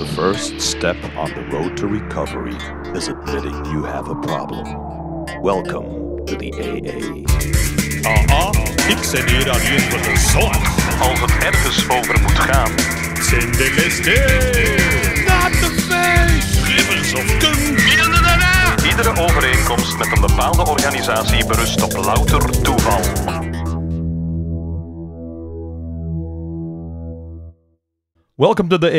The first step on the road to recovery is admitting you have a problem. Welcome to the AA. Aha, ik zit hier aan hier voor de zorg. Als het ergens over moet gaan, zin de kist Not the face! Glimmers of kum, daarna! Iedere overeenkomst met een bepaalde organisatie berust op louter toeval. Welkom to the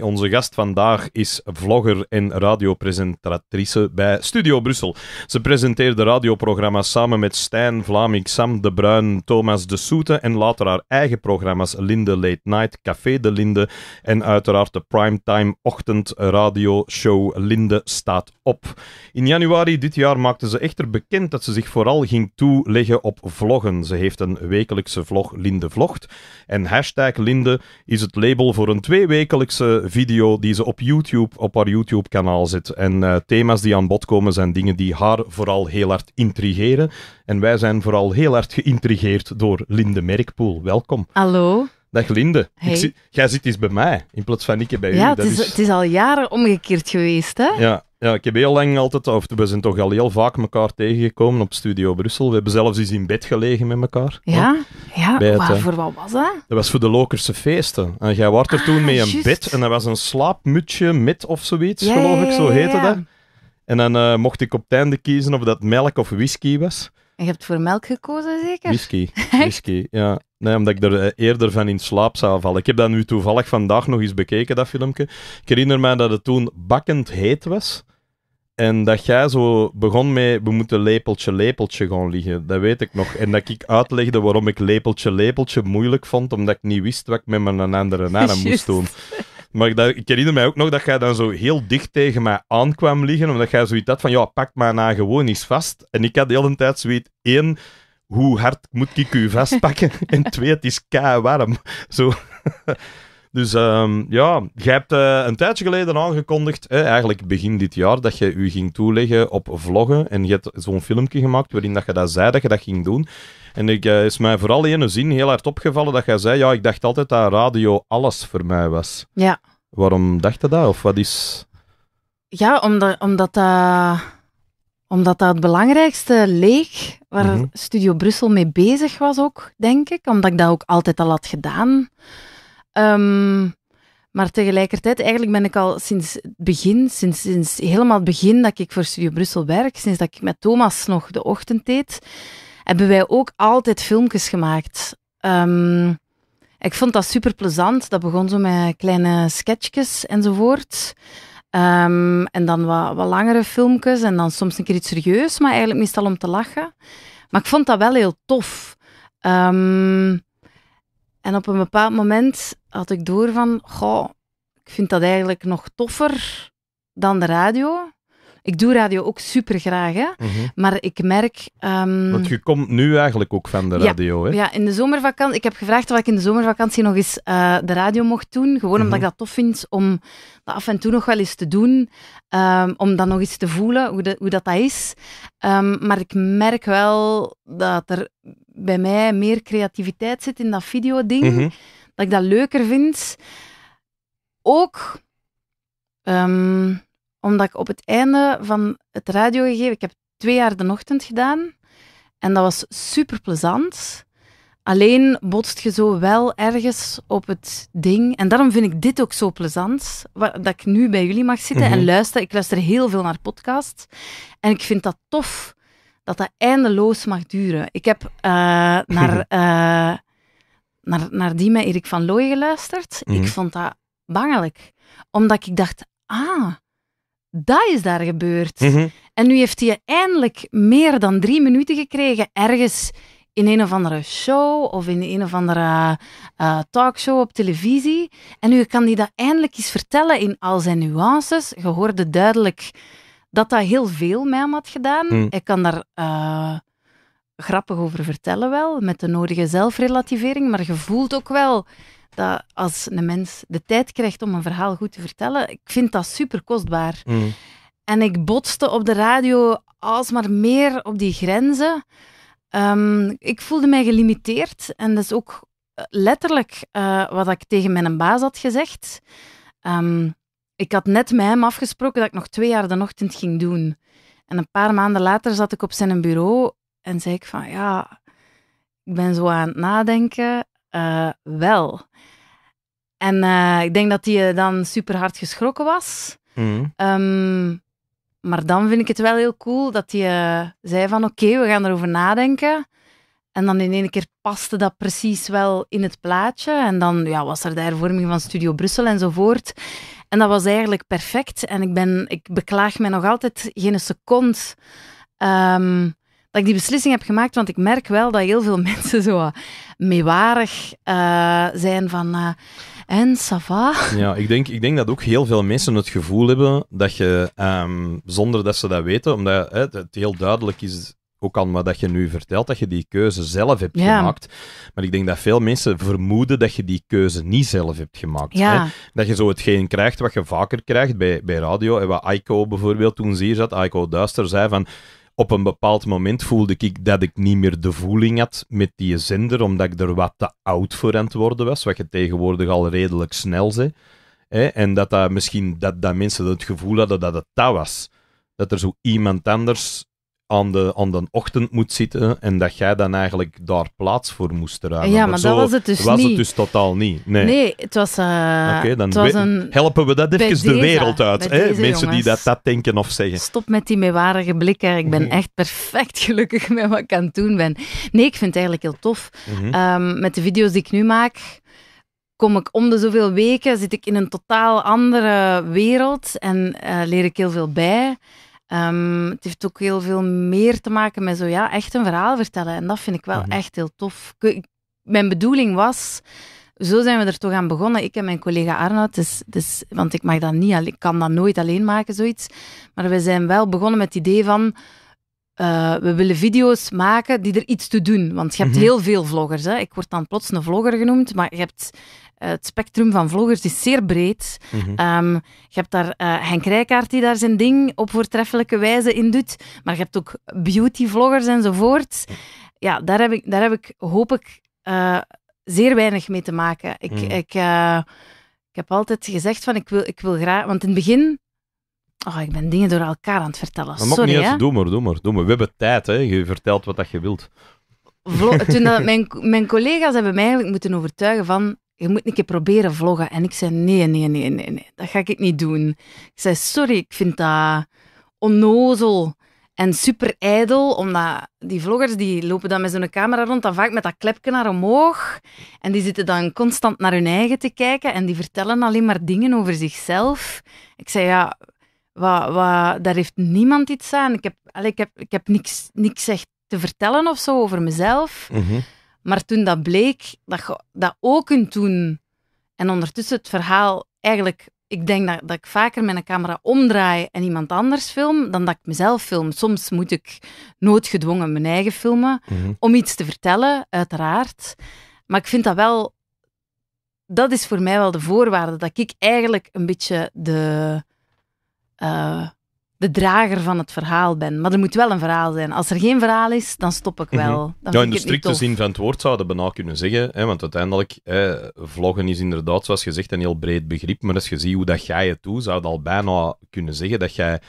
AA. Onze gast vandaag is vlogger en radiopresentatrice bij Studio Brussel. Ze presenteerde radioprogramma's samen met Stijn Vlamik, Sam de Bruin, Thomas de Soete en later haar eigen programma's Linde Late Night, Café de Linde en uiteraard de primetime ochtend Linde staat op. In januari dit jaar maakte ze echter bekend dat ze zich vooral ging toeleggen op vloggen. Ze heeft een wekelijkse vlog Linde Vlogt en hashtag Linde is het label voor voor een tweewekelijkse video die ze op YouTube, op haar YouTube-kanaal zit. En eh, thema's die aan bod komen zijn dingen die haar vooral heel hard intrigeren. En wij zijn vooral heel hard geïntrigeerd door Linde Merkpoel. Welkom. Hallo. Dag Linde. Hey. jij zit eens bij mij in plaats van ik bij ja, u. Ja, het, is... het is al jaren omgekeerd geweest, hè? Ja, ja, ik heb heel lang altijd, of we zijn toch al heel vaak elkaar tegengekomen op Studio Brussel. We hebben zelfs eens in bed gelegen met elkaar. Ja? Ja, ja eh, voor wat was dat? Dat was voor de Lokerse feesten. En jij was er toen ah, met een bed en dat was een slaapmutje met of zoiets, geloof ik, zo heette dat. En dan eh, mocht ik op het einde kiezen of dat melk of whisky was. En je hebt voor melk gekozen, zeker? Whisky, whisky, ja. Nee, omdat ik er eh, eerder van in slaap zou vallen. Ik heb dat nu toevallig vandaag nog eens bekeken, dat filmpje. Ik herinner me dat het toen bakkend heet was. En dat jij zo begon met, we moeten lepeltje, lepeltje gaan liggen. Dat weet ik nog. En dat ik uitlegde waarom ik lepeltje, lepeltje moeilijk vond, omdat ik niet wist wat ik met mijn andere naam moest doen. Maar ik herinner mij ook nog dat jij dan zo heel dicht tegen mij aankwam liggen, omdat jij zoiets had van, ja, pak mij na gewoon eens vast. En ik had de hele tijd zoiets, één, hoe hard moet ik u vastpakken? en twee, het is kei warm. Zo... Dus ehm, ja, jij hebt eh, een tijdje geleden aangekondigd, eigenlijk begin dit jaar, dat je je ging toeleggen op vloggen. En je hebt zo'n filmpje gemaakt waarin dat je dat zei, dat je dat ging doen. En ik eh, is mij vooral ene zin heel hard opgevallen dat jij zei, ja, ik dacht altijd dat radio alles voor mij was. Ja. Waarom dacht je dat? Of wat is... Ja, omdat, omdat dat omdat dat het belangrijkste leek, waar mhm. Studio Brussel mee bezig was ook, denk ik. Omdat ik dat ook altijd al had gedaan. Ehm, maar tegelijkertijd, eigenlijk ben ik al sinds het begin, sinds, sinds helemaal het begin dat ik voor Studio Brussel werk, sinds dat ik met Thomas nog de ochtend deed, hebben wij ook altijd filmpjes gemaakt. Ehm, ik vond dat super plezant. Dat begon zo met kleine sketchjes enzovoort. Ehm, en dan wat, wat langere filmpjes en dan soms een keer iets serieus, maar eigenlijk meestal om te lachen. Maar ik vond dat wel heel tof. Um, en op een bepaald moment had ik door van, goh, ik vind dat eigenlijk nog toffer dan de radio. Ik doe radio ook super graag, mhm. maar ik merk. Ehm, Want je komt nu eigenlijk ook van de radio, ja, hè? Ja, in de zomervakantie. Ik heb gevraagd of ik in de zomervakantie nog eens eh, de radio mocht doen. Gewoon omdat mhm. ik dat tof vind om dat af en toe nog wel eens te doen. Ehm, om dan nog eens te voelen, hoe, hoe dat, dat is. Ehm, maar ik merk wel dat er bij mij meer creativiteit zit in dat video ding mhm. Dat ik dat leuker vind. Ook ehm, omdat ik op het einde van het radiogegeven... Ik heb twee jaar de ochtend gedaan. En dat was super plezant. Alleen botst je zo wel ergens op het ding. En daarom vind ik dit ook zo plezant. Dat ik nu bij jullie mag zitten mhm. en luisteren. Ik luister heel veel naar podcasts. En ik vind dat tof dat dat eindeloos mag duren. Ik heb eh, naar, eh, naar, naar die met Erik van Looy geluisterd. Ik mhm. vond dat bangelijk. Omdat ik dacht, ah, dat is daar gebeurd. Mhm. En nu heeft hij eindelijk meer dan drie minuten gekregen ergens in een of andere show of in een of andere eh, talkshow op televisie. En nu kan hij dat eindelijk eens vertellen in al zijn nuances. Je hoorde duidelijk dat dat heel veel mij had gedaan. Hmm. Ik kan daar eh, grappig over vertellen wel, met de nodige zelfrelativering, maar je voelt ook wel dat als een mens de tijd krijgt om een verhaal goed te vertellen, ik vind dat super kostbaar. Hmm. En ik botste op de radio alsmaar meer op die grenzen. Ehm, ik voelde mij gelimiteerd en dat is ook eh, letterlijk eh, wat ik tegen mijn baas had gezegd. Ehm, ik had net met hem afgesproken dat ik nog twee jaar de ochtend ging doen. En een paar maanden later zat ik op zijn bureau en zei ik van ja, ik ben zo aan het nadenken. Eh, wel. En eh, ik denk dat hij eh, dan super hard geschrokken was. Mhm. Ehm, maar dan vind ik het wel heel cool dat hij zei van oké, we gaan erover nadenken. En dan in één keer paste dat precies wel in het plaatje. En dan ja, was er de hervorming van Studio Brussel enzovoort. En dat was eigenlijk perfect. En ik, ben, ik beklaag mij nog altijd geen seconde ehm, dat ik die beslissing heb gemaakt. Want ik merk wel dat heel veel mensen zo meewarig eh, zijn van... Uh, en Sava. Ja, ik denk, ik denk dat ook heel veel mensen het gevoel hebben dat je, ehm, zonder dat ze dat weten, omdat hè, het heel duidelijk is ook al wat dat je nu vertelt dat je die keuze zelf hebt gemaakt. Maar ik denk dat veel mensen vermoeden dat je die keuze niet zelf hebt gemaakt. Hè? Dat je zo hetgeen krijgt wat je vaker krijgt bij, bij radio. En wat Aiko bijvoorbeeld toen zeer zat, Aiko Duister zei van op een bepaald moment voelde ik dat ik niet meer de voeling had met die zender, omdat ik er wat te oud voor aan het worden was, wat je tegenwoordig al redelijk snel zei. Hè? En dat, dat misschien dat, dat mensen het gevoel hadden dat het dat was. Dat er zo iemand anders aan de, aan de ochtend moet zitten en dat jij dan eigenlijk daar plaats voor moest ruimen. Ja, maar, dat was het dus was het dus totaal niet. Nee, het was... Uh, eh, okay, dan het was een... helpen we dat even de wereld uit. Hè? Mensen die dat, dat denken of zeggen. Stop met die meewarige blikken. Ik ben mhm. echt perfect gelukkig met wat ik aan het doen ben. Nee, ik vind het eigenlijk heel tof. Mhm. Ehm, met de video's die ik nu maak kom ik om de zoveel weken, zit ik in een totaal andere wereld en eh, leer ik heel veel bij. Ehm, het heeft ook heel veel meer te maken met zo ja, echt een verhaal vertellen. En dat vind ik wel mhm. echt heel tof. mijn bedoeling was, zo zijn we er toch aan begonnen. Ik en mijn collega Arnoud, dus, dus, want ik, mag dat niet, ik kan dat nooit alleen maken, zoiets. Maar we zijn wel begonnen met het idee van eh, we willen video's maken die er iets te doen. Want je hebt mhm. heel veel vloggers. Hè. Ik word dan plots een vlogger genoemd, maar je hebt eh, het spectrum van vloggers is zeer breed. Mhm. Ehm, je hebt daar eh, Henk Rijkaard die daar zijn ding op voortreffelijke wijze in doet. Maar je hebt ook beautyvloggers enzovoort. Ja, daar heb ik, daar heb ik hoop ik, zeer weinig mee te maken. Ik, mhm. ik, ik heb altijd gezegd van ik wil, ik wil graag... Want in het begin Oh, ik ben dingen door elkaar aan het vertellen. Sorry, hè? Doe maar, doe We hebben tijd, hè. Je vertelt wat dat je wilt. Vlo Toen mijn, mijn collega's hebben mij eigenlijk moeten overtuigen van... Je moet een keer proberen vloggen. En ik zei, nee, nee, nee, nee, nee. Dat ga ik niet doen. Ik zei, sorry, ik vind dat onnozel en super ijdel, omdat die vloggers die lopen dan met zo'n camera rond, dan vaak met dat klepje naar omhoog. En die zitten dan constant naar hun eigen te kijken en die vertellen alleen maar dingen over zichzelf. Ik zei, ja, wat, daar heeft niemand iets aan. Ik heb, allee, ik heb, ik heb niks, niks echt te vertellen of zo over mezelf. Mhm. Maar toen dat bleek dat je dat ook kunt doen. En ondertussen het verhaal eigenlijk. Ik denk dat, dat ik vaker mijn camera omdraai en iemand anders film dan dat ik mezelf film. Soms moet ik noodgedwongen mijn eigen filmen mhm. om iets te vertellen, uiteraard. Maar ik vind dat wel. Dat is voor mij wel de voorwaarde dat ik eigenlijk een beetje de, eh, de drager van het verhaal ben. Maar er moet wel een verhaal zijn. Als er geen verhaal is, dan stop ik wel. Mhm. ja, in de strikte zin van het woord zouden we bijna kunnen zeggen. Hè, want uiteindelijk, hè, vloggen is inderdaad, zoals gezegd, een heel breed begrip. Maar als je ziet hoe dat jij het doet, zou je al bijna kunnen zeggen dat jij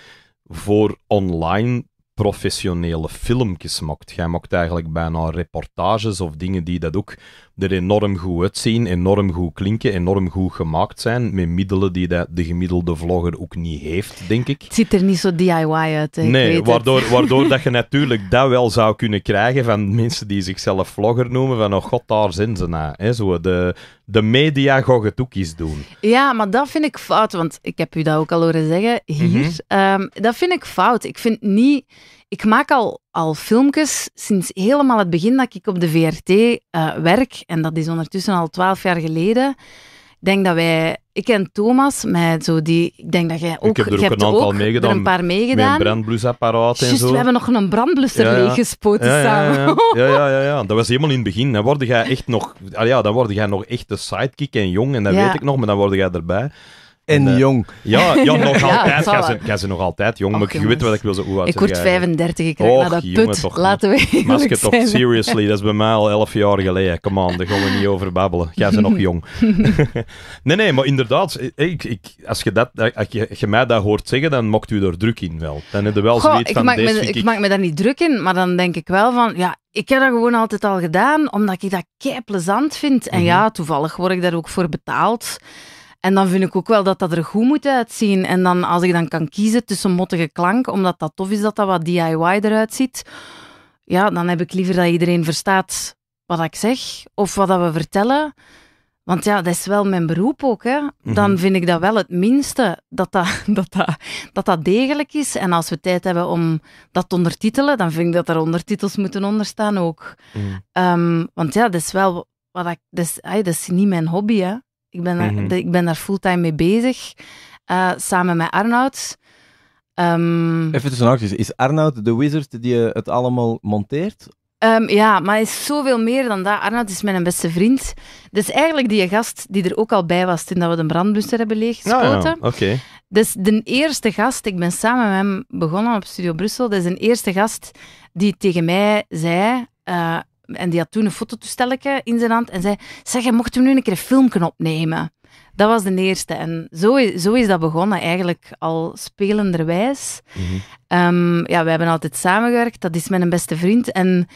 voor online professionele filmpjes maakt. Jij maakt eigenlijk bijna reportages of dingen die dat ook er enorm goed uitzien, enorm goed klinken, enorm goed gemaakt zijn, met middelen die dat de gemiddelde vlogger ook niet heeft, denk ik. Het ziet er niet zo DIY uit. Hè? Nee, waardoor, waardoor dat je natuurlijk dat wel zou kunnen krijgen van mensen die zichzelf vlogger noemen, van oh god, daar zijn ze na. Nou, hè? Zo, de, de media gaat het ook eens doen. Ja, maar dat vind ik fout, want ik heb u dat ook al horen zeggen hier. Mhm. Ehm, dat vind ik fout. Ik vind niet ik maak al, al filmpjes sinds helemaal het begin dat ik op de VRT eh, werk. En dat is ondertussen al twaalf jaar geleden. Ik denk dat wij, ik en Thomas, met zo die, ik denk dat jij ook, ik heb er ook een aantal een paar meegedaan. Met een brandblusapparaat en zo. zo. we hebben nog een brandblusser ja, ja. leeggespoten samen. Ja ja. ja, ja, Dat was helemaal in het begin. Dan word jij echt nog, ah ja, dan word jij nog echt de sidekick en jong en dat weet ik nog, maar dan word jij erbij. En eh, jong. Ja, nog altijd. Jij ze nog altijd jong, maar je weet wat ik wil zo Ik word 35, ik krijg dat put. Toch, Laten we Maske toch, seriously, dat is bij mij al 11 jaar geleden. Come aan, daar gaan we niet over babbelen. Jij bent nog jong. nee, nee, maar inderdaad, ik, ik, als, je dat, eh, mij dat hoort zeggen, dan mocht u er druk in wel. Dan heb je wel zoiets van, ik maak, me, ik, maak me daar niet druk in, maar dan denk ik wel van, ja, ik heb dat gewoon altijd al gedaan, omdat ik dat kei plezant vind. En mhm. ja, toevallig word ik daar ook voor betaald. En dan vind ik ook wel dat dat er goed moet uitzien. En dan, als ik dan kan kiezen tussen mottige klank, omdat dat tof is dat dat wat DIY eruit ziet, ja, dan heb ik liever dat iedereen verstaat wat ik zeg of wat dat we vertellen. Want ja, dat is wel mijn beroep ook. Hè. Mhm. Dan vind ik dat wel het minste dat dat, dat, dat, dat, degelijk is. En als we tijd hebben om dat te ondertitelen, dan vind ik dat er ondertitels moeten onderstaan ook. Mhm. Ehm, want ja, dat is wel wat ik. Dat is, ay, dat is niet mijn hobby. Hè. Ik ben daar, mhm. ik ben daar fulltime mee bezig, eh, samen met Arnoud. Um, Even tussen haakjes, is Arnoud de wizard die het allemaal monteert? Ehm, ja, maar hij is zoveel meer dan dat. Arnoud is mijn beste vriend. Dus eigenlijk die gast die er ook al bij was toen dat we de brandblusser hebben leeggespoten. Ja, ah, Dus de eerste gast, ik ben samen met hem begonnen op Studio Brussel, dat is de eerste gast die tegen mij zei... Eh, en die had toen een fototoestelletje in zijn hand en zei: Zeg, je mocht nu een keer een filmpje opnemen. Dat was de eerste. En zo, zo is dat begonnen, eigenlijk al spelenderwijs. Mhm. Ehm, ja, we hebben altijd samengewerkt. Dat is mijn beste vriend. En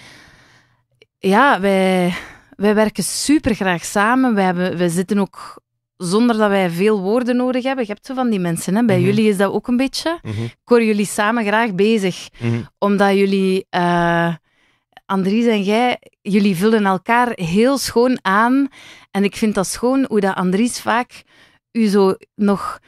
ja, wij, wij werken super graag samen. Wij, hebben, wij zitten ook zonder dat wij veel woorden nodig hebben. Je hebt zo van die mensen. Hè? Bij mhm. jullie is dat ook een beetje. Mm Ik hoor jullie samen graag bezig, mhm. omdat jullie. Eh, Andries en jij, jullie vullen elkaar heel schoon aan. En ik vind dat schoon hoe dat Andries vaak u zo nog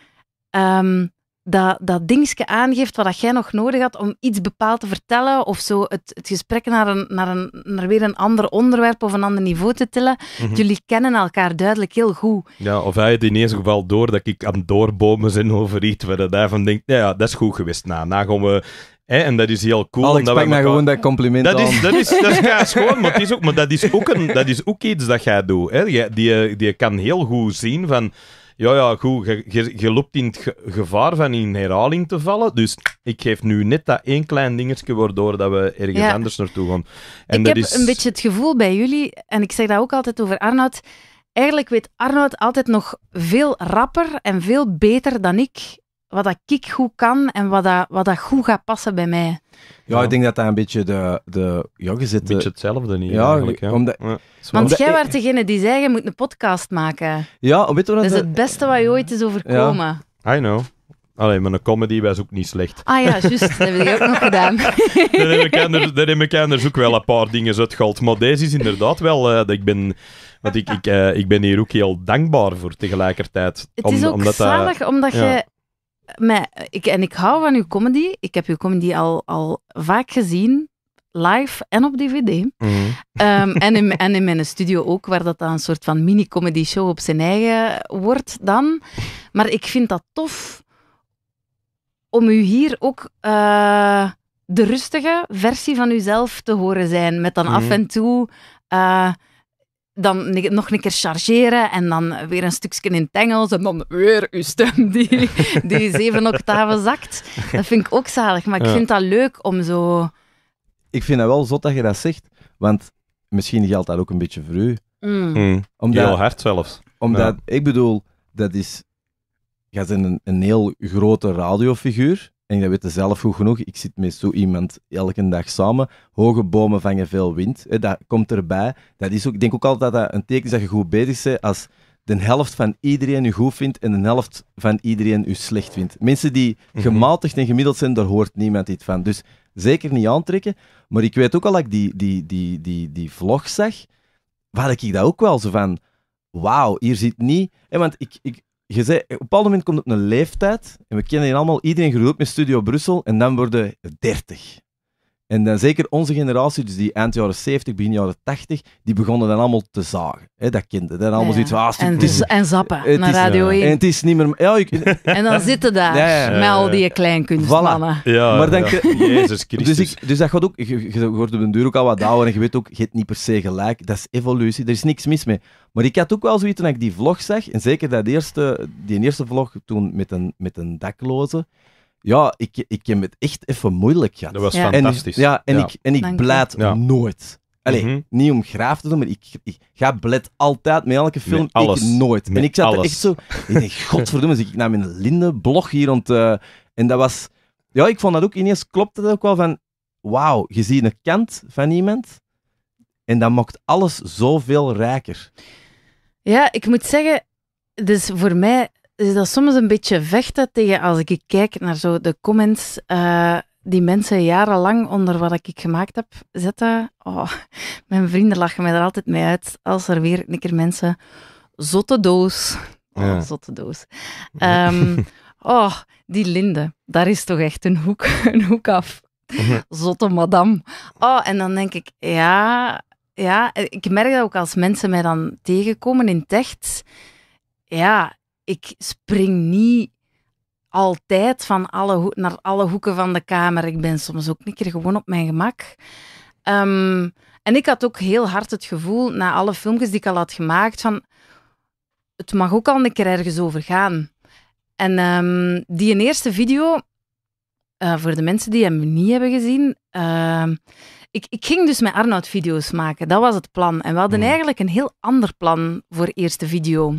ehm, dat, dat dingetje aangeeft wat dat jij nog nodig had om iets bepaald te vertellen. Of zo het, het gesprek naar, een, naar, een, naar weer een ander onderwerp of een ander niveau te tillen. Mhm. Jullie kennen elkaar duidelijk heel goed. Ja, of hij het in ieder geval door dat ik aan doorbomen zin over iets waar hij van denkt, ja, ja, dat is goed geweest. Nou, na gaan we Hè, en dat is heel cool. Alex, pak maar gewoon dat compliment dat aan. Is, dat is, dat is, dat is maar, dat is ook, maar dat, is ook een, dat is ook iets dat jij doet. Hè. Die, die, die kan heel goed zien van... Ja, ja, goed. Je, loopt in het gevaar van in herhaling te vallen. Dus ik geef nu net dat één klein dingetje waardoor dat we ergens anders naartoe gaan. En ik heb een beetje het gevoel bij jullie, en ik zeg dat ook altijd over Arnoud... Eigenlijk weet Arnoud altijd nog veel rapper en veel beter dan ik wat dat ik goed kan en wat dat, wat dat goed gaat passen bij mij. Ja, ik denk dat dat een beetje de... de ja, je zit... Een beetje eh, hetzelfde niet, ja, eigenlijk. Ja. Omdat, Want jij waar degene die zei, je moet een podcast maken. Ja, weet je wat... Dat is het beste wat je ooit is overkomen. I know. Alleen, maar een comedy was ook niet slecht. Ah ja, juist. Dat heb ik ook nog gedaan. Daar heb ik anders ook wel een paar dingen uitgehaald. Maar deze is inderdaad wel... Eh, dat ik ben... Want ik, ik, eh, ik ben hier ook heel dankbaar voor tegelijkertijd. Het is ook omdat omdat je maar ik, en ik hou van uw comedy. Ik heb uw comedy al, al vaak gezien, live en op dvd. Mhm. Ehm, en, in, en in mijn studio ook, waar dat dan een soort van mini-comedy show op zijn eigen wordt dan. Maar ik vind dat tof om u hier ook eh, de rustige versie van uzelf te horen zijn. Met dan af mhm. en toe... Eh, dan nog een keer chargeren en dan weer een stukje in het Engels en dan weer uw stem die, die zeven octaven zakt. Dat vind ik ook zalig, maar ik vind dat leuk om zo... Ik vind dat wel zot dat je dat zegt, want misschien geldt dat ook een beetje voor u. Mm. mm. Omdat, heel hard zelfs. Omdat, ik bedoel, dat is... Jij bent een, een heel grote radiofiguur en dat weten zelf goed genoeg. Ik zit met zo iemand elke dag samen. Hoge bomen vangen veel wind. Hè, dat komt erbij. Dat is ook, ik denk ook altijd dat dat een teken is dat je goed bezig bent als de helft van iedereen je goed vindt en de helft van iedereen je slecht vindt. Mensen die mhm. gematigd en gemiddeld zijn, daar hoort niemand iets van. Dus zeker niet aantrekken. Maar ik weet ook al dat ik die, die, die, die, die vlog zag, waar ik dat ook wel zo van... Wauw, hier zit niet... Hè, want ik, ik, je zei, op een bepaald moment komt op een leeftijd, en we kennen je allemaal, iedereen groeit met Studio Brussel, en dan worden 30. En dan eh, zeker onze generatie, dus die eind jaren 70, begin jaren 80, die begonnen dan allemaal te zagen. Hè, dat kind. Dan allemaal ja, zoiets van... Ah, en, het is, en zappen, het naar is, Radio 1. Eh, en het is niet meer... Ja, ik, en dan zitten daar, ja, met al die kleinkunstmannen. maar dan, Jezus Christus. Dus, ik, dus dat gaat ook... Je, je wordt op een duur ook al wat ouder en je weet ook, je hebt niet per se gelijk. Dat is evolutie, er is niks mis mee. Maar ik had ook wel zoiets toen ik die vlog zag, en zeker dat eerste, die eerste vlog toen met een, met een dakloze ja, ik, ik heb het echt even moeilijk gehad. Dat was ja. fantastisch. En, ja, en ik, en ik nooit. Allee, mhm. niet om graaf te doen, maar ik, ik ga bled altijd met elke film. Ik nooit. en ik zat er echt zo... Ik denk, godverdomme, zie ik naar mijn Linde-blog hier rond... Eh, en dat was... Ja, ik vond dat ook ineens... klopte dat ook wel van... Wauw, je ziet een kant van iemand. En dat maakt alles zoveel rijker. Ja, ik moet zeggen... Dus voor mij is dat soms een beetje vechten tegen als ik kijk naar zo de comments eh, die mensen jarenlang onder wat ik gemaakt heb zetten. Oh, mijn vrienden lachen mij er altijd mee uit als er weer een keer mensen zotte doos. Oh, ja. zotte doos. Ehm, oh, die Linde, daar is toch echt een hoek, een hoek af. Zotte madame. Oh, en dan denk ik, ja, ja, ik merk dat ook als mensen mij dan tegenkomen in techt. Ja, ik spring niet altijd van alle naar alle hoeken van de kamer. Ik ben soms ook een keer gewoon op mijn gemak. Ehm, en ik had ook heel hard het gevoel, na alle filmpjes die ik al had gemaakt, van het mag ook al een keer ergens over gaan. En ehm, die eerste video, eh, voor de mensen die hem niet hebben gezien, ehm, ik, ik, ging dus met Arnoud video's maken. Dat was het plan. En we hadden hmm. eigenlijk een heel ander plan voor eerste video.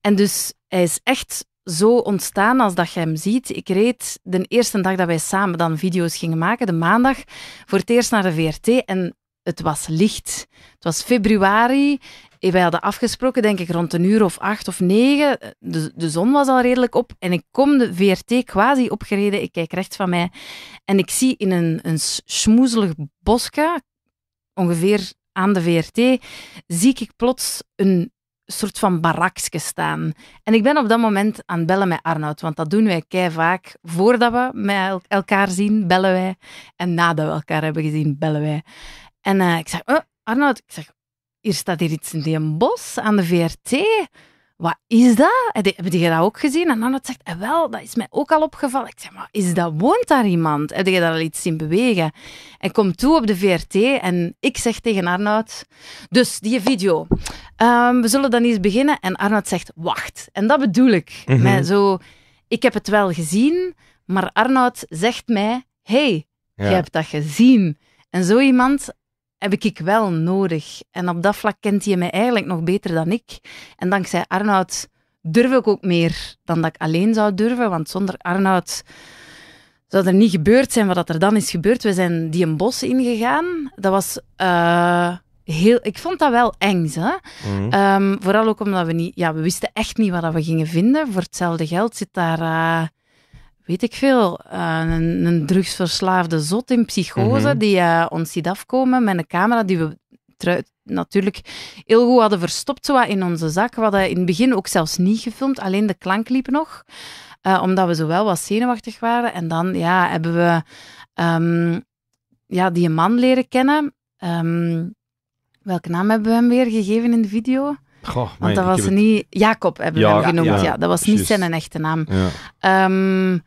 En dus hij is echt zo ontstaan als dat je hem ziet. Ik reed de eerste dag dat wij samen dan video's gingen maken, de maandag, voor het eerst naar de VRT en het was licht. Het was februari. Eh, wij hadden afgesproken, denk ik, rond een uur of acht of negen. Eh, de, de zon was al redelijk op. En ik kom de VRT quasi opgereden. Ik kijk rechts van mij. En ik zie in een, een smoezelig boska, ongeveer aan de VRT, zie ik plots een soort van barakje staan. En ik ben op dat moment aan het bellen met Arnoud, want dat doen wij kei vaak. Voordat we met elkaar zien, bellen wij. En nadat we elkaar hebben gezien, bellen wij. En eh, ik zeg, oh, Arnoud, ik zeg, hier staat hier iets in die bos aan de VRT wat is dat? Heb je dat ook gezien? En Nanot zegt, eh, wel, dat is mij ook al opgevallen. Ik zeg, maar is dat, woont daar iemand? Heb je daar al iets zien bewegen? En kom toe op de VRT en ik zeg tegen Arnoud, dus die video, ehm, we zullen dan eens beginnen. En Arnoud zegt, wacht. En dat bedoel ik. Mhm. zo, ik heb het wel gezien, maar Arnoud zegt mij, hey, je hebt dat gezien. En zo iemand heb ik, ik wel nodig. En op dat vlak kent hij mij eigenlijk nog beter dan ik. En dankzij Arnoud durf ik ook meer dan dat ik alleen zou durven. Want zonder Arnoud zou er niet gebeurd zijn wat er dan is gebeurd. We zijn die een bos ingegaan. Dat was eh, heel... Ik vond dat wel eng, hè. Mhm. Ehm, vooral ook omdat we niet... Ja, we wisten echt niet wat we gingen vinden. Voor hetzelfde geld zit daar... Eh, weet ik veel, eh, een, drugsverslaafde zot in psychose mhm. die eh, ons ziet afkomen met een camera die we natuurlijk heel goed hadden verstopt zo in onze zak. We eh, hadden in het begin ook zelfs niet gefilmd, alleen de klank liep nog. omdat we zowel wat zenuwachtig waren. En dan ja, hebben we um, ja, die man leren kennen. Um, welke naam hebben we hem weer gegeven in de video? Goh, Want dat was niet... Jacob hebben we ja, hem genoemd. Ja, dat was niet zijn echte naam. Ehm,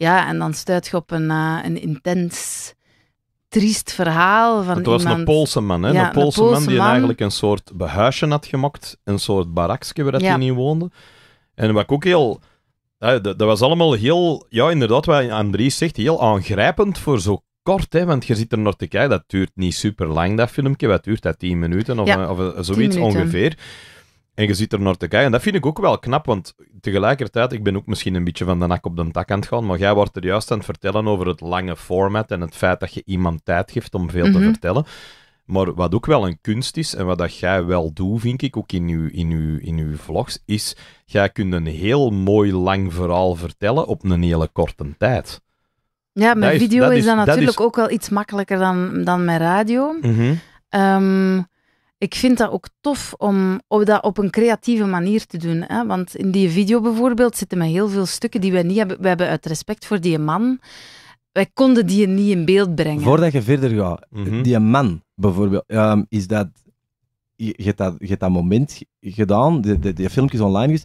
ja, en dan stuit je op een, eh, een intens, triest verhaal van Het was een Poolse man, hè? een, Poolse man die eigenlijk een soort behuisje had gemaakt, een soort barakje waar ja. hij niet woonde. En wat ik ook heel... Hè, dat, was allemaal heel... Ja, inderdaad, wat Andries zegt, heel aangrijpend voor zo kort, hè, want je zit er nog te kijken. Dat duurt niet super lang, dat filmpje. Wat duurt dat? 10 minuten of, eh, eh, zoiets ongeveer. En je zit er naar te kijken. En dat vind ik ook wel knap, want tegelijkertijd, ik ben ook misschien een beetje van de nak op de tak aan het gaan, maar jij wordt er juist aan het vertellen over het lange format en het feit dat je iemand tijd geeft om veel te mhm. vertellen. Maar wat ook wel een kunst is, en wat dat jij wel doet, vind ik, ook in uw, in uw, in uw vlogs, is, jij kunt een heel mooi lang verhaal vertellen op een hele korte tijd. Ja, mijn video is, dat dan natuurlijk ook wel iets makkelijker dan, dan mijn radio. Mm ik vind dat ook tof om dat op een creatieve manier te doen. Hè? Want in die video bijvoorbeeld zitten me heel veel stukken die wij niet hebben. We hebben uit respect voor die man. Wij konden die niet in beeld brengen. Voordat je verder gaat, mhm. die man bijvoorbeeld, ehm, is dat je, hebt dat. je hebt dat moment gedaan, die filmpjes online.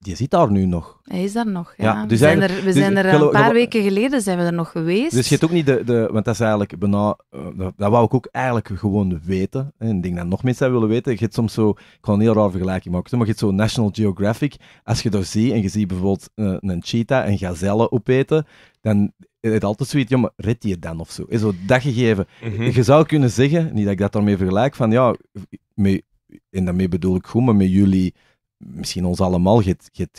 Je zit daar nu nog. Hij is daar nog, ja. we dus dus zijn er, we zijn er een paar weken geleden zijn we er nog geweest. Dus je hebt ook niet de... de want dat is eigenlijk bijna... Eh, dat, wou ik ook eigenlijk gewoon weten. En ik denk dat nog mensen dat willen weten. Je hebt soms zo... Ik ga een heel raar vergelijking maken. Maar je hebt zo National Geographic. Als je daar ziet en je ziet bijvoorbeeld eh, een cheetah en gazelle opeten, dan het altijd zoiets, ja, maar rit je dan of zo? Is zo dat gegeven. Mhm. Je zou kunnen zeggen, niet dat ik dat daarmee vergelijk, van ja, mee, en daarmee bedoel ik goed, maar met jullie misschien ons allemaal, je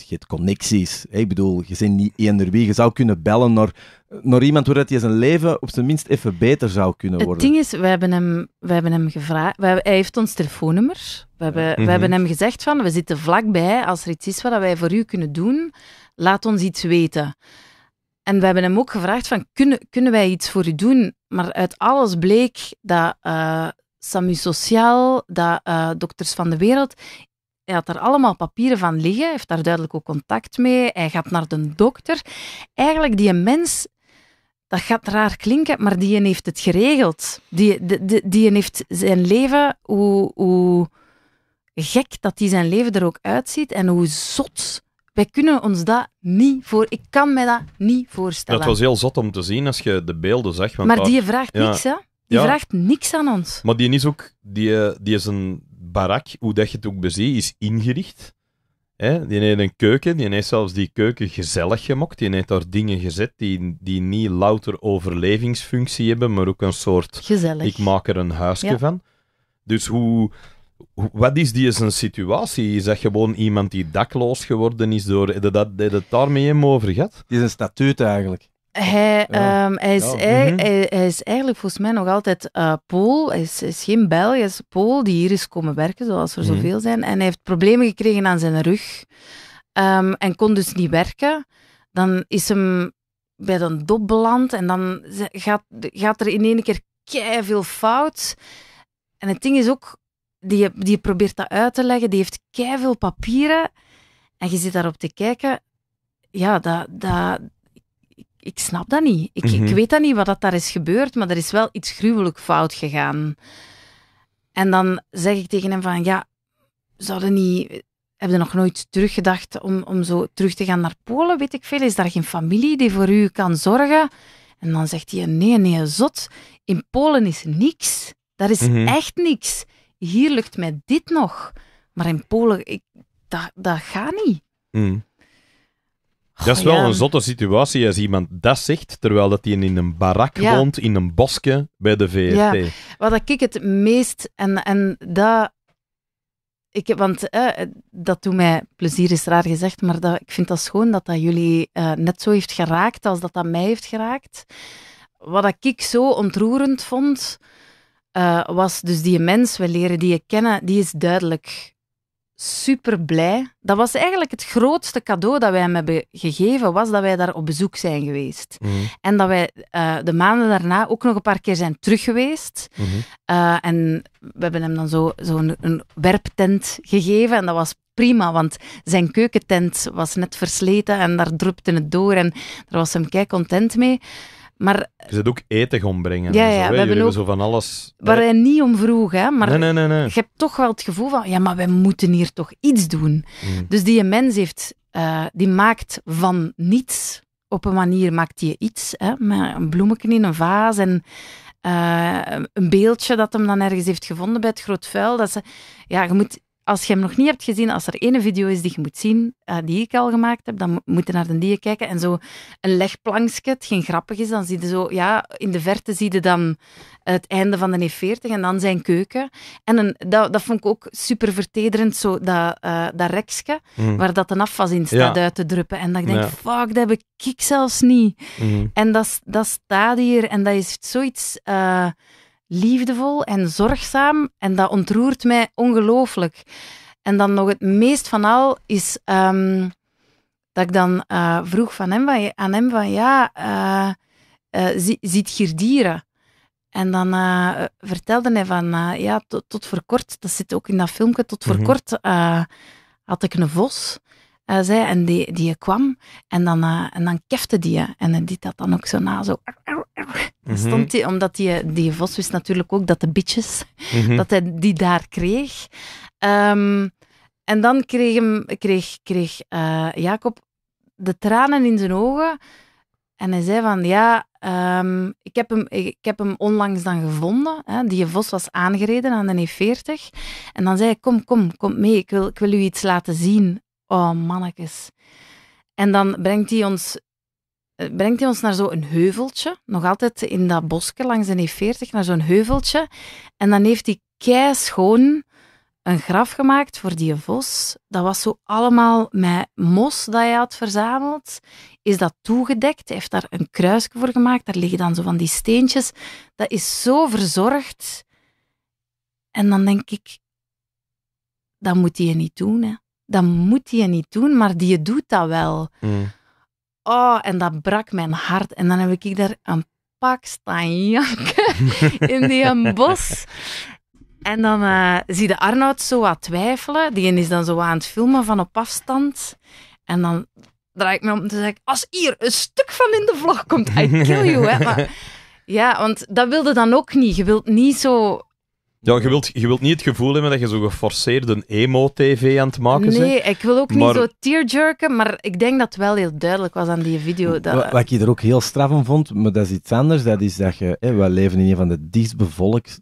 hebt connecties. Ik bedoel, je bent niet eender wie. Je zou kunnen bellen naar, naar iemand waar je zijn leven op zijn minst even beter zou kunnen worden. Het ding is, we hebben hem, we hebben hem gevraagd... hij heeft ons telefoonnummer. We hebben, we mhm. hebben hem gezegd van, we zitten vlakbij. Als er iets is wat wij voor u kunnen doen, laat ons iets weten. En we hebben hem ook gevraagd van, kunnen, kunnen wij iets voor u doen? Maar uit alles bleek dat... Eh, SAMU Sociaal, dat eh, Dokters van de Wereld hij had daar allemaal papieren van liggen, heeft daar duidelijk ook contact mee. Hij gaat naar de dokter. Eigenlijk, die mens, dat gaat raar klinken, maar die heeft het geregeld. Die, die, die, heeft zijn leven, hoe, hoe gek dat die zijn leven er ook uitziet en hoe zot wij kunnen ons dat niet voor. Ik kan me dat niet voorstellen. Dat was heel zot om te zien als je de beelden zag. Want maar die vraagt niks, hè? Die vraagt niks aan ons. Maar die is ook. Die, eh, die is een barak, hoe dat je het ook beziet, is ingericht. Hè? Die heeft een keuken, die heeft zelfs die keuken gezellig gemokt, Die heeft daar dingen gezet die, die niet louter overlevingsfunctie hebben, maar ook een soort... Gezellig. Ik maak er een huisje van. Dus hoe... Wat is die een situatie? Is dat gewoon iemand die dakloos geworden is door... Dat, dat, het daarmee hem over gaat? Het is een statuut eigenlijk. Hij, ehm, hij, is mhm. hij, is eigenlijk volgens mij nog altijd eh, Pool. Hij is, is, geen Belg, hij is Pool die hier is komen werken, zoals er mhm. zoveel zijn. En hij heeft problemen gekregen aan zijn rug ehm, en kon dus niet werken. Dan is hem bij een dop beland en dan gaat, gaat er in één keer kei veel fout. En het ding is ook, die, die probeert dat uit te leggen, die heeft kei veel papieren. En je zit daarop te kijken. Ja, dat, dat, ik snap dat niet. Ik, ik mhm. weet dat niet wat dat daar is gebeurd, maar er is wel iets gruwelijk fout gegaan. En dan zeg ik tegen hem van, ja, zouden niet... Heb je nog nooit teruggedacht om, om zo terug te gaan naar Polen? Weet ik veel, is daar geen familie die voor u kan zorgen? En dan zegt hij, nee, nee, zot. In Polen is niks. Daar is mhm. echt niks. Hier lukt mij dit nog. Maar in Polen, ik, dat, dat gaat niet. Mm dat is ah, wel een zotte situatie als iemand dat zegt, terwijl dat hij in een barak woont, in een bosje bij de VRT. Ja, wat ik het meest... En, en dat... Ik, want eh, dat doet mij plezier, is raar gezegd, maar dat, ik vind dat schoon dat dat jullie eh, net zo heeft geraakt als dat dat mij heeft geraakt. Wat ik zo ontroerend vond, eh, was dus die mens, we leren die je kennen, die is duidelijk super blij. Dat was eigenlijk het grootste cadeau dat wij hem hebben gegeven, was dat wij daar op bezoek zijn geweest. Mhm. En dat wij eh, de maanden daarna ook nog een paar keer zijn terug geweest. Mhm. Eh, en we hebben hem dan zo'n zo, een, werptent gegeven en dat was prima, want zijn keukentent was net versleten en daar drupte het door en daar was hem kei content mee. Maar, je zit ook eten gaan brengen. Ja, ja, zo, we hebben hebben zo van alles. Waar hij niet om vroeg, hè? maar nee, nee, nee, je hebt toch wel het gevoel van: ja, maar wij moeten hier toch iets doen. Mm. Dus die mens heeft, eh, die maakt van niets. Op een manier maakt hij iets, hè, met een bloemetje in een vaas en eh, een beeldje dat hem dan ergens heeft gevonden bij het groot vuil. Dat ze, ja, je moet als je hem nog niet hebt gezien, als er ene video is die je moet zien, eh, die ik al gemaakt heb, dan moet je naar de die kijken. En zo een legplankje, het geen grappig is, dan zie je zo, ja, in de verte zie je dan het einde van de n 40 en dan zijn keuken. En een, dat, dat vond ik ook super vertederend, zo dat, uh, dat reksje mm. waar dat een afwas in staat uit te druppen. En dat ik denk, ja. fuck, dat heb ik, ik zelfs niet. Mm. En dat, dat staat hier en dat is zoiets... Eh, liefdevol en zorgzaam. En dat ontroert mij ongelooflijk. En dan nog het meest van al is ehm, dat ik dan eh, vroeg van hem, van, aan hem van ja, eh, eh, ziet hier dieren? En dan vertelde hij van ja, tot, voor kort, dat zit ook in dat filmpje, tot voor mhm. kort had ik een vos. zei, en die, die kwam en dan, en dan kefte die. En die dat dan ook zo na, zo Mm Stond die, omdat die, die vos wist natuurlijk ook dat de bitches, mhm. dat hij die daar kreeg. Ehm, en dan kreeg, hem, kreeg, kreeg eh, Jacob de tranen in zijn ogen. En hij zei van, ja, ehm, ik, heb hem, ik, heb hem onlangs dan gevonden. Hè. Die vos was aangereden aan de E40. En dan zei hij, kom, kom, kom mee. Ik wil, ik wil u iets laten zien. Oh, mannetjes. En dan brengt hij ons eh, brengt hij ons naar zo'n heuveltje. Nog altijd in dat bosje langs de E40, naar zo'n heuveltje. En dan heeft hij kei schoon een graf gemaakt voor die vos. Dat was zo allemaal met mos dat hij had verzameld. Is dat toegedekt? Hij heeft daar een kruisje voor gemaakt. Daar liggen dan zo van die steentjes. Dat is zo verzorgd. En dan denk ik, dat moet hij niet doen. Hè. Dat moet hij niet doen, maar die doet dat wel. Mm. Oh, en dat brak mijn hart. En dan heb ik daar een pak staan janken in die bos. En dan eh, zie je Arnoud zo wat twijfelen. Die is dan zo aan het filmen van op afstand. En dan draai ik me om en zeg ik, als hier een stuk van in de vlog komt, I kill you. Hè. Maar, ja, want dat wilde dan ook niet. Je wilt niet zo ja, je wilt, je wilt niet het gevoel hebben dat je zo geforceerd een emo-tv aan het maken bent. Nee, ik wil ook niet zo tearjerken, maar ik denk dat het wel heel duidelijk was aan die video. Dat... Wat, ik er ook heel straf van vond, maar dat is iets anders, dat is dat je... we leven in een van de dichtstbevolkte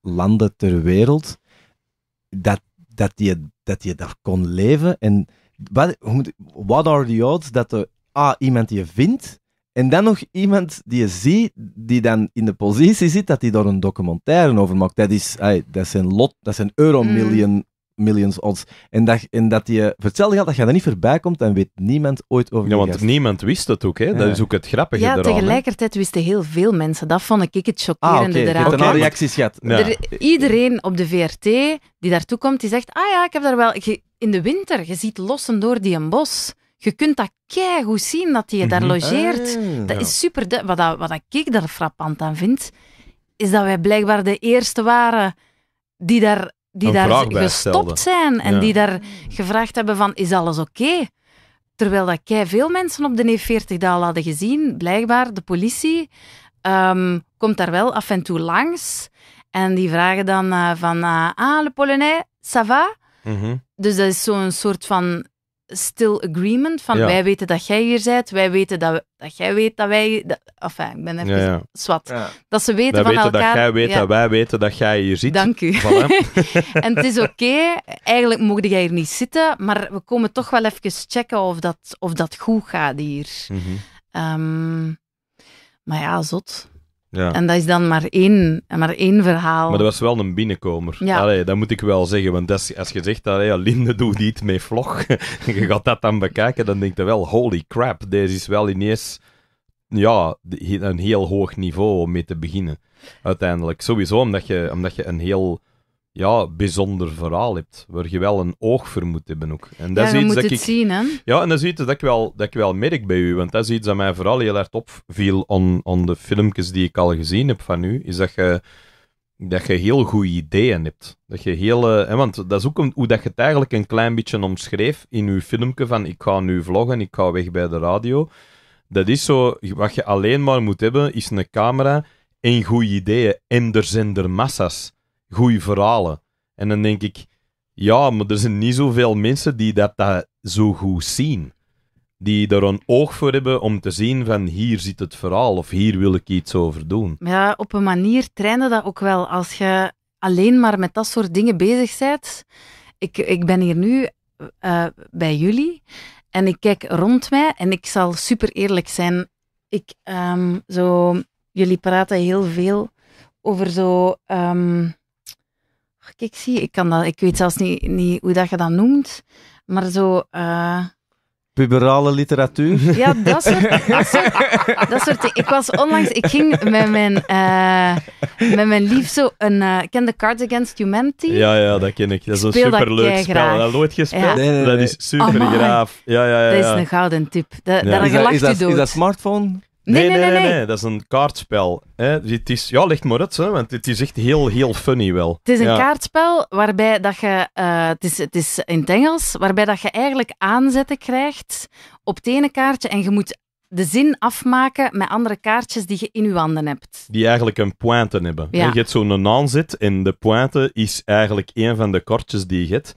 landen ter wereld. Dat, dat, je, dat je daar kon leven. En wat, what are the odds dat er... A, ah, iemand je vindt, en dan nog iemand die je ziet, die dan in de positie zit, dat hij daar een documentaire over maakt. Dat, is, ay, dat zijn lot, dat zijn euromillion mm. millions odds. En dat, en dat je vertelde gaat dat je er niet voorbij komt, dan weet niemand ooit over Ja, want niemand wist het ook, hè? Dat is ook het grappige Ja, tegelijkertijd wisten heel veel mensen. Dat vond ik het ah, chockerende ah, okay. eraan. reacties gehad. Ja. iedereen op de VRT die daartoe komt, die zegt, ah ja, ik heb daar wel... in de winter, je ziet lossen door die een bos. Je kunt dat keigoed zien dat hij daar mhm. logeert. Ah, dat is super. wat, dat, wat dat ik daar frappant aan vind, is dat wij blijkbaar de eerste waren die daar, die daar gestopt zijn en die daar gevraagd hebben van, is alles oké? Terwijl dat kei veel mensen op de E40 daar al hadden gezien, blijkbaar de politie ehm, komt daar wel af en toe langs. En die vragen dan eh, van, uh, ah, le polonais, ça va? Mhm. Dus dat is zo'n soort van stil agreement van wij weten dat jij hier bent, wij weten dat, dat jij weet dat wij... Dat, enfin, ik ben even ja, zwart. Dat ze weten wij van weten Dat jij weet dat wij weten dat jij hier zit. Dank u. en het is oké, eigenlijk mocht jij hier niet zitten, maar we komen toch wel even checken of dat, of dat goed gaat hier. Mhm. Ehm, maar ja, zot. Ja. En dat is dan maar één, maar één verhaal. Maar dat was wel een binnenkomer. Ja. dat moet ik wel zeggen. Want als, als je zegt, allee, Linde doet niet mee vlog, je gaat dat dan bekijken, dan denk je wel, holy crap, deze is wel ineens ja, een heel hoog niveau om mee te beginnen. Uiteindelijk. Sowieso omdat je, omdat je een heel ja, bijzonder verhaal hebt, waar je wel een oog voor moet hebben ook. En dat ja, is iets dat ik, Ja, en dat is iets dat ik, wel, dat ik wel merk bij u, want dat is iets dat mij vooral heel erg opviel aan, de filmpjes die ik al gezien heb van u, is dat je, dat je heel goede ideeën hebt. Dat je heel, eh, want dat is ook hoe dat je het eigenlijk een klein beetje omschreef in uw filmpje van ik ga nu vloggen, ik ga weg bij de radio. Dat is zo, wat je alleen maar moet hebben, is een camera en goede ideeën. En er zijn er massa's goede verhalen. En dan denk ik, ja, maar er zijn niet zoveel mensen die dat, dat zo goed zien. Die er een oog voor hebben om te zien van hier zit het verhaal of hier wil ik iets over doen. Ja, op een manier trainen dat ook wel. Als je alleen maar met dat soort dingen bezig bent. Ik, ik ben hier nu eh, bij jullie en ik kijk rond mij en ik zal super eerlijk zijn. Ik, ehm, zo, jullie praten heel veel over zo ehm, Kijk, zie, ik, kan dat, ik weet zelfs niet, niet hoe dat je dat noemt, maar zo... Uh... Puberale literatuur? Ja, dat soort, dat soort, dat soort Ik was onlangs... Ik ging met mijn, uh, met mijn lief zo een... Uh, ken de Cards Against Humanity? Ja, ja, dat ken ik. Dat is ik een superleuk spel. Graag. Dat nooit gespeeld? Ja. Nee, nee, nee. Dat is super oh, ja, ja, ja, ja, Dat is een gouden tip. Dat, ja. Daar is, dat, is, dat, is dat smartphone? Nee nee nee, nee, dat is een kaartspel. Hè. Dus het is, ja, leg maar uit, hè, want het is echt heel, heel funny wel. Het is een kaartspel waarbij dat je, eh, het, is, het is in het Engels, waarbij dat je eigenlijk aanzetten krijgt op het ene kaartje en je moet de zin afmaken met andere kaartjes die je in je handen hebt. Die eigenlijk een pointe hebben. Je hebt zo'n aanzet en de pointe is eigenlijk een van de kortjes die je hebt.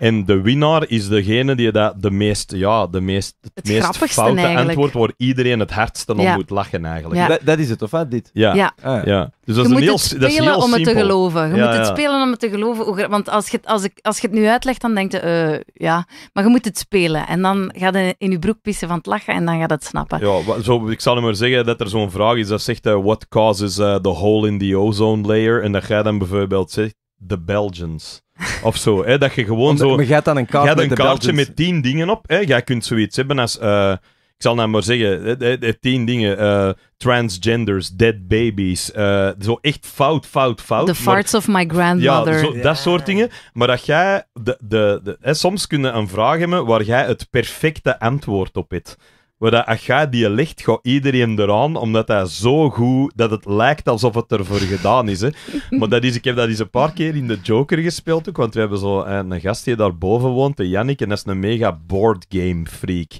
En de winnaar is degene die dat de meest, ja, de meest, het, meest foute antwoord waar iedereen het hardste om moet lachen eigenlijk. Ja. Dat, dat, is het, of wat? Dit? Ja. ja. Ah. ja. Dus dat je is moet heel, het spelen dat is heel om het te geloven. Je moet het spelen om het te geloven. Want als je, als ik, als je het nu uitlegt, dan denk je, eh, ja, maar je moet het spelen. En dan gaat je in je broek pissen van het lachen en dan gaat het snappen. Ja, zo, ik zal hem maar zeggen dat er zo'n vraag is dat zegt, uh, what causes eh, the hole in the ozone layer? En dat jij dan bijvoorbeeld zegt, The Belgians. Of zo, hè, dat je gewoon zo... Maar hebt dan een kaartje met tien dingen op. Hè, jij kunt zoiets hebben als... Eh, ik zal nou maar zeggen, hè, tien dingen. Eh, transgenders, dead babies. Eh, zo echt fout, fout, fout. The farts of my grandmother. Ja, zo, dat soort dingen. Maar dat jij... De, de, de hè, soms kunnen een vraag hebben waar jij het perfecte antwoord op hebt. Waar dat Acha die licht gaat iedereen eraan, omdat hij zo goed, dat het lijkt alsof het ervoor gedaan is. Hè. Maar dat is, ik heb dat eens een paar keer in de Joker gespeeld ook, want we hebben zo eh, een gast die daarboven woont, de Yannick, en dat is een mega board game freak.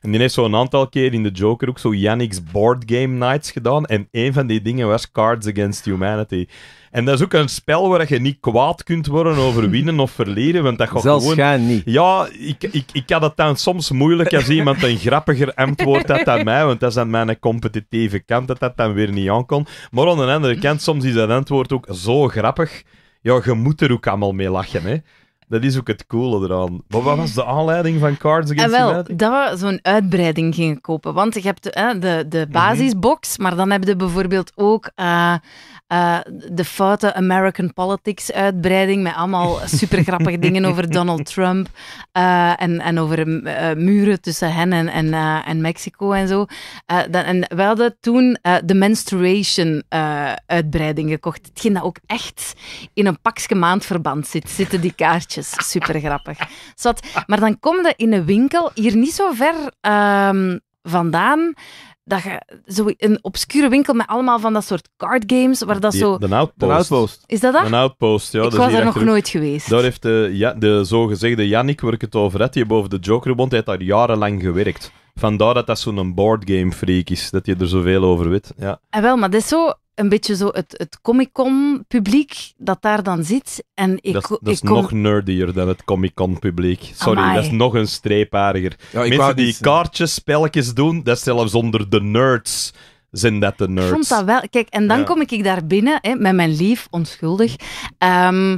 En die heeft zo een aantal keer in de Joker ook zo Yannick's board game nights gedaan, en een van die dingen was Cards Against Humanity. En dat is ook een spel waar je niet kwaad kunt worden over winnen of verliezen, want dat gaat Zelfs gewoon... niet. Ja, ik, ik, ik had het dan soms moeilijk als iemand een grappiger antwoord had dan mij, want dat is aan mijn competitieve kant dat dat dan weer niet aan Maar aan de andere kant, soms is dat antwoord ook zo grappig. Ja, je moet er ook allemaal mee lachen, hè. Dat is ook het coole eraan. Maar wat was de aanleiding van Cards Against eh, wel, Dat we zo'n uitbreiding gingen kopen. Want je hebt eh, de, de mhm. basisbox, maar dan heb je bijvoorbeeld ook eh, eh, de foute American Politics uitbreiding met allemaal supergrappige dingen over Donald Trump en, en over muren tussen hen en, en, en Mexico en zo. Dan, en we hadden toen de menstruation uitbreiding gekocht. ging dat ook echt in een pakske maandverband zit, zitten die kaartjes. Super grappig. maar dan kom je in een winkel hier niet zo ver ehm, vandaan dat je zo een obscure winkel met allemaal van dat soort card games, waar dat zo... De outpost. outpost. Is dat dat? Een outpost, ja. Ik dus was daar nog nooit geweest. Daar heeft de, eh, ja, de zogezegde Yannick, waar ik het over had, die boven de Joker bond, heeft daar jarenlang gewerkt. Vandaar dat dat zo'n boardgame freak is, dat je er zoveel over weet. Ja. En ah, wel, maar dat is zo een beetje zo het, het Comic-Con publiek dat daar dan zit. En ik, dat, is, is kom... nog nerdier dan het Comic-Con publiek. Sorry, dat is nog een streep aardiger. Mensen die kaartjes, spelletjes doen, dat is zelfs onder de nerds. Zijn dat de nerds? Ik vond dat wel. Kijk, en dan kom ik daar binnen hè, met mijn lief, onschuldig. Ehm,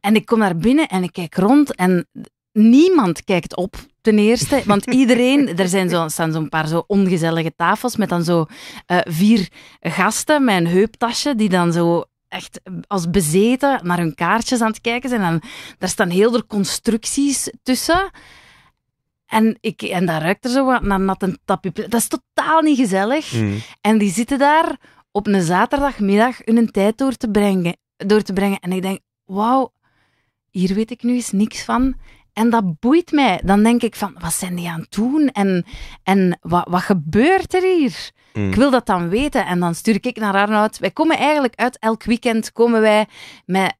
en ik kom daar binnen en ik kijk rond en niemand kijkt op, ten eerste. Want iedereen, er zijn zo, staan zo'n paar zo ongezellige tafels met dan zo eh, vier gasten mijn heuptasje die dan zo echt als bezeten naar hun kaartjes aan het kijken zijn. En dan, daar staan heel veel constructies tussen. En, ik, en daar ruikt er zo wat naar natte tapje. Dat is totaal niet gezellig. Mm. En die zitten daar op een zaterdagmiddag hun tijd door te brengen. Door te brengen. En ik denk, wauw, hier weet ik nu eens niks van. En dat boeit mij. Dan denk ik van, wat zijn die aan het doen? En, en wat, wat gebeurt er hier? Mm. Ik wil dat dan weten. En dan stuur ik naar Arnoud. Wij komen eigenlijk uit elk weekend komen wij met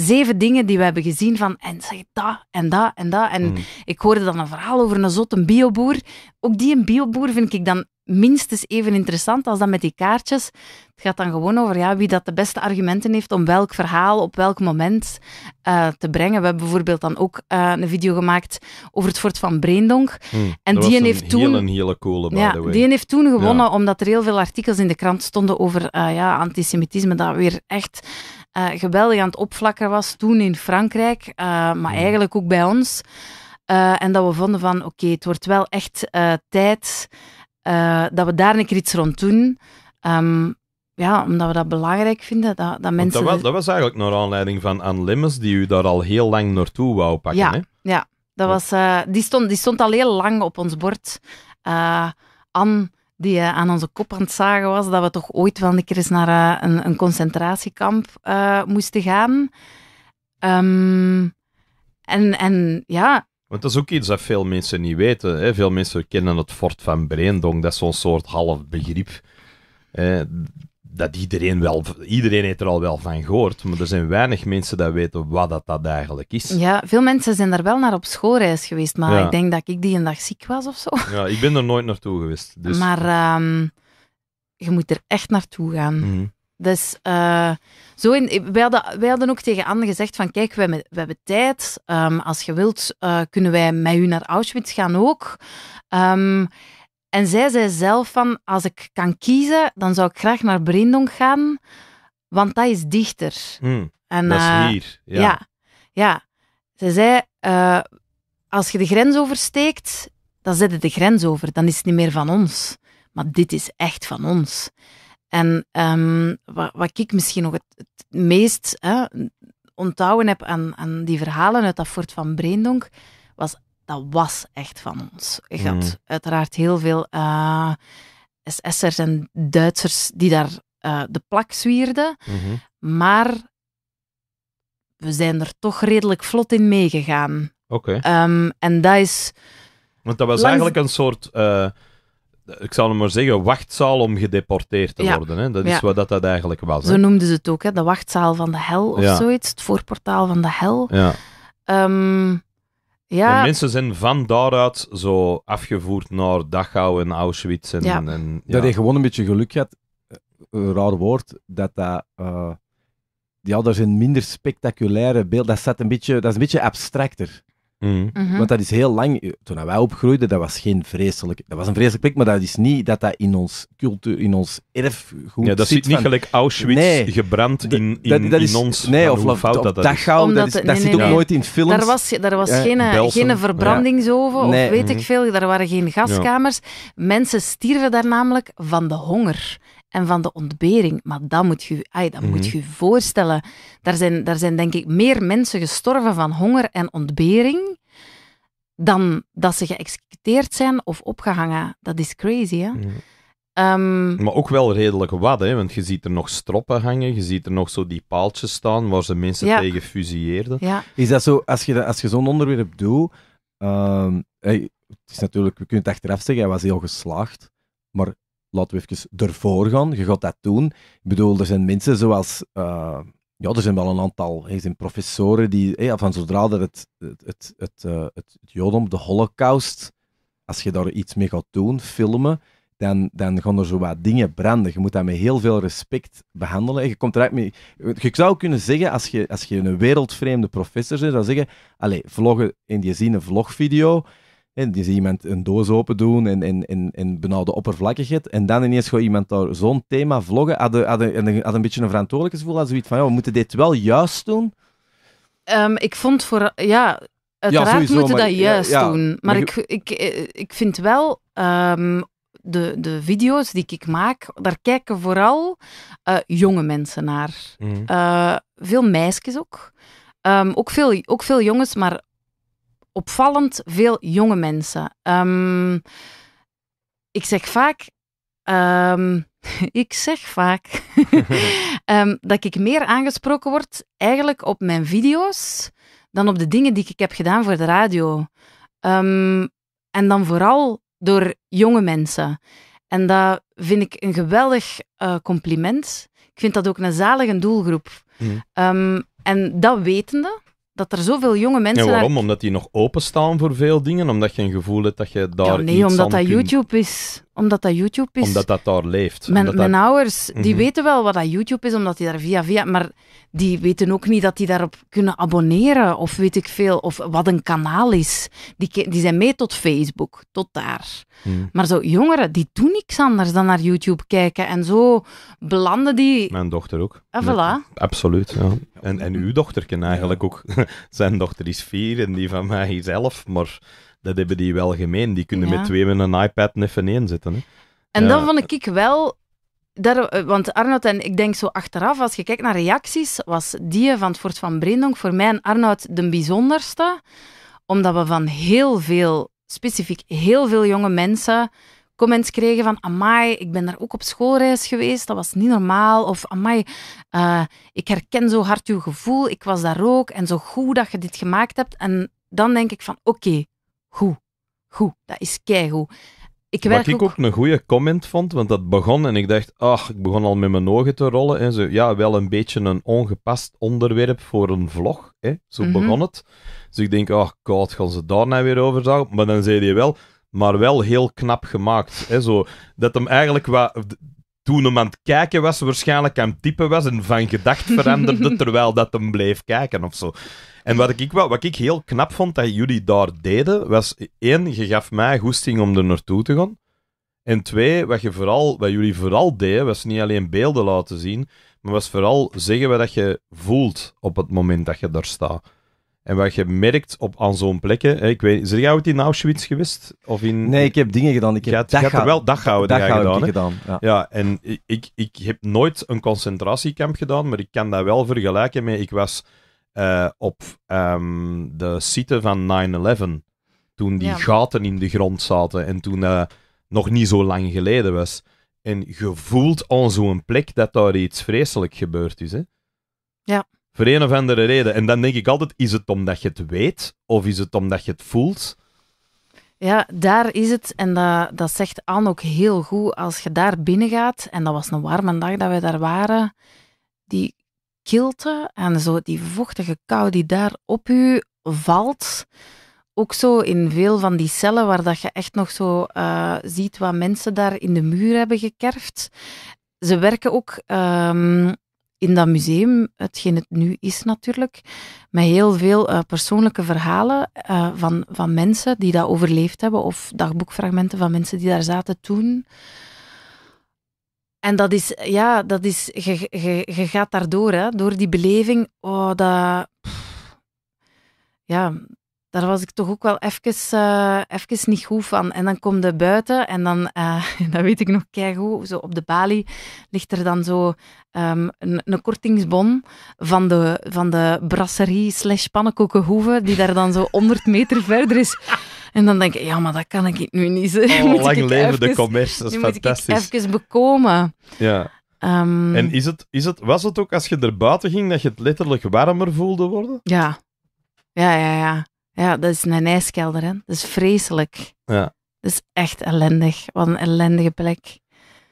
zeven dingen die we hebben gezien van en zeg dat en dat en dat. En mm. ik hoorde dan een verhaal over een zot een bioboer. Ook die een bioboer vind ik dan minstens even interessant als dat met die kaartjes. Het gaat dan gewoon over ja, wie dat de beste argumenten heeft om welk verhaal op welk moment eh, te brengen. We hebben bijvoorbeeld dan ook eh, een video gemaakt over het fort van Breendonk. Mm. en die heeft toen. ja, heeft toen gewonnen omdat er heel veel artikels in de krant stonden over eh, ja, antisemitisme. Dat weer echt uh, geweldig aan het opvlakken was toen in Frankrijk, eh, maar mm. eigenlijk ook bij ons. Eh, en dat we vonden van oké, het wordt wel echt tijd dat we daar een keer iets rond doen. Ehm, ja, omdat we dat belangrijk vinden, dat, dat mensen... Dat was, dat was, eigenlijk naar aanleiding van Anne Limmes die u daar al heel lang naartoe wou pakken, ja, hè? Ja, dat was, die, stond, die stond al heel lang op ons bord. Uh, Anne die eh, aan onze kop aan het zagen was, dat we toch ooit wel een keer eens naar eh, een, een, concentratiekamp eh, moesten gaan. Ehm, en, en ja. Want dat is ook iets dat veel mensen niet weten. Hè? Veel mensen kennen het fort van Breendonk, dat is zo'n soort half begrip dat iedereen wel... Iedereen heeft er al wel van gehoord, maar er zijn weinig mensen die weten wat dat, dat eigenlijk is. Ja, veel mensen zijn daar wel naar op schoolreis geweest, maar ik denk dat ik die een dag ziek was of zo. Ja, ik ben er nooit naartoe geweest. Dus... Maar ehm, je moet er echt naartoe gaan. Mhm. Dus eh, zo in, wij, hadden, wij hadden ook tegen Anne gezegd van kijk, we hebben, hebben tijd. Ehm, als je wilt, eh, kunnen wij met u naar Auschwitz gaan ook. Um, en zij zei zelf van, als ik kan kiezen, dan zou ik graag naar Brindonk gaan, want dat is dichter. Hmm, en, dat is eh, hier, ja. Ja, ja. zei, eh, als je de grens oversteekt, dan zet je de grens over. Dan is het niet meer van ons. Maar dit is echt van ons. En ehm, wat, ik misschien nog het, meest hè, onthouden heb aan, aan die verhalen uit dat fort van Breendonk, was dat was echt van ons. Je mm. had uiteraard heel veel uh, eh, SS'ers en Duitsers die daar eh, de plak zwierden. Mhm. Maar we zijn er toch redelijk vlot in meegegaan. Oké. Ehm, en dat is... Want dat was eigenlijk een soort... Eh, ik zal hem maar zeggen, wachtzaal om gedeporteerd te worden. Hè? Dat is wat dat, dat eigenlijk was. Zo noemden ze het ook, hè? de wachtzaal van de hel of zoiets. Het voorportaal van de hel. Ja. Ehm, en mensen zijn van daaruit zo afgevoerd naar Dachau en Auschwitz. En, ja. Dat hij gewoon een beetje geluk had, eh, een raar woord, dat dat... Uh, ja, is een minder spectaculaire beeld. Dat, een beetje, dat is een beetje abstracter. Mhm. Mhm. Want dat is heel lang, eh, toen wij opgroeiden, dat was geen vreselijk, dat was een vreselijk plek, maar dat is niet dat dat in ons cultuur, in ons erfgoed Ja, dat zit niet gelijk Auschwitz gebrand in, in, dat, dat is, ons Nee, of, dat, dat, dat, dat zit ook nooit in films. Daar was, daar was geen, eh, geen verbrandingsoven, of weet ik veel, daar waren geen gaskamers. Mensen stierven daar namelijk van de honger en van de ontbering. Maar dat moet je dat moet mhm. je voorstellen. Daar zijn, daar zijn denk ik meer mensen gestorven van honger en ontbering dan dat ze geëxecuteerd zijn of opgehangen. Dat is crazy, hè? Mhm. Ehm, maar ook wel redelijk wat, hè? want je ziet er nog stroppen hangen, je ziet er nog zo die paaltjes staan waar ze mensen tegen fusieerden. Is dat zo, als je, als je zo'n onderwerp doet, um, hey, het is natuurlijk, we kunnen het achteraf zeggen, hij was heel geslaagd, maar laten we even ervoor gaan. Je gaat dat doen. Ik bedoel, er zijn mensen zoals. Eh, ja, er zijn wel een aantal er zijn professoren die. van zodra dat het, het, het, eh, het, het, Jodom, de Holocaust. Als je daar iets mee gaat doen, filmen. Dan, dan gaan er zo wat dingen branden. Je moet dat met heel veel respect behandelen. je, komt eruit mee, je zou kunnen zeggen, als je, als je een wereldvreemde professor bent, dan zeggen: Allee, vloggen in je zin een vlogvideo. En je ziet iemand een doos open doen en, en, en, en benauwde oppervlakkigheid. En dan ineens gewoon iemand daar zo'n thema vloggen. Had, had, had, een beetje een gevoel Had zoiets van, ja, we moeten dit wel juist doen. Ehm, ik vond voor... Ja, uiteraard moeten we dat juist doen. Maar, ik, ik, ik vind wel... Ehm, de, de video's die ik maak, daar kijken vooral eh, jonge mensen naar. Mhm. Eh, veel meisjes ook. Ehm, ook, veel, ook veel jongens, maar opvallend veel jonge mensen. Ehm, ik zeg vaak. Ehm, ik zeg vaak ehm, dat ik meer aangesproken word eigenlijk op mijn video's dan op de dingen die ik heb gedaan voor de radio. en dan vooral door jonge mensen. En dat vind ik een geweldig eh, compliment. Ik vind dat ook een zalige doelgroep. Mm. en dat wetende, dat er zoveel jonge mensen. En waarom? Omdat die nog openstaan voor veel dingen? Omdat je een gevoel hebt dat je daar. Ja, nee, omdat dat YouTube is omdat dat YouTube is. Omdat dat daar leeft. Mijn, dat... ouders, die mhm. weten wel wat dat YouTube is, omdat die daar via via... Maar die weten ook niet dat die daarop kunnen abonneren, of weet ik veel, of wat een kanaal is. Die, die zijn mee tot Facebook, tot daar. Mhm. Maar zo jongeren, die doen niets anders dan naar YouTube kijken. En zo belanden die... Mijn dochter ook. En ah, voilà. absoluut, ja. En, en uw dochterken eigenlijk ook. Zijn dochter is vier en die van mij is elf, maar dat hebben die wel gemeen. Die kunnen met twee met een iPad even zitten. Hè. En dan vond ik wel... Daar, eh, want Arnoud en ik denk zo achteraf, als je kijkt naar reacties, was die van het Fort van Brendonk voor mij en Arnoud de bijzonderste. Omdat we van heel veel, specifiek heel veel jonge mensen comments kregen van amai, ik ben daar ook op schoolreis geweest, dat was niet normaal. Of amai, uh, ik herken zo hard uw gevoel, ik was daar ook en zo goed dat je dit gemaakt hebt. En dan denk ik van oké, goed. Goed, dat is keigoed. Ik Wat ik ook... een goede comment vond, want dat begon en ik dacht, ach, ik begon al met mijn ogen te rollen. En zo, ja, wel een beetje een ongepast onderwerp voor een vlog. Hè? Zo mhm. begon het. Dus ik denk, ach, god, gaan ze daar nou weer over zagen? Maar dan zei hij wel, maar wel heel knap gemaakt. Hè? Zo, dat hem eigenlijk wat, toen hem aan het kijken was, waarschijnlijk aan het typen was en van gedacht veranderde, terwijl dat hem bleef kijken of zo. En wat ik, wat ik heel knap vond dat jullie daar deden, was één, je gaf mij goesting om er naartoe te gaan. En twee, wat, je vooral, wat jullie vooral deden, was niet alleen beelden laten zien, maar was vooral zeggen wat je voelt op het moment dat je daar staat. En wat je merkt op, aan zo'n plekken. Ik weet, zijn jij ooit in Auschwitz geweest? Of in... Nee, ik heb dingen gedaan. Ik heb gaat, gaat er wel daghouden dag gedaan. gedaan ja. ja. en ik, ik heb nooit een concentratiekamp gedaan, maar ik kan dat wel vergelijken met... Ik was eh, op ehm, de site van 9-11. Toen die gaten in de grond zaten en toen uh, nog niet zo lang geleden was. En je voelt al zo'n plek dat daar iets vreselijk gebeurd is. Hè? Ja. Voor een of andere reden. En dan denk ik altijd: is het omdat je het weet of is het omdat je het voelt? Ja, daar is het. En dat, dat zegt Anne ook heel goed. Als je daar binnen gaat, en dat was een warme dag dat wij daar waren, die kilte en zo die vochtige kou die daar op u valt. Ook zo in veel van die cellen waar dat je echt nog zo eh, ziet wat mensen daar in de muur hebben gekerfd. Ze werken ook ehm, in dat museum, hetgeen het nu is natuurlijk, met heel veel eh, persoonlijke verhalen eh, van, van mensen die dat overleefd hebben of dagboekfragmenten van mensen die daar zaten toen. En dat is, ja, dat is, je, je, je gaat daardoor, hè, door die beleving. Oh, dat. Ja, daar was ik toch ook wel even, uh, niet goed van. En dan kom je buiten en dan, eh, dat weet ik nog keigoed, zo op de balie ligt er dan zo ehm, een, een, kortingsbon van de, van de brasserie slash pannenkoekenhoeve, die daar dan zo 100 meter verder is. En dan denk ik, ja, maar dat kan ik nu niet. Zo. Oh, lang leven de commerce, dat is fantastisch. even bekomen. Ja. Ehm, en is het, is het, was het ook als je er buiten ging dat je het letterlijk warmer voelde worden? Ja. Ja, ja, ja. Ja, dat is een ijskelder, Dat is vreselijk. Ja. Dat is echt ellendig. Wat een ellendige plek.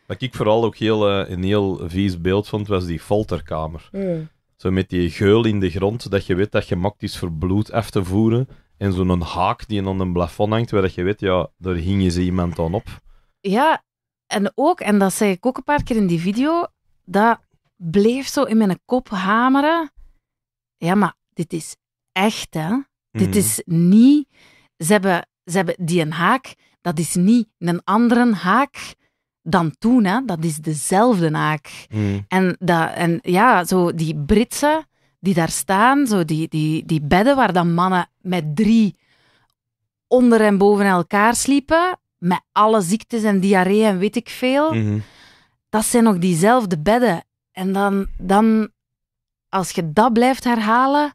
Wat ik vooral ook heel, eh, een heel vies beeld vond, was die folterkamer. Hmm. Zo met die geul in de grond, dat je weet dat je makkelijk is voor bloed af te voeren. En zo'n haak die aan een plafond hangt, waar dat je weet, ja, daar hingen ze iemand dan op. Ja, en ook, en dat zei ik ook een paar keer in die video, dat bleef zo in mijn kop hameren. Ja, maar dit is echt, hè? Dit mhm. is niet. Ze hebben, ze hebben die een haak, dat is niet een andere haak dan toen. Hè. Dat is dezelfde haak. Mhm. En, dat, en ja, zo die Britse die daar staan, zo die, die, die bedden waar dan mannen met drie onder en boven elkaar sliepen, met alle ziektes en diarree en weet ik veel. Mhm. Dat zijn nog diezelfde bedden. En dan, dan, als je dat blijft herhalen,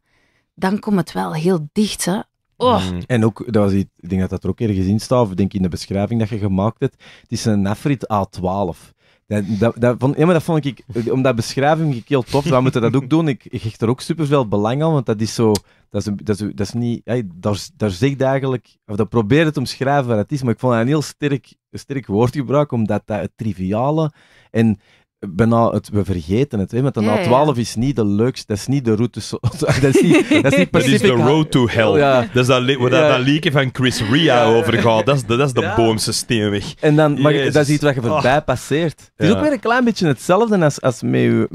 dan komt het wel heel dicht. Hè? Oh. Mm. En ook, dat was ik denk dat dat er ook ergens in staat, of denk in de beschrijving dat je gemaakt hebt. Het is een Afrit A12. Dat, dat, dat, ja, maar dat vond ik, eh, omdat beschrijving ik heel tof, we moeten dat ook doen. Ik, ik er ook superveel belang aan, want dat is zo, dat is, dat is, dat is niet, hey, daar, daar zegt eigenlijk, of dat probeert het omschrijven wat het is, maar ik vond dat een heel sterk, sterk woordgebruik, omdat dat het triviale en bijna het, we vergeten het. Hè? Want de ja, A12 is niet de leukste, dat is niet de route. dat is niet, dat is niet Dat is de road to hell. Dat is dat, dat, dat van Chris Ria over gaat. Dat is de, dat is de boomse steenweg. En dan, maar dat is iets wat je ah. voorbij passeert. Het is ook weer een klein beetje hetzelfde als, als met,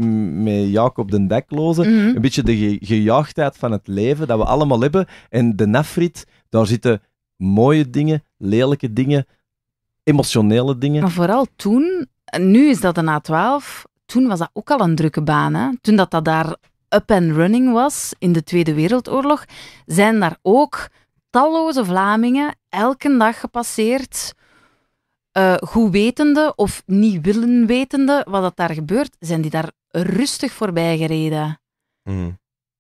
met Jacob de Dekloze. Mhm. Een beetje de gejaagdheid van het leven dat we allemaal hebben. En de nafrit, daar zitten mooie dingen, lelijke dingen, emotionele dingen. Maar vooral toen nu is dat een A12. Toen was dat ook al een drukke baan. Hè? Toen dat, dat daar up and running was in de Tweede Wereldoorlog, zijn daar ook talloze Vlamingen elke dag gepasseerd. Eh, goed wetende of niet willen wetende wat dat daar gebeurt, zijn die daar rustig voorbij gereden. Mhm.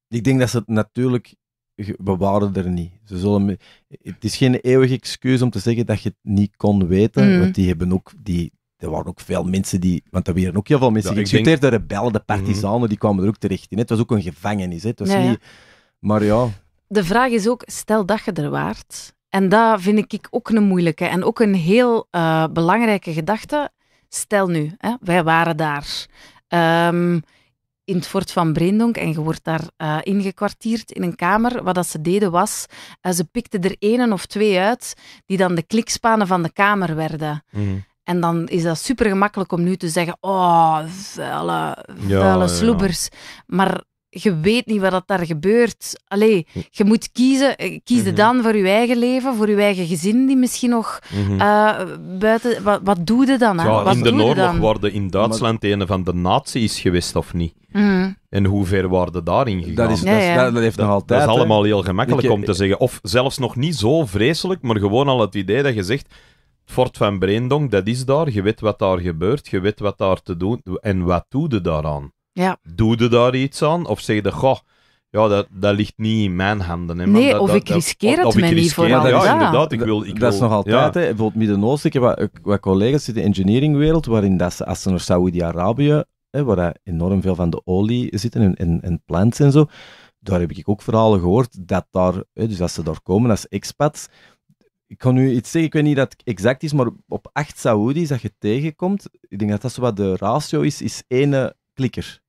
Ik denk dat ze het natuurlijk we er niet. Ze zullen, het is geen eeuwig excuus om te zeggen dat je het niet kon weten, mhm. want die hebben ook die er waren ook veel mensen die, want er werden ook heel veel mensen ja, denk... de rebellen, de partizanen, mhm. die kwamen er ook terecht in. Het was ook een gevangenis, hè. was niet... Maar ja... De vraag is ook, stel dat je er waart, en dat vind ik ook een moeilijke en ook een heel eh, belangrijke gedachte. Stel nu, hè, wij waren daar. Ehm, in het fort van Breendonk en je wordt daar eh, ingekwartierd in een kamer. Wat dat ze deden was, eh, ze pikten er één of twee uit die dan de klikspanen van de kamer werden. Mhm. En dan is dat super gemakkelijk om nu te zeggen: oh, vuile, vuile ja, sloebers. Maar je weet niet wat dat daar gebeurt. Allee, hm. je moet kiezen. Eh, kies mhm. dan voor je eigen leven, voor je eigen gezin, die misschien nog mhm. eh, buiten. Wat, wat doe je dan? Ja, in de oorlog worden in Duitsland een van de naties geweest, of niet? Mhm. En hoe ver waren daarin gegaan? Dat is, dat, is, dat, heeft nog altijd, dat is allemaal heel gemakkelijk om te zeggen. Of zelfs nog niet zo vreselijk, maar gewoon al het idee dat je zegt Fort van Breendonk, dat is daar. Je weet wat daar gebeurt. Je weet wat daar te doen. En wat doe je daaraan? Ja. Doe je daar iets aan? Of zeg je, goh, ja, dat, dat ligt niet in mijn handen. Hè, nee, dat, of ik riskeer het mij niet voor Ja, ja, inderdaad. Ik wil, ik dat is nog altijd, hè, bijvoorbeeld Midden-Oosten. Ik heb wat, wat collega's in de engineeringwereld, waarin dat ze, als ze naar saudi arabië waar enorm veel van de olie zit en, en, en plants en zo, daar heb ik ook verhalen gehoord dat daar, hè, dus als ze daar komen als expats, ik kan nu iets zeggen, ik weet niet dat het exact is, maar op acht Saoedi's dat je tegenkomt, ik denk dat dat zo wat de ratio is, is ene klikker.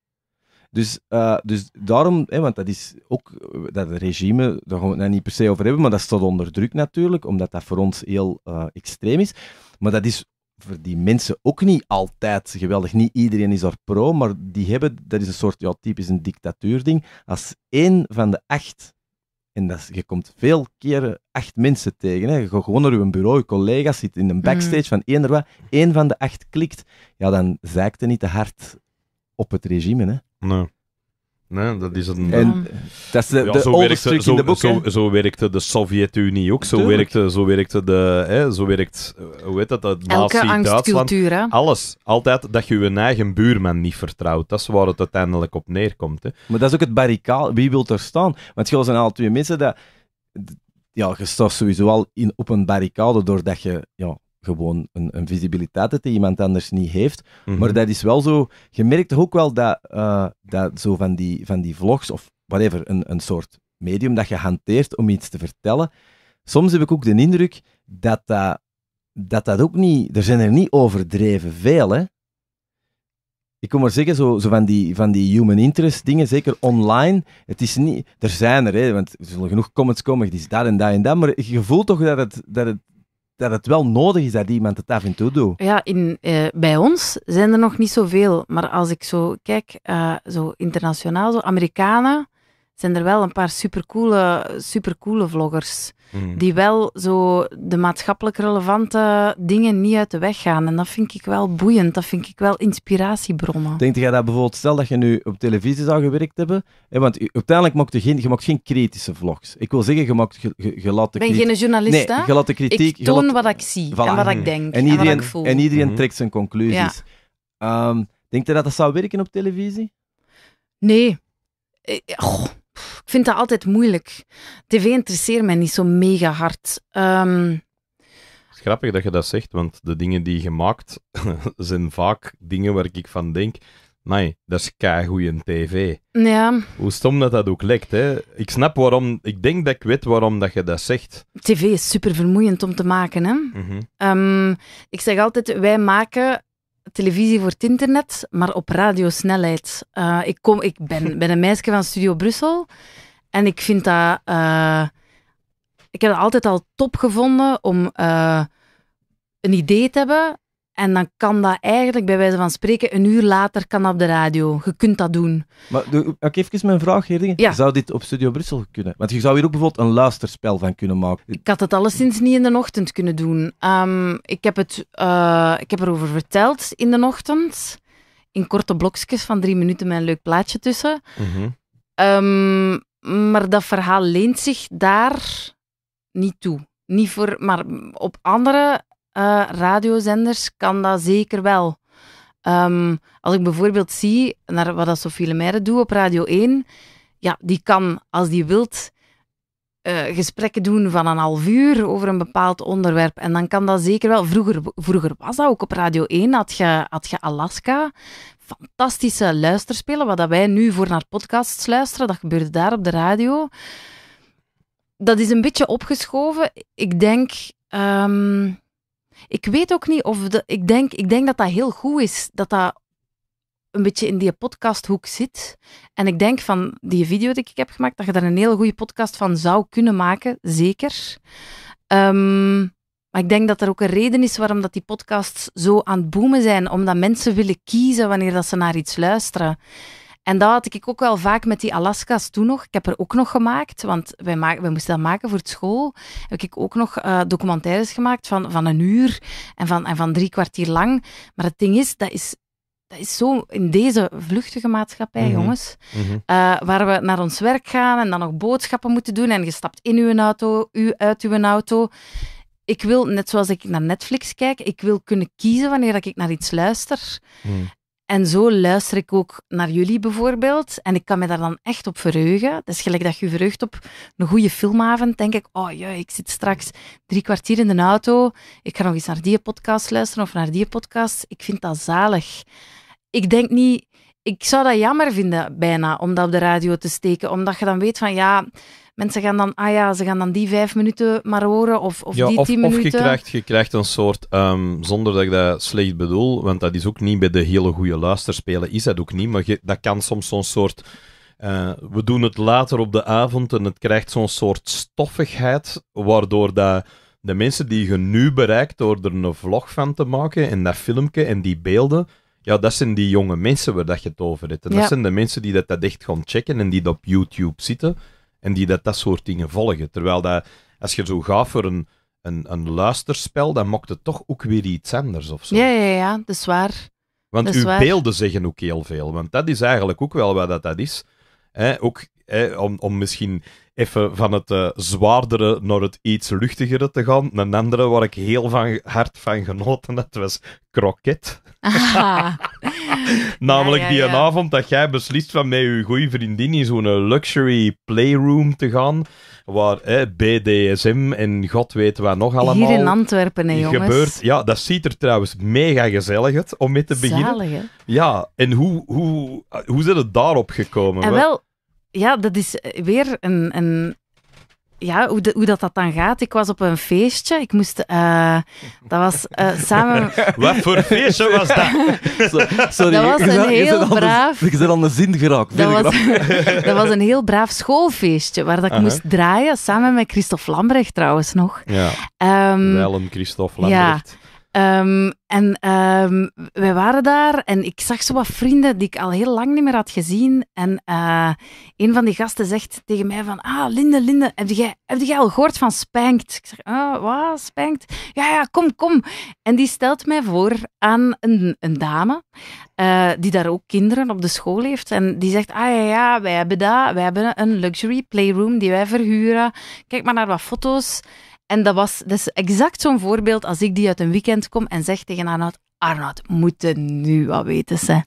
Dus, eh, dus daarom, hè, want dat is ook dat regime, daar gaan we het nou niet per se over hebben, maar dat staat onder druk natuurlijk, omdat dat voor ons heel eh, extreem is. Maar dat is voor die mensen ook niet altijd geweldig. Niet iedereen is daar pro, maar die hebben, dat is een soort ja, typisch een dictatuurding. Als één van de acht en dat, je komt veel keren acht mensen tegen. Hè. Je gewoon door je bureau, je collega's zit in een mm. backstage van één er wat. Eén van de acht klikt. Ja, dan zeikt niet te hard op het regime. Hè. Nee. Nee, dat is een... dat ja, zo, werkte, in de boek, zo, werkte de Sovjet-Unie ook. Zo werkte, zo werkte de... Hè, zo werkt... Eh, hoe dat? dat Alles. Altijd dat je je eigen buurman niet vertrouwt. Dat is waar het uiteindelijk op neerkomt. Hè. Maar dat is ook het barricaal. Wie wil er staan? Want je zijn al twee mensen dat... Ja, je staat sowieso al in, op een barricade doordat je... Ja, gewoon een, een visibiliteit dat die iemand anders niet heeft. Mhm. Maar dat is wel zo. Je merkt toch ook wel dat, eh, dat zo van die, van die vlogs of whatever, een, een soort medium dat je hanteert om iets te vertellen. Soms heb ik ook de indruk dat dat, dat, dat ook niet. Er zijn er niet overdreven veel, hè? ik kom maar zeggen, zo, zo van, die, van die human interest dingen, zeker online. Het is niet, er zijn er, hè, want er zullen genoeg comments komen, het is dat en daar en dat, maar je voelt toch dat het, dat het dat het wel nodig is dat iemand het af en toe doet. Ja, in, eh, bij ons zijn er nog niet zoveel. Maar als ik zo kijk, eh, zo internationaal, zo Amerikanen, zijn er wel een paar supercoole, supercoole vloggers. Hmm. Die wel zo de maatschappelijk relevante dingen niet uit de weg gaan. En dat vind ik wel boeiend. Dat vind ik wel inspiratiebronnen. Denk jij dat bijvoorbeeld, stel dat je nu op televisie zou gewerkt hebben. want uiteindelijk maakt je geen, je maakt geen kritische vlogs. Ik wil zeggen, je, maakt, je, kritiek... ben geen journalist, nee, je kritiek... Ik toon wat ik zie en wat ik denk en, iedereen, ik voel. En iedereen mhm. trekt zijn conclusies. Ja. Ehm, denk je dat dat zou werken op televisie? Nee. Eh, eh, ik vind dat altijd moeilijk. TV interesseert mij niet zo mega hard. Um... grappig dat je dat zegt, want de dingen die je maakt zijn vaak dingen waar ik van denk. Nee, dat is keigoeie tv. Ja. Hoe stom dat dat ook lekt, hè. Ik snap waarom... Ik denk dat ik weet waarom dat je dat zegt. TV is super vermoeiend om te maken, hè. Mhm. Ehm, ik zeg altijd, wij maken televisie voor het internet, maar op radiosnelheid. Eh, ik, kom, ik ben, ben een meisje van Studio Brussel en ik vind dat. Eh, ik heb het altijd al top gevonden om eh, een idee te hebben en dan kan dat eigenlijk, bij wijze van spreken, een uur later kan op de radio. Je kunt dat doen. Maar doe, even mijn vraag, Herdingen. Ja. Zou dit op Studio Brussel kunnen? Want je zou hier ook bijvoorbeeld een luisterspel van kunnen maken. Ik had het alleszins niet in de ochtend kunnen doen. Ehm, ik, heb het, eh, ik heb erover verteld in de ochtend. In korte blokjes van drie minuten met een leuk plaatje tussen. Mm maar dat verhaal leent zich daar niet toe. Niet voor, maar op andere eh, radiozenders kan dat zeker wel. Ehm, als ik bijvoorbeeld zie naar wat dat Sophie Lemaire doet op Radio 1, ja, die kan, als die wilt, eh, gesprekken doen van een half uur over een bepaald onderwerp. En dan kan dat zeker wel. Vroeger, vroeger was dat ook op Radio 1, had je, had je Alaska. Fantastische luisterspelen, wat dat wij nu voor naar podcasts luisteren, dat gebeurde daar op de radio. Dat is een beetje opgeschoven. Ik denk. Ehm, ik weet ook niet of... De, ik, denk, ik denk dat dat heel goed is, dat dat een beetje in die podcasthoek zit. En ik denk van die video die ik heb gemaakt, dat je daar een hele goede podcast van zou kunnen maken, zeker. Ehm, maar ik denk dat er ook een reden is waarom dat die podcasts zo aan het boomen zijn. Omdat mensen willen kiezen wanneer dat ze naar iets luisteren. En dat had ik ook wel vaak met die Alaska's toen nog. Ik heb er ook nog gemaakt, want wij, moesten dat maken voor het school. Heb ik ook nog eh, documentaires gemaakt van, van een uur en van, en van drie kwartier lang. Maar het ding is, dat is, dat is zo in deze vluchtige maatschappij, mhm. jongens. Mhm. Eh, waar we naar ons werk gaan en dan nog boodschappen moeten doen. En je stapt in uw auto, u uit uw auto ik wil, net zoals ik naar Netflix kijk, ik wil kunnen kiezen wanneer ik naar iets luister. Mhm. En zo luister ik ook naar jullie bijvoorbeeld. En ik kan me daar dan echt op verheugen. Dat is gelijk dat je verheugt op een goede filmavond, denk ik, oh ja, ik zit straks drie kwartier in de auto. Ik ga nog eens naar die podcast luisteren of naar die podcast. Ik vind dat zalig. Ik denk niet, ik zou dat jammer vinden bijna om dat op de radio te steken, omdat je dan weet van ja, mensen gaan dan, ah ja, ze gaan dan die vijf minuten maar horen, of, of die tien minuten. Of je krijgt, je krijgt een soort, ehm, zonder dat ik dat slecht bedoel, want dat is ook niet bij de hele goede luisterspelen, is dat ook niet, maar dat kan soms zo'n soort... Eh, we doen het later op de avond en het krijgt zo'n soort stoffigheid, waardoor dat de mensen die je nu bereikt door er een vlog van te maken en dat filmpje en die beelden, ja, dat zijn die jonge mensen waar dat je het over hebt. En dat zijn de mensen die dat, dat echt gaan checken en die dat op YouTube zitten en die dat, soort dingen volgen. Terwijl dat, als je zo gaat voor een, een, een luisterspel, dan mocht het toch ook weer iets anders of zo. Ja, ja, ja, dat is waar. Want uw beelden zeggen ook heel veel. Want dat is eigenlijk ook wel wat dat, dat is. ook om, om misschien even van het eh, zwaardere naar het iets luchtigere te gaan. Een andere waar ik heel van, hard van genoten dat was Kroket. Namelijk die avond dat jij beslist van met je goede vriendin in zo'n luxury playroom te gaan. Waar hè, BDSM en god weet wat nog allemaal. Hier in Antwerpen, jongens. Gebeurt. Ja, dat ziet er trouwens mega gezellig uit om mee te beginnen. ja, en hoe, hoe, hoe zijn het daarop gekomen? En wel, ja, dat is eh, weer een, een ja, hoe, hoe dat, dat dan gaat. Ik was op een feestje. Ik moest. Uh, dat was uh, samen. Wat voor feestje was dat? sorry, dat was een heel braaf. ik ben aan de zin geraakt. Dat was, dat was een heel braaf schoolfeestje waar dat ik moest draaien samen met Christophe Lambrecht trouwens nog. Ja. Um, Wel een Christophe Lambrecht. Ja. Um, en ehm, wij waren daar en ik zag zo wat vrienden die ik al heel lang niet meer had gezien. En eh, een van die gasten zegt tegen mij van, ah, Linde, Linde, heb jij, heb jij al gehoord van Spankt? Ik zeg, ah, wat, Spankt? Ja, ja, kom, kom. En die stelt mij voor aan een, een dame eh, die daar ook kinderen op de school heeft. En die zegt, ah ja, ja, wij hebben dat, wij hebben een luxury playroom die wij verhuren. Kijk maar naar wat foto's. En dat was dus exact zo'n voorbeeld als ik die uit een weekend kom en zeg tegen Arnoud, Arnoud, moet nu wat weten ze. Mhm.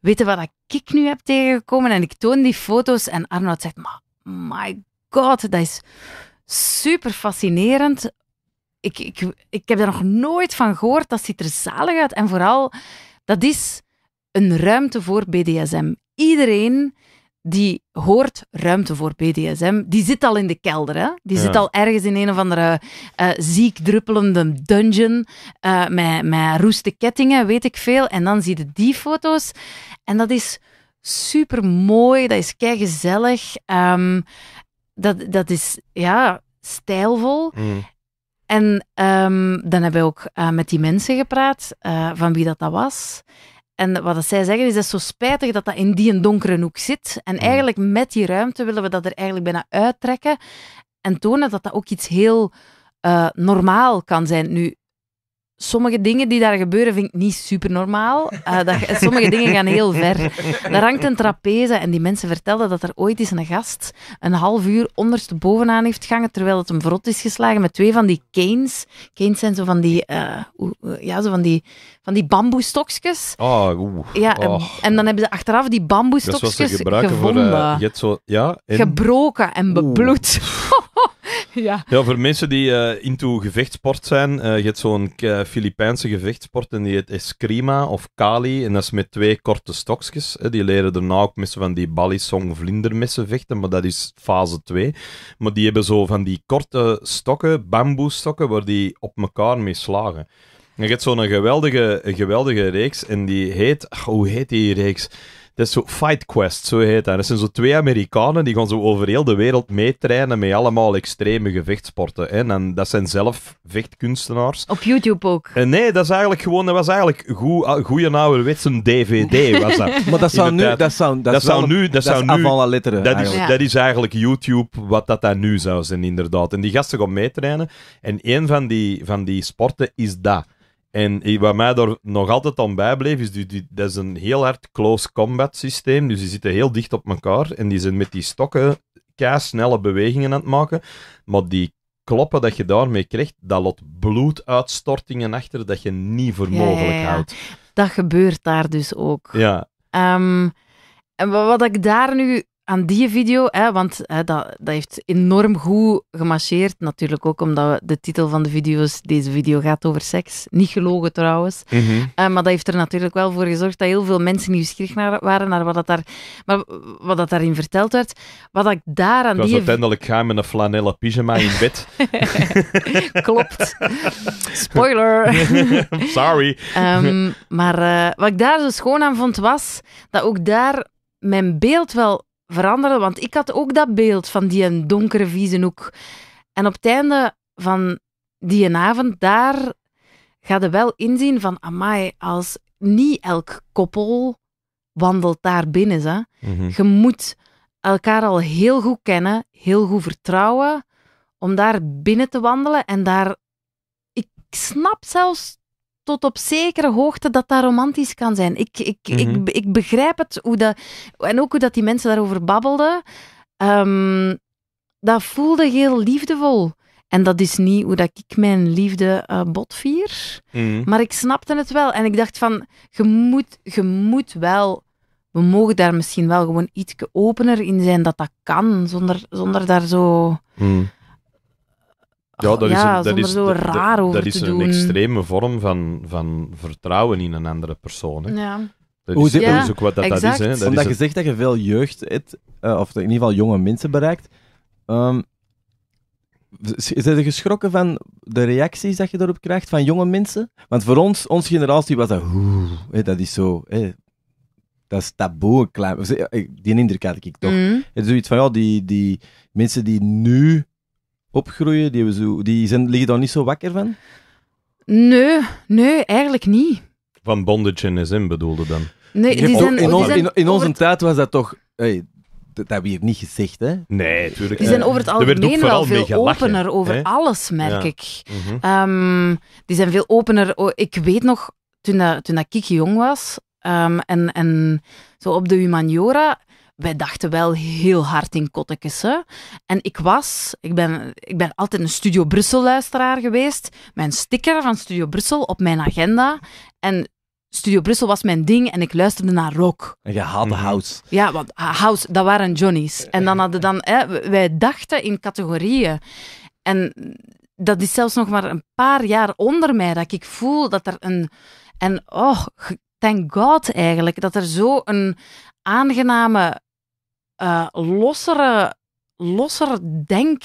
Weten wat ik nu heb tegengekomen? En ik toon die foto's en Arnoud zegt, my god, dat is super fascinerend. Ik, ik, ik heb er nog nooit van gehoord. Dat ziet er zalig uit. En vooral, dat is een ruimte voor BDSM. Iedereen die hoort ruimte voor BDSM. Die zit al in de kelder. Hè? Die zit al ergens in een of andere eh, ziek druppelende dungeon. Eh, met, met roeste kettingen, weet ik veel. En dan zie je die foto's. En dat is super mooi. Dat is kei gezellig. Ehm, dat, dat is ja, stijlvol. Mm. En ehm, dan hebben we ook eh, met die mensen gepraat, van wie dat, dat was. En wat dat zij zeggen is, dat zo spijtig dat dat in die donkere hoek zit. En mm. eigenlijk met die ruimte willen we dat er eigenlijk bijna uittrekken en tonen dat dat ook iets heel eh, normaal kan zijn. Nu, sommige dingen die daar gebeuren vind ik niet super normaal. Eh, dat, sommige dingen gaan heel ver. Daar hangt een trapeze en die mensen vertelden dat er ooit eens een gast een half uur onderstebovenaan heeft gehangen terwijl het hem vrot is geslagen met twee van die canes. Canes zijn zo van die, uh, ja, zo van die, van die bamboestokjes. Oh, Ja, oh. en dan hebben ze achteraf die bamboestokjes eh, gevonden. Voor, uh, zo, ja, Gebroken en bebloed. ja. ja, voor mensen die eh, into gevechtsport zijn, eh, je hebt zo'n eh, Filipijnse gevechtsport en die heet Eskrima of Kali. En dat is met twee korte stokjes. Die leren daarna ook mensen van die balisong vlindermessen vechten, maar dat is fase 2. Maar die hebben zo van die korte stokken, bamboestokken, waar die op elkaar mee slagen. je hebt zo'n geweldige, geweldige reeks en die heet, hoe heet die reeks? Dat is zo Fight Quest, zo heet dat. zijn zo twee Amerikanen die gaan zo over heel de wereld meetrainen met allemaal extreme gevechtsporten. Hè? En dat zijn zelf vechtkunstenaars. Op YouTube ook. Eh, nee, dat is eigenlijk gewoon, dat was eigenlijk goe, ah, goeie ouderwetse DVD. Was dat. maar dat zou nu, dat zou, dat, dat zou nu, dat, dat zou nu, dat is, dat is eigenlijk YouTube wat dat daar nu zou zijn, inderdaad. En die gasten gaan meetrainen. En een van die, van die sporten is dat. En wat mij daar nog altijd aan bijbleef, is dat is een heel hard close combat systeem. Dus die zitten heel dicht op elkaar en die zijn met die stokken snelle bewegingen aan het maken. Maar die kloppen dat je daarmee krijgt, dat lot bloeduitstortingen achter dat je niet voor mogelijk ja, houdt. Dat gebeurt daar dus ook. Ja. Um, en wat ik daar nu aan die video, hè, want hè, dat, dat heeft enorm goed gemarcheerd. Natuurlijk ook omdat de titel van de video's, deze video gaat over seks. Niet gelogen trouwens. Mhm. Eh, maar dat heeft er natuurlijk wel voor gezorgd dat heel veel mensen nieuwsgierig naar, waren naar wat, dat daar, maar, wat dat daarin verteld werd. Wat ik daar aan die... uiteindelijk gaan met een Flanella pyjama in bed. Klopt. Spoiler. Sorry. Ehm, maar eh, wat ik daar zo schoon aan vond was dat ook daar mijn beeld wel veranderen, Want ik had ook dat beeld van die donkere, vieze hoek. En op het einde van die avond, daar ga je wel inzien van, amai, als niet elk koppel wandelt daar binnen. Hè. Mhm. Je moet elkaar al heel goed kennen, heel goed vertrouwen, om daar binnen te wandelen en daar... Ik snap zelfs tot op zekere hoogte dat dat romantisch kan zijn. Ik, ik, ik, mhm. ik begrijp het hoe dat, en ook hoe dat die mensen daarover babbelden. Ehm, dat voelde heel liefdevol. En dat is niet hoe dat ik mijn liefde uh, botvier. Mhm. Maar ik snapte het wel. En ik dacht van, je moet, je moet wel... We mogen daar misschien wel gewoon iets opener in zijn dat dat kan. Zonder, zonder daar zo... Mhm. Ja, dat is, een, dat is, zo raar over dat, dat is een extreme vorm van, van vertrouwen in een andere persoon. Hè. Ja. Dat is, ja, ook wat dat, dat is. Hè. Dat Omdat je zegt dat je veel jeugd hebt, uh, eh, of in ieder geval jonge mensen bereikt. Um, zijn ze geschrokken van de reacties dat je daarop krijgt van jonge mensen? Want voor ons, onze generatie was dat... Hey, dat is zo... dat is taboe. Eh, die indruk had ik toch. Mm. Het is zoiets van, ja, die, die mensen die nu opgroeien, die, die zijn, liggen daar niet zo wakker van? Nee, nee, eigenlijk niet. Van bondage en SM bedoelde dan? Nee, die zijn, in, in, onze tijd was dat toch... Hey, dat hebben we hier niet gezegd, hè? Nee, natuurlijk Die zijn over het algemeen wel veel opener over alles, merk ik. Mhm. Ehm, die zijn veel opener. Ik weet nog, toen, dat, toen dat ik jong was, ehm, en, en zo op de humaniora, wij dachten wel heel hard in kottekes. En ik was, ik ben, ik ben altijd een Studio Brussel luisteraar geweest. Mijn sticker van Studio Brussel op mijn agenda. En Studio Brussel was mijn ding en ik luisterde naar rock. En je haalde mhm. house. Ja, want ah, house, dat waren Johnny's. En dan hadden dan, hè, wij dachten in categorieën. En dat is zelfs nog maar een paar jaar onder mij dat ik voel dat er een. En oh, thank God eigenlijk, dat er zo een aangename, uh, lossere, losser denk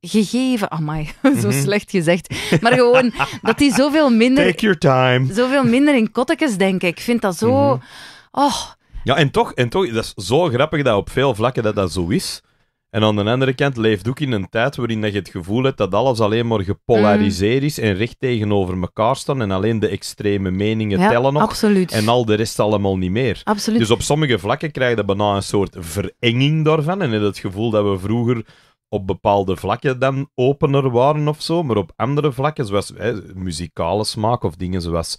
gegeven. Amai, zo mhm. slecht gezegd. Maar gewoon dat die zoveel minder. Take your time. Zoveel minder in kottekes denken. Ik vind dat zo. Mhm. Oh. Ja, en toch, en toch, dat is zo grappig dat op veel vlakken dat dat zo is. En aan de andere kant leeft ook in een tijd waarin dat je het gevoel hebt dat alles alleen maar gepolariseerd is en recht tegenover elkaar staan en alleen de extreme meningen tellen nog. Absoluut. En al de rest allemaal niet meer. Absoluut. Dus op sommige vlakken krijg je bijna een soort verenging daarvan en het gevoel dat we vroeger op bepaalde vlakken dan opener waren of zo, maar op andere vlakken, zoals muzikale smaak of dingen zoals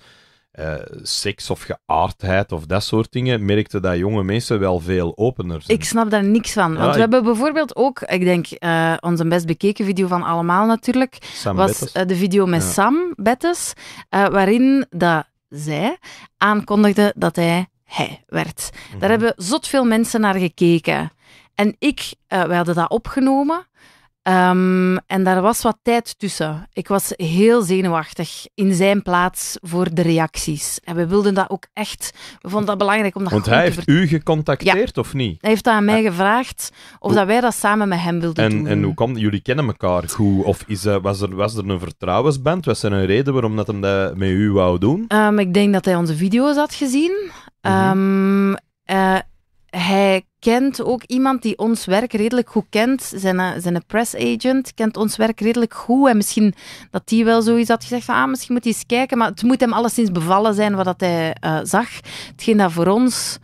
eh, seks of geaardheid of dat soort dingen, merkte dat jonge mensen wel veel opener zijn. Ik snap daar niks van. want we hebben bijvoorbeeld ook, ik denk, eh, onze best bekeken video van allemaal natuurlijk, Sam was eh, de video met Sam Bettes, waarin dat zij aankondigde dat hij hij werd. Daar mhm. hebben zot veel mensen naar gekeken. En ik, we hadden dat opgenomen. Ehm, en daar was wat tijd tussen. Ik was heel zenuwachtig in zijn plaats voor de reacties. En we wilden dat ook echt, we vonden dat belangrijk om dat Want hij heeft u gecontacteerd of niet? Hij heeft aan mij gevraagd of dat wij dat samen met hem wilden doen. En hoe komt jullie kennen elkaar goed? Of is, eh, was, er, was er een vertrouwensband? Was er een reden waarom dat hem dat met u wou doen? Ehm, ik denk dat hij onze video's had gezien. Mhm. Ehm, eh, hij kent ook iemand die ons werk redelijk goed kent. Zijn, eh, zijn press agent kent ons werk redelijk goed. En misschien dat die wel zoiets had gezegd van, ah, misschien moet hij eens kijken. Maar het moet hem alleszins bevallen zijn wat dat hij uh, zag. Hetgeen dat voor ons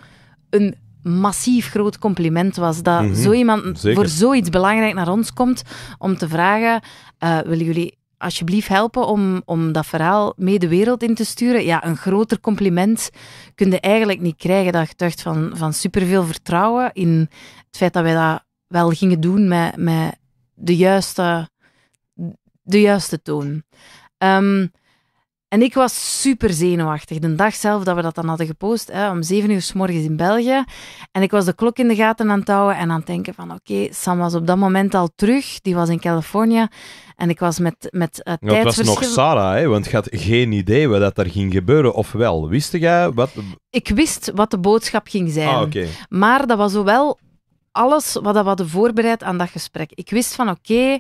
een massief groot compliment was. Dat mhm. zo iemand voor zoiets belangrijk naar ons komt om te vragen: uh, willen jullie alsjeblieft helpen om, om dat verhaal mee de wereld in te sturen. Ja, een groter compliment kun je eigenlijk niet krijgen. Dat getuigt van, van superveel vertrouwen in het feit dat wij dat wel gingen doen met, met de, juiste, de juiste toon. Ehm, en ik was super zenuwachtig. De dag zelf dat we dat dan hadden gepost, hè, om zeven uur s morgens in België. En ik was de klok in de gaten aan het houden en aan het denken van oké, Sam was op dat moment al terug. Die was in Californië. En ik was met, met uh, Het was nog Sarah, hè, want je had geen idee wat dat er ging gebeuren, of wel? Wist jij wat... Ik wist wat de boodschap ging zijn. Ah, maar dat was wel alles wat we hadden voorbereid aan dat gesprek. Ik wist van oké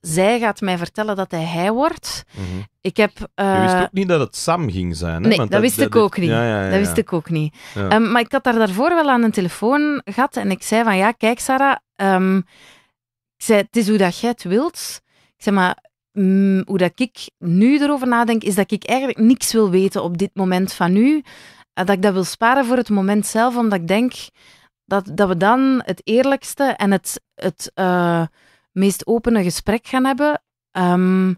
zij gaat mij vertellen dat hij hij wordt. Mhm. Ik heb... Je wist eh, ook niet dat het Sam ging zijn, hè? Nee, Want dat, wist dat, ik ook niet. Ja, ja, ja, dat wist ik ook niet. Ehm, maar ik had daar daarvoor wel aan een telefoon gehad en ik zei van, ja, kijk Sarah, ehm, ik zei, het is hoe dat jij het wilt. Ik zei, maar mm, hoe dat ik nu erover nadenk, is dat ik eigenlijk niks wil weten op dit moment van nu. Eh, dat ik dat wil sparen voor het moment zelf, omdat ik denk dat, dat we dan het eerlijkste en het... het eh, meest opene gesprek gaan hebben. Ehm,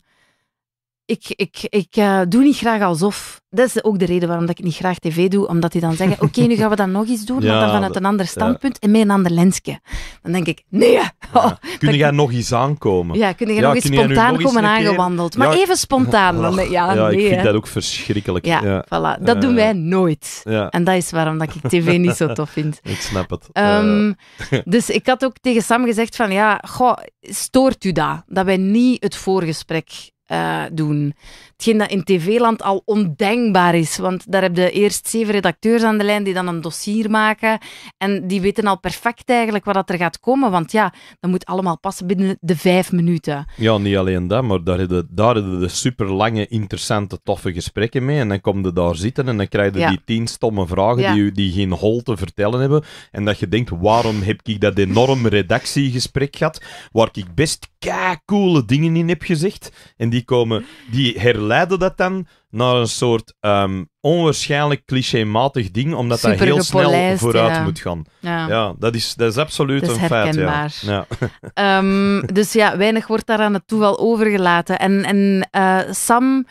ik, ik, ik eh, doe niet graag alsof. Dat is ook de reden waarom dat ik niet graag tv doe. Omdat die dan zeggen, oké, nu gaan we dat nog eens doen, maar dan vanuit een ander standpunt en met een ander lensje. Dan denk ik, nee. Oh, kun jij nog eens aankomen? Ja, kun jij nog eens spontaan nog komen aangewandeld? Maar even spontaan. ja, nee, ik vind dat ook verschrikkelijk. Ja, voilà. Dat doen wij nooit. En dat is waarom dat ik tv niet zo tof vind. Ik snap het. Ehm, eh. dus ik had ook tegen Sam gezegd van, ja, goh, stoort u dat? Dat wij niet het voorgesprek eh, doen. Hetgeen dat in tv-land al ondenkbaar is, want daar heb je eerst zeven redacteurs aan de lijn die dan een dossier maken en die weten al perfect eigenlijk wat dat er gaat komen, want ja, dat moet allemaal passen binnen de vijf minuten. Ja, niet alleen dat, maar daar hebben daar hadden de super lange, interessante, toffe gesprekken mee en dan kom je daar zitten en dan krijg je die tien stomme vragen die, die geen hol te vertellen hebben en dat je denkt, waarom heb ik dat enorm redactiegesprek gehad, waar ik best kei coole dingen in heb gezegd en die die komen, die herleiden dat dan naar een soort ehm, onwaarschijnlijk clichématig ding, omdat dat heel snel vooruit moet gaan. Ja. dat, is, dat is absoluut een feit. Ja. Ehm, dus ja, weinig wordt daar aan het toeval overgelaten. En, en eh, Sam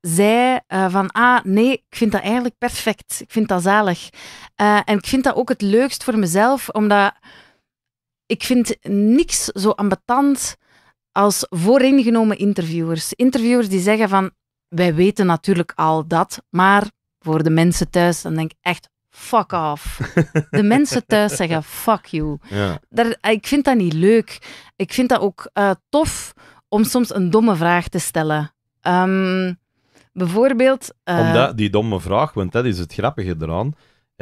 zei eh, van, ah nee, ik vind dat eigenlijk perfect. Ik vind dat zalig. Eh, en ik vind dat ook het leukst voor mezelf, omdat ik vind niks zo ambetant als vooringenomen interviewers. Interviewers die zeggen van, wij weten natuurlijk al dat, maar voor de mensen thuis, dan denk ik echt, fuck off. De mensen thuis zeggen, fuck you. Ja. ik vind dat niet leuk. Ik vind dat ook eh, tof om soms een domme vraag te stellen. Ehm, bijvoorbeeld... Uh, Omdat die domme vraag, want dat is het grappige eraan,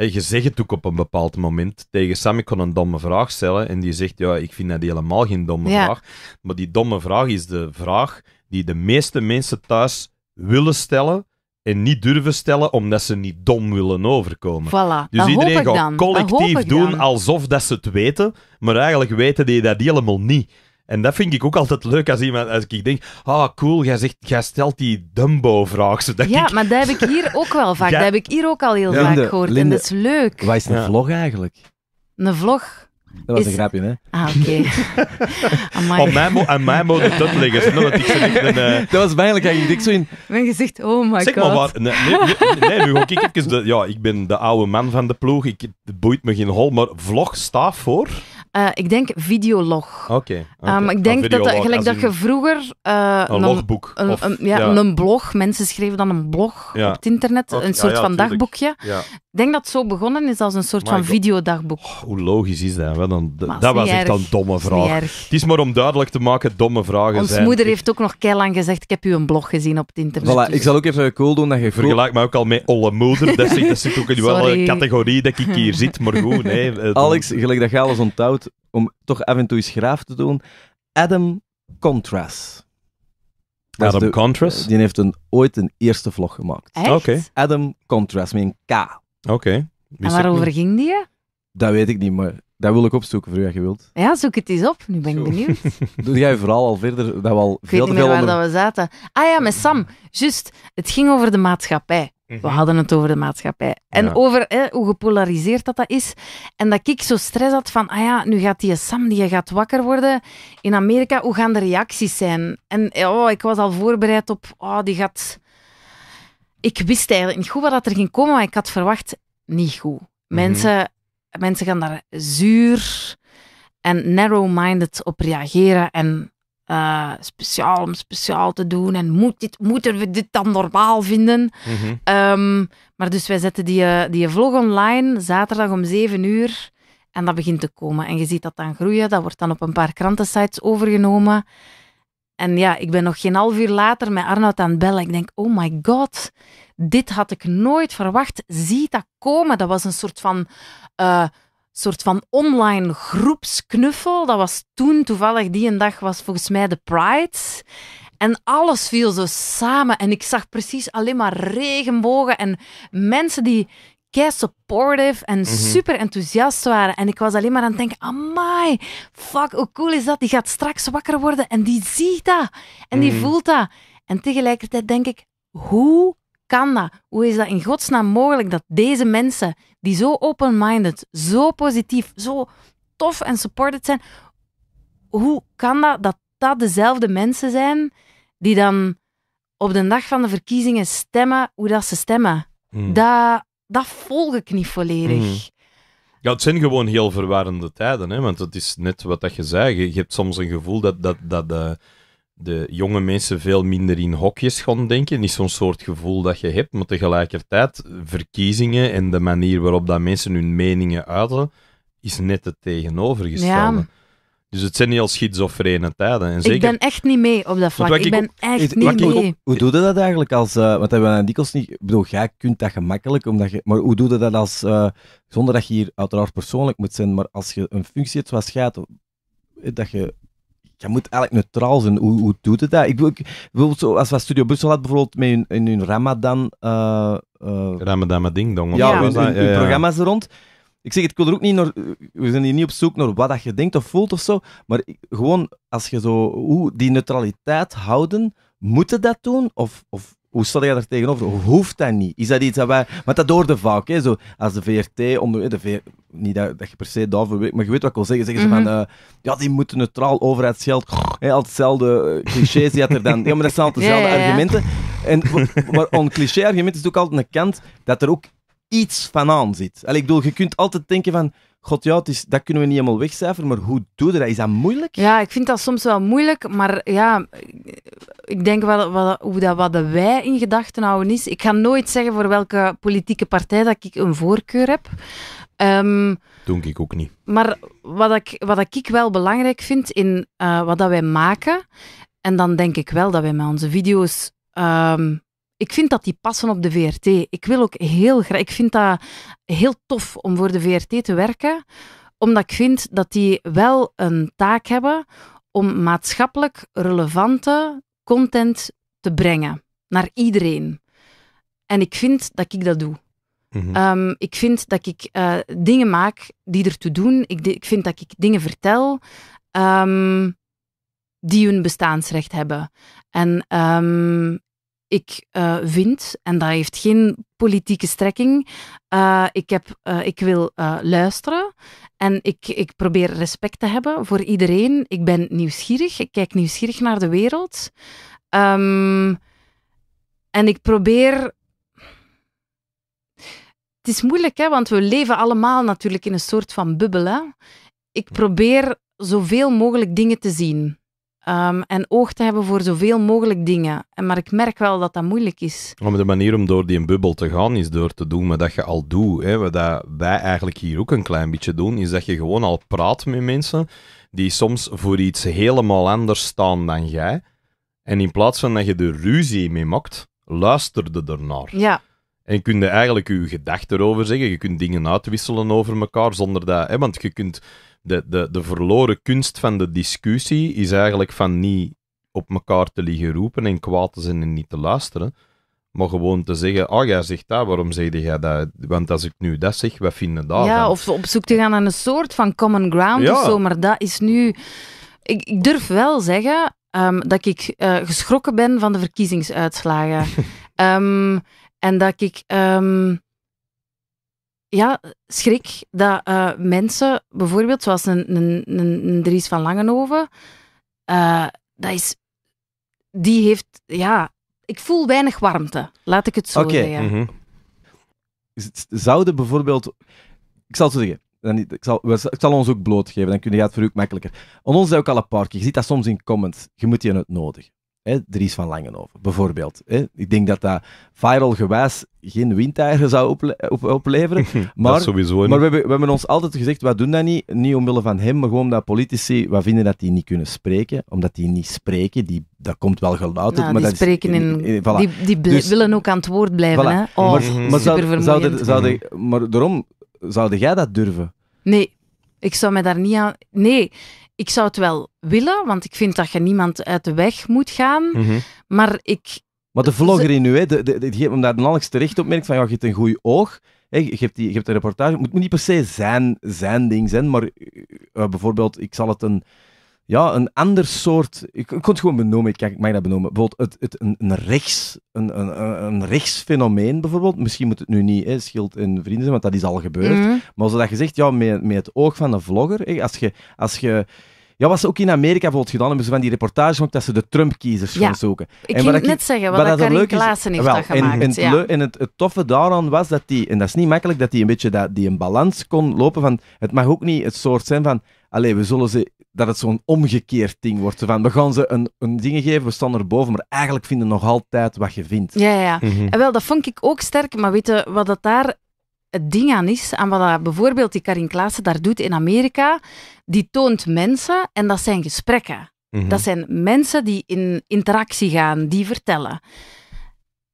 je zegt het ook op een bepaald moment. Tegen Sam, ik kon een domme vraag stellen. En die zegt, ja, ik vind dat helemaal geen domme vraag. Maar die domme vraag is de vraag die de meeste mensen thuis willen stellen. En niet durven stellen omdat ze niet dom willen overkomen. dus iedereen gaat collectief doen alsof dat ze het weten. Maar eigenlijk weten die dat helemaal niet. En dat vind ik ook altijd leuk als iemand, als ik denk, ah cool, jij, zegt, stelt die Dumbo-vraag. ja, ik... maar dat heb ik hier ook wel vaak. Dat heb ik hier ook al heel vaak gehoord. en dat is leuk. Wat is een vlog eigenlijk? Een vlog? Dat was een grapje, hè? Ah, oké. Op mij, aan mij moet het uitleggen. Eh, dat was eigenlijk Ik dik zo in... Mijn gezicht, oh my god. Zeg maar wat. Nee, nee, nee, nu ik even... ja, ik ben de oude man van de ploeg. Ik, het boeit me geen hol, maar vlog staat voor... Eh, ik denk videolog. Oké. Ehm, okay, ik ah, denk dat, gelijk dat je vroeger... Eh, een, logboek. Een, ja, een blog. Mensen schreven dan een blog op het internet. een soort van dagboekje. Ik denk dat het zo begonnen is als een soort van videodagboek. Oh, hoe logisch is dat? dan, dat was echt een domme vraag. Het is maar om duidelijk te maken, domme vragen Ons moeder heeft ook nog lang gezegd, ik heb u een blog gezien op het internet. Dus ik zal ook even cool doen dat je vergelijkt Vergelijk ook al met Olle Moeder. Dat zit, natuurlijk ook in die categorie dat ik hier zit, maar goed. Alex, gelijk dat je alles onthoudt, om toch af en toe eens graaf te doen, Adam Contras. Adam Contras? Die heeft een, ooit een eerste vlog gemaakt. Oké. Adam Contras, met een K. Oké. En waarover ging die? Dat weet ik niet, maar dat wil ik opzoeken voor u als je wilt. Ja, zoek het eens op. Nu ben ik benieuwd. Doe jij vooral al verder. Dat we al ik veel weet niet meer waar onder... dat we zaten. Ah ja, met Sam. Juist. Het ging over de maatschappij. We mhm. hadden het over de maatschappij. En over hè, hoe gepolariseerd dat, dat is. En dat ik zo stress had van, ah ja, nu gaat die Sam, die gaat wakker worden in Amerika. Hoe gaan de reacties zijn? En oh, ik was al voorbereid op, oh, die gaat... Ik wist eigenlijk niet goed wat er ging komen, maar ik had verwacht, niet goed. Mhm. Mensen, mensen gaan daar zuur en narrow-minded op reageren en eh, speciaal om speciaal te doen. En moet dit, moeten we dit dan normaal vinden? Mhm. Ehm, maar dus wij zetten die, eh, die vlog online zaterdag om 7 uur. En dat begint te komen. En je ziet dat dan groeien. Dat wordt dan op een paar krantensites overgenomen. En ja, ik ben nog geen half uur later met Arnoud aan het bellen. Ik denk, oh my god, dit had ik nooit verwacht. Zie dat komen. Dat was een soort van... Eh, soort van online groepsknuffel. Dat was toen toevallig die een dag was volgens mij de Pride. En alles viel zo samen en ik zag precies alleen maar regenbogen en mensen die kei supportive en mhm. super enthousiast waren. En ik was alleen maar aan het denken, amai, fuck, hoe cool is dat? Die gaat straks wakker worden en die ziet dat en die mhm. voelt dat. En tegelijkertijd denk ik, hoe kan dat? Hoe is dat in godsnaam mogelijk dat deze mensen, die zo open-minded, zo positief, zo tof en supported zijn, hoe kan dat dat dat dezelfde mensen zijn die dan op de dag van de verkiezingen stemmen hoe dat ze stemmen? Hmm. Dat, dat volg ik niet volledig. Hmm. Ja, het zijn gewoon heel verwarrende tijden, hè? want het is net wat dat je zei. Je, hebt soms een gevoel dat, dat, dat, uh, de jonge mensen veel minder in hokjes gaan denken. Niet zo'n soort gevoel dat je hebt, maar tegelijkertijd verkiezingen en de manier waarop dat mensen hun meningen uiten, is net het tegenovergestelde. Dus het zijn niet al schizofrene tijden. En zeker... Ik ben echt niet mee op dat vlak. Ik, ben echt niet mee. Hoe, doe je dat eigenlijk als... Uh, want hebben we dikwijls niet... Ik bedoel, jij kunt dat gemakkelijk, omdat je, maar hoe doe je dat als... Eh, zonder dat je hier uiteraard persoonlijk moet zijn, maar als je een functie hebt zoals jij, dat je je moet eigenlijk neutraal zijn. Hoe, hoe doet het dat? Ik wil, ik wil zo, als we Studio Brussel had bijvoorbeeld met hun, in hun Ramadan... Eh, eh, Ramadan Ding dan Ja, hun, programma's er rond. Ik zeg het, ik wil er ook niet naar... We zijn hier niet op zoek naar wat dat je denkt of voelt of zo. Maar gewoon, als je zo... Hoe die neutraliteit houden... Moeten dat doen? Of, of hoe staat jij daar tegenover? Hoeft dat niet? Is dat iets dat wij... Want dat hoorde vaak, hè? Zo, als de VRT... onder de, niet dat, dat, je per se daarvoor weet, maar je weet wat ik wil zeggen. Zeggen ze van... Mhm. Eh, ja, die moeten neutraal overheidsgeld... Hè, al hetzelfde eh, clichés die had er dan... Ja, maar dat zijn altijd dezelfde argumenten. En, maar een cliché-argument is ook altijd een kant dat er ook iets van aan zit. en ik bedoel, je kunt altijd denken van god ja, dat kunnen we niet helemaal wegcijferen, maar hoe doe je dat? Is dat moeilijk? Ja, ik vind dat soms wel moeilijk, maar ja, ik denk wel, hoe dat, wat wij in gedachten houden is. Ik ga nooit zeggen voor welke politieke partij dat ik een voorkeur heb. Um, Doe ik ook niet. Maar wat ik, wat ik wel belangrijk vind in eh, wat dat wij maken, en dan denk ik wel dat wij met onze video's ehm, ik vind dat die passen op de VRT. Ik wil ook heel graag. Ik vind dat heel tof om voor de VRT te werken, omdat ik vind dat die wel een taak hebben om maatschappelijk relevante content te brengen naar iedereen. En ik vind dat ik dat doe. Mhm. Ehm, ik vind dat ik eh, dingen maak die ertoe doen. Ik, ik vind dat ik dingen vertel ehm, die hun bestaansrecht hebben. En ehm, ik eh, vind, en dat heeft geen politieke strekking, eh, ik, heb, eh, ik wil luisteren en ik, ik probeer respect te hebben voor iedereen. Ik ben nieuwsgierig, ik kijk nieuwsgierig naar de wereld. Ehm, en ik probeer. Het is moeilijk, hè, want we leven allemaal natuurlijk in een soort van bubbel. Ik mm. probeer zoveel mogelijk dingen te zien. Ehm, en oog te hebben voor zoveel mogelijk dingen. maar ik merk wel dat dat moeilijk is. Maar de manier om door die bubbel te gaan is door te doen wat dat je al doet. Hè. Wat wij eigenlijk hier ook een klein beetje doen, is dat je gewoon al praat met mensen die soms voor iets helemaal anders staan dan jij. En in plaats van dat je er ruzie mee maakt, luisterde ernaar. Ja. En kun je eigenlijk je gedachten erover zeggen. Je kunt dingen uitwisselen over elkaar zonder dat. Hè, want je kunt de, de, de verloren kunst van de discussie is eigenlijk van niet op elkaar te liggen roepen en kwaad te zijn en niet te luisteren. Maar gewoon te zeggen, ah, oh, jij zegt dat, waarom zeg jij dat? Want als ik nu dat zeg, wat vinden daar? Ja, of op zoek te gaan naar een soort van common ground of zo, maar dat is nu... Ik, ik durf wel zeggen ehm, dat ik eh, geschrokken ben van de verkiezingsuitslagen. Ehm, en dat ik... Ehm, ja, schrik dat eh, mensen, bijvoorbeeld zoals een, een, een Dries van Langenhoven, eh, dat is, die heeft, ja, ik voel weinig warmte, laat ik het zo zeggen. Mhm. Zouden bijvoorbeeld, ik zal het zo zeggen, dan, ik, zal, ik zal ons ook blootgeven, dan kun je het voor u makkelijker. Aan ons is ook al een paar keer, je ziet dat soms in comments, je moet je het nodig. Hè, Dries van Langenhoven, bijvoorbeeld. Hè. Ik denk dat dat viral gewijs geen windtijger zou op opleveren. Maar, maar we, hebben, we hebben ons altijd gezegd, we doen dat niet, niet omwille van hem, maar gewoon omdat politici, we vinden dat die niet kunnen spreken, omdat die niet spreken, die, dat komt wel geluid maar die dat spreken in, eh, eh, Die, dus- willen ook aan het woord blijven. Hè? maar, oh, zou, mhm. maar daarom, zou jij dat durven? Nee, ik zou me daar niet aan... Nee, ik zou het wel willen, want ik vind dat je niemand uit de weg moet gaan. Mhm. Maar ik. Maar de vlogger in nu, hè, de, de, die hem daar nauwelijks terecht op merkt van ja, je hebt een goed oog. Hè, je, hebt die, je hebt een reportage. Het moet, niet per se zijn, zijn ding zijn, maar eh, eh, bijvoorbeeld, ik zal het een ja, een ander soort. Ik, kon het gewoon benoemen, ik, ik mag dat benoemen. Bijvoorbeeld het, het, een, een, rechts, een, een, een rechtsfenomeen, bijvoorbeeld. Misschien moet het nu niet hè, schild in vrienden zijn, want dat is al gebeurd. Mm Maar zoals je zegt, ja, met, met het oog van een vlogger. Hè, als je. Als je ja, wat ze ook in Amerika bijvoorbeeld gedaan hebben, ze van die reportage dat ze de Trump-kiezers ja. gaan zoeken. Ik en ging het net zeggen, wat, wat Klaassen heeft dat gemaakt. En, ja. het, en het, het, toffe daaraan was dat die, en dat is niet makkelijk, dat die een beetje dat, die een balans kon lopen van, het mag ook niet het soort zijn van, allee, we zullen ze dat het zo'n omgekeerd ding wordt. Van, we gaan ze een, een ding geven, we staan erboven, maar eigenlijk vinden nog altijd wat je vindt. Ja, ja. Mhm. En wel, dat vond ik ook sterk, maar weten wat dat daar het ding aan is, aan wat dat, bijvoorbeeld die Karin Klaassen daar doet in Amerika, die toont mensen en dat zijn gesprekken. Mhm. Dat zijn mensen die in interactie gaan, die vertellen.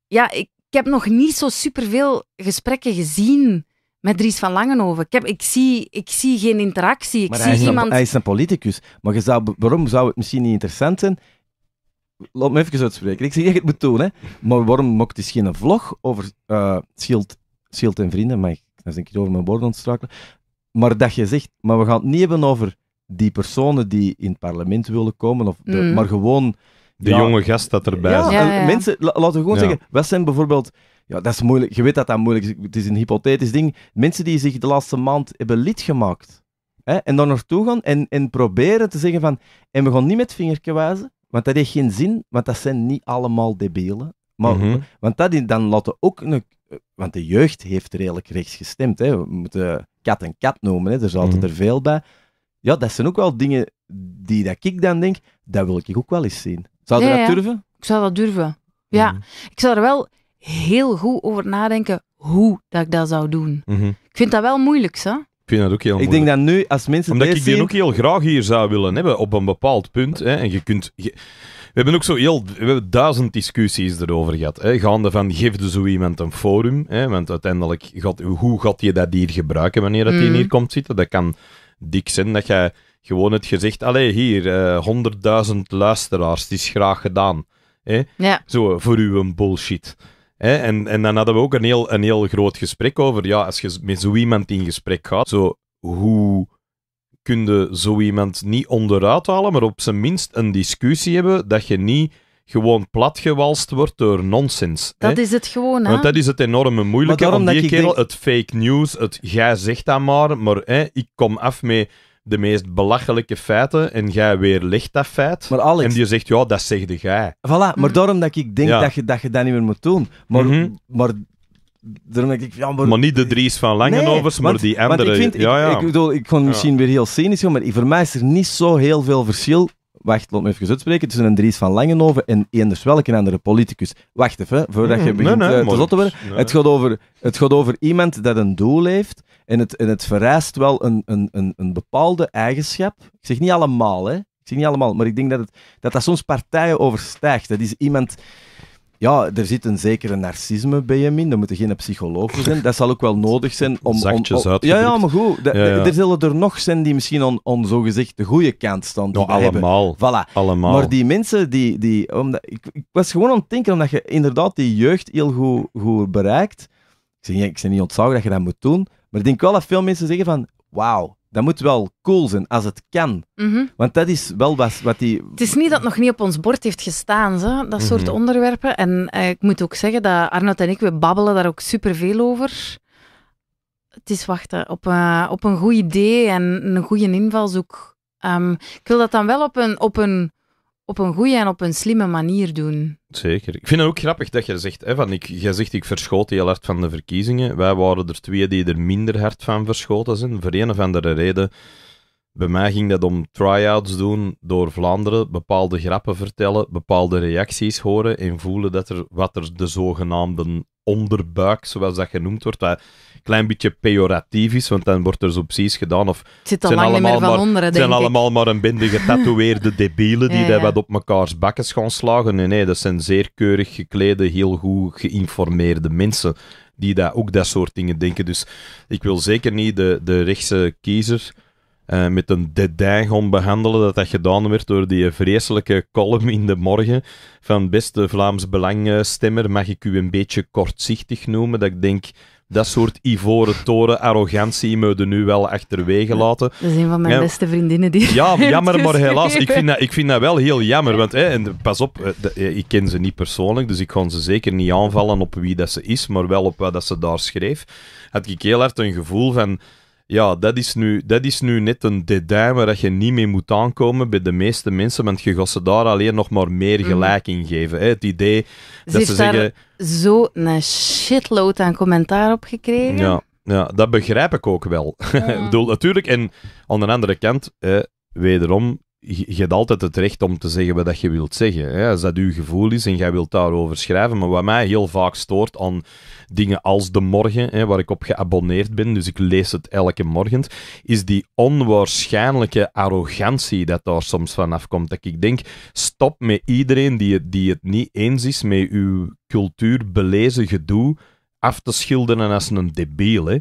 Ja, ik, ik heb nog niet zo superveel gesprekken gezien met Dries van Langenhoven. Ik, heb, ik, zie, ik zie geen interactie. Ik zie hij, is iemand... een, hij is een politicus. Maar waarom zou het misschien niet interessant zijn? Laat me even uitspreken. Ik zeg echt, het moet doen. Hè. Maar waarom mocht hij geen vlog over eh, schild, en vrienden? Maar dan denk ik over mijn woorden ontstruikelen. Maar dat je zegt, maar we gaan het niet hebben over die personen die in het parlement willen komen, of mm. maar gewoon... De jonge gast dat erbij ja, mensen, laten we gewoon zeggen, wat zijn bijvoorbeeld ja, dat is moeilijk. Je weet dat dat moeilijk is. Het is een hypothetisch ding. Mensen die zich de laatste maand hebben lid gemaakt hè, en dan naartoe gaan en, en proberen te zeggen van. En we gaan niet met vingertje wijzen, want dat heeft geen zin, want dat zijn niet allemaal debielen. Maar, mhm. Want dat dan laten ook een, want de jeugd heeft redelijk rechts gestemd. Hè. We moeten kat en kat noemen, hè. er zaten mhm. er veel bij. Ja, dat zijn ook wel dingen die dat ik dan denk, dat wil ik ook wel eens zien. Zou je dat durven? Ik zou dat durven. Ja, mhm. ik zou er wel heel goed over nadenken hoe dat ik dat zou doen. Mhm. Ik vind dat wel moeilijk, hè? Ik vind dat ook heel moeilijk. Ik denk dat nu, als mensen Omdat ik die ook heel graag hier zou willen hebben, op een bepaald punt. Hè. En je kunt... We hebben ook zo heel... We hebben duizend discussies erover gehad. Hè. Gaande van, geef dus zo iemand een forum. Hè. Want uiteindelijk, gaat, hoe gaat je dat hier gebruiken wanneer dat die mhm. hier komt zitten? Dat kan dik zijn dat jij gewoon het gezegd... Allee, hier, 100.000 eh, luisteraars, het is graag gedaan. Ja. Zo, voor uw bullshit. En, en dan hadden we ook een heel, een heel groot gesprek over, ja, als je met zo iemand in gesprek gaat, zo, hoe kun je zo iemand niet onderuit halen, maar op zijn minst een discussie hebben dat je niet gewoon platgewalst wordt door nonsens. Dat is het gewoon, hè? Want dat is het enorme moeilijke om die kerel. Het fake news, het jij zegt dat maar, maar hè, ik kom af met de meest belachelijke feiten en jij weerlegt dat feit. En die zegt, ja, dat zegde jij. Voilà, maar mm daarom dat ik denk dat, je, dat je dat niet meer moet doen. Maar, mhm. maar daarom dat ik... Ja, maar... niet de Dries van Langenovers, nee, maar die andere. Want ik, vind, ik, ik, bedoel, ik kon misschien weer heel cynisch maar voor mij is er niet zo heel veel verschil wacht, laat me even uitspreken, tussen een Dries van Langenhoven en eenders welke andere politicus. Wacht even, voordat je hmm. begint eh, te zotten worden. Het, gaat over, het gaat over iemand dat een doel heeft en het, en het vereist wel een, een, een, een bepaalde eigenschap. Ik zeg niet allemaal, hè. Ik zeg niet allemaal, maar ik denk dat het, dat, dat soms partijen overstijgt. Dat is iemand ja, er zit een zekere narcisme bij je in. Dan moeten geen psycholoog zijn. Dat zal ook wel nodig zijn om... Zachtjes uit te ja, ja, maar goed. Er zullen er nog zijn die misschien on, zo zogezegd de goede kant staan. Die nou, allemaal. Hebben. Voilà. Allemaal. Maar die mensen die... die omdat, ik, ik, was gewoon aan het denken, omdat je inderdaad die jeugd heel goed, goed bereikt. Ik zeg, ik niet ontzag dat je dat moet doen. Maar ik denk wel dat veel mensen zeggen van... Wauw, dat moet wel cool zijn als het kan. Mhm. Want dat is wel wat, die. Het is niet dat het nog niet op ons bord heeft gestaan, zo, dat mhm. soort onderwerpen. En eh, ik moet ook zeggen dat Arnoud en ik, we babbelen daar ook superveel over. Het is wachten op, uh, op een goed idee en een goede invalshoek. Ehm, ik wil dat dan wel op een, op een op een goede en op een slimme manier doen. Zeker. Ik vind het ook grappig dat je zegt, hè, van ik, jij zegt ik verschoot heel hard van de verkiezingen. Wij waren er twee die er minder hard van verschoten zijn. Voor een of andere reden. Bij mij ging dat om try-outs doen door Vlaanderen, bepaalde grappen vertellen, bepaalde reacties horen en voelen dat er wat er de zogenaamde onderbuik, zoals dat genoemd wordt, dat een klein beetje pejoratief is, want dan wordt er zo precies gedaan of het zit al zijn, allemaal, van maar, denk zijn allemaal maar een bende getatoeëerde debielen die ja, dat wat op mekaars bakkes gaan slagen. Nee, nee, dat zijn zeer keurig geklede, heel goed geïnformeerde mensen die dat ook dat soort dingen denken. Dus ik wil zeker niet de, de rechtse kiezer eh, met een dédain gaan behandelen. Dat dat gedaan werd door die vreselijke column in de morgen van beste Vlaams Belangstemmer. Mag ik u een beetje kortzichtig noemen? Dat ik denk, dat soort ivoren toren arrogantie me nu wel achterwege laten. Dat is een van mijn beste vriendinnen die. Ja, jammer, maar helaas. Ik vind dat, ik vind dat wel heel jammer. Want en pas op, eh, eh, ik ken ze niet persoonlijk, dus ik ga ze zeker niet aanvallen op wie dat ze is, maar wel op wat dat ze daar schreef. Had ik heel hard een gevoel van ja, dat is, nu, dat is nu net een detail waar je niet mee moet aankomen bij de meeste mensen, want je gaat ze daar alleen nog maar meer mm. gelijk in geven. Hè? Het idee dat ze, zeggen... zo een shitload aan commentaar op gekregen. Ja, ja dat begrijp ik ook wel. ik bedoel, natuurlijk, en aan de andere kant, wederom, je hebt altijd het recht om te zeggen wat je wilt zeggen. Hè? Als dat uw gevoel is en jij wilt daarover schrijven. Maar wat mij heel vaak stoort aan dingen als de morgen, hè, waar ik op geabonneerd ben, dus ik lees het elke morgen, is die onwaarschijnlijke arrogantie dat daar soms vanaf komt. Dat ik denk, stop met iedereen die het, die het niet eens is met uw cultuur belezen gedoe af te schilderen als een debiel. Hè?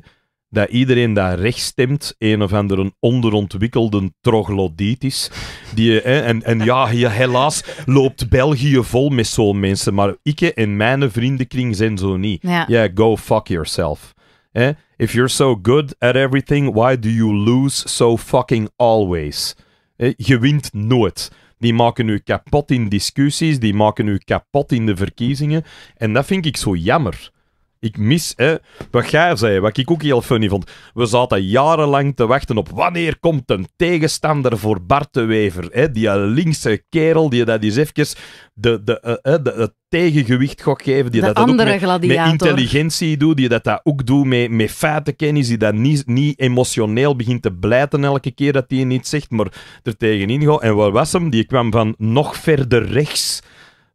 dat iedereen dat recht stemt een of andere onderontwikkelde troglodyt is. Die, eh, hè, en, en ja, helaas loopt België vol met zo'n mensen, maar ik en mijn vriendenkring zijn zo niet. Ja, go fuck yourself. Hè? If you're so good at everything, why do you lose so fucking always? Je wint nooit. Die maken u kapot in discussies, die maken u kapot in de verkiezingen. En dat vind ik zo jammer. Ik mis, hè, wat jij zei, wat ik ook heel funny vond. We zaten jarenlang te wachten op wanneer komt een tegenstander voor Bart de Wever. Hè, die linkse kerel die dat eens even de, de, eh, eh, de, het tegengewicht gooit geven. Die de dat, andere ook met, intelligentie doet, die dat, dat ook doet met, met feitenkennis, die dat niet, niet emotioneel begint te blijten elke keer dat hij iets zegt, maar er tegenin gaat. En wat was hem? Die kwam van nog verder rechts.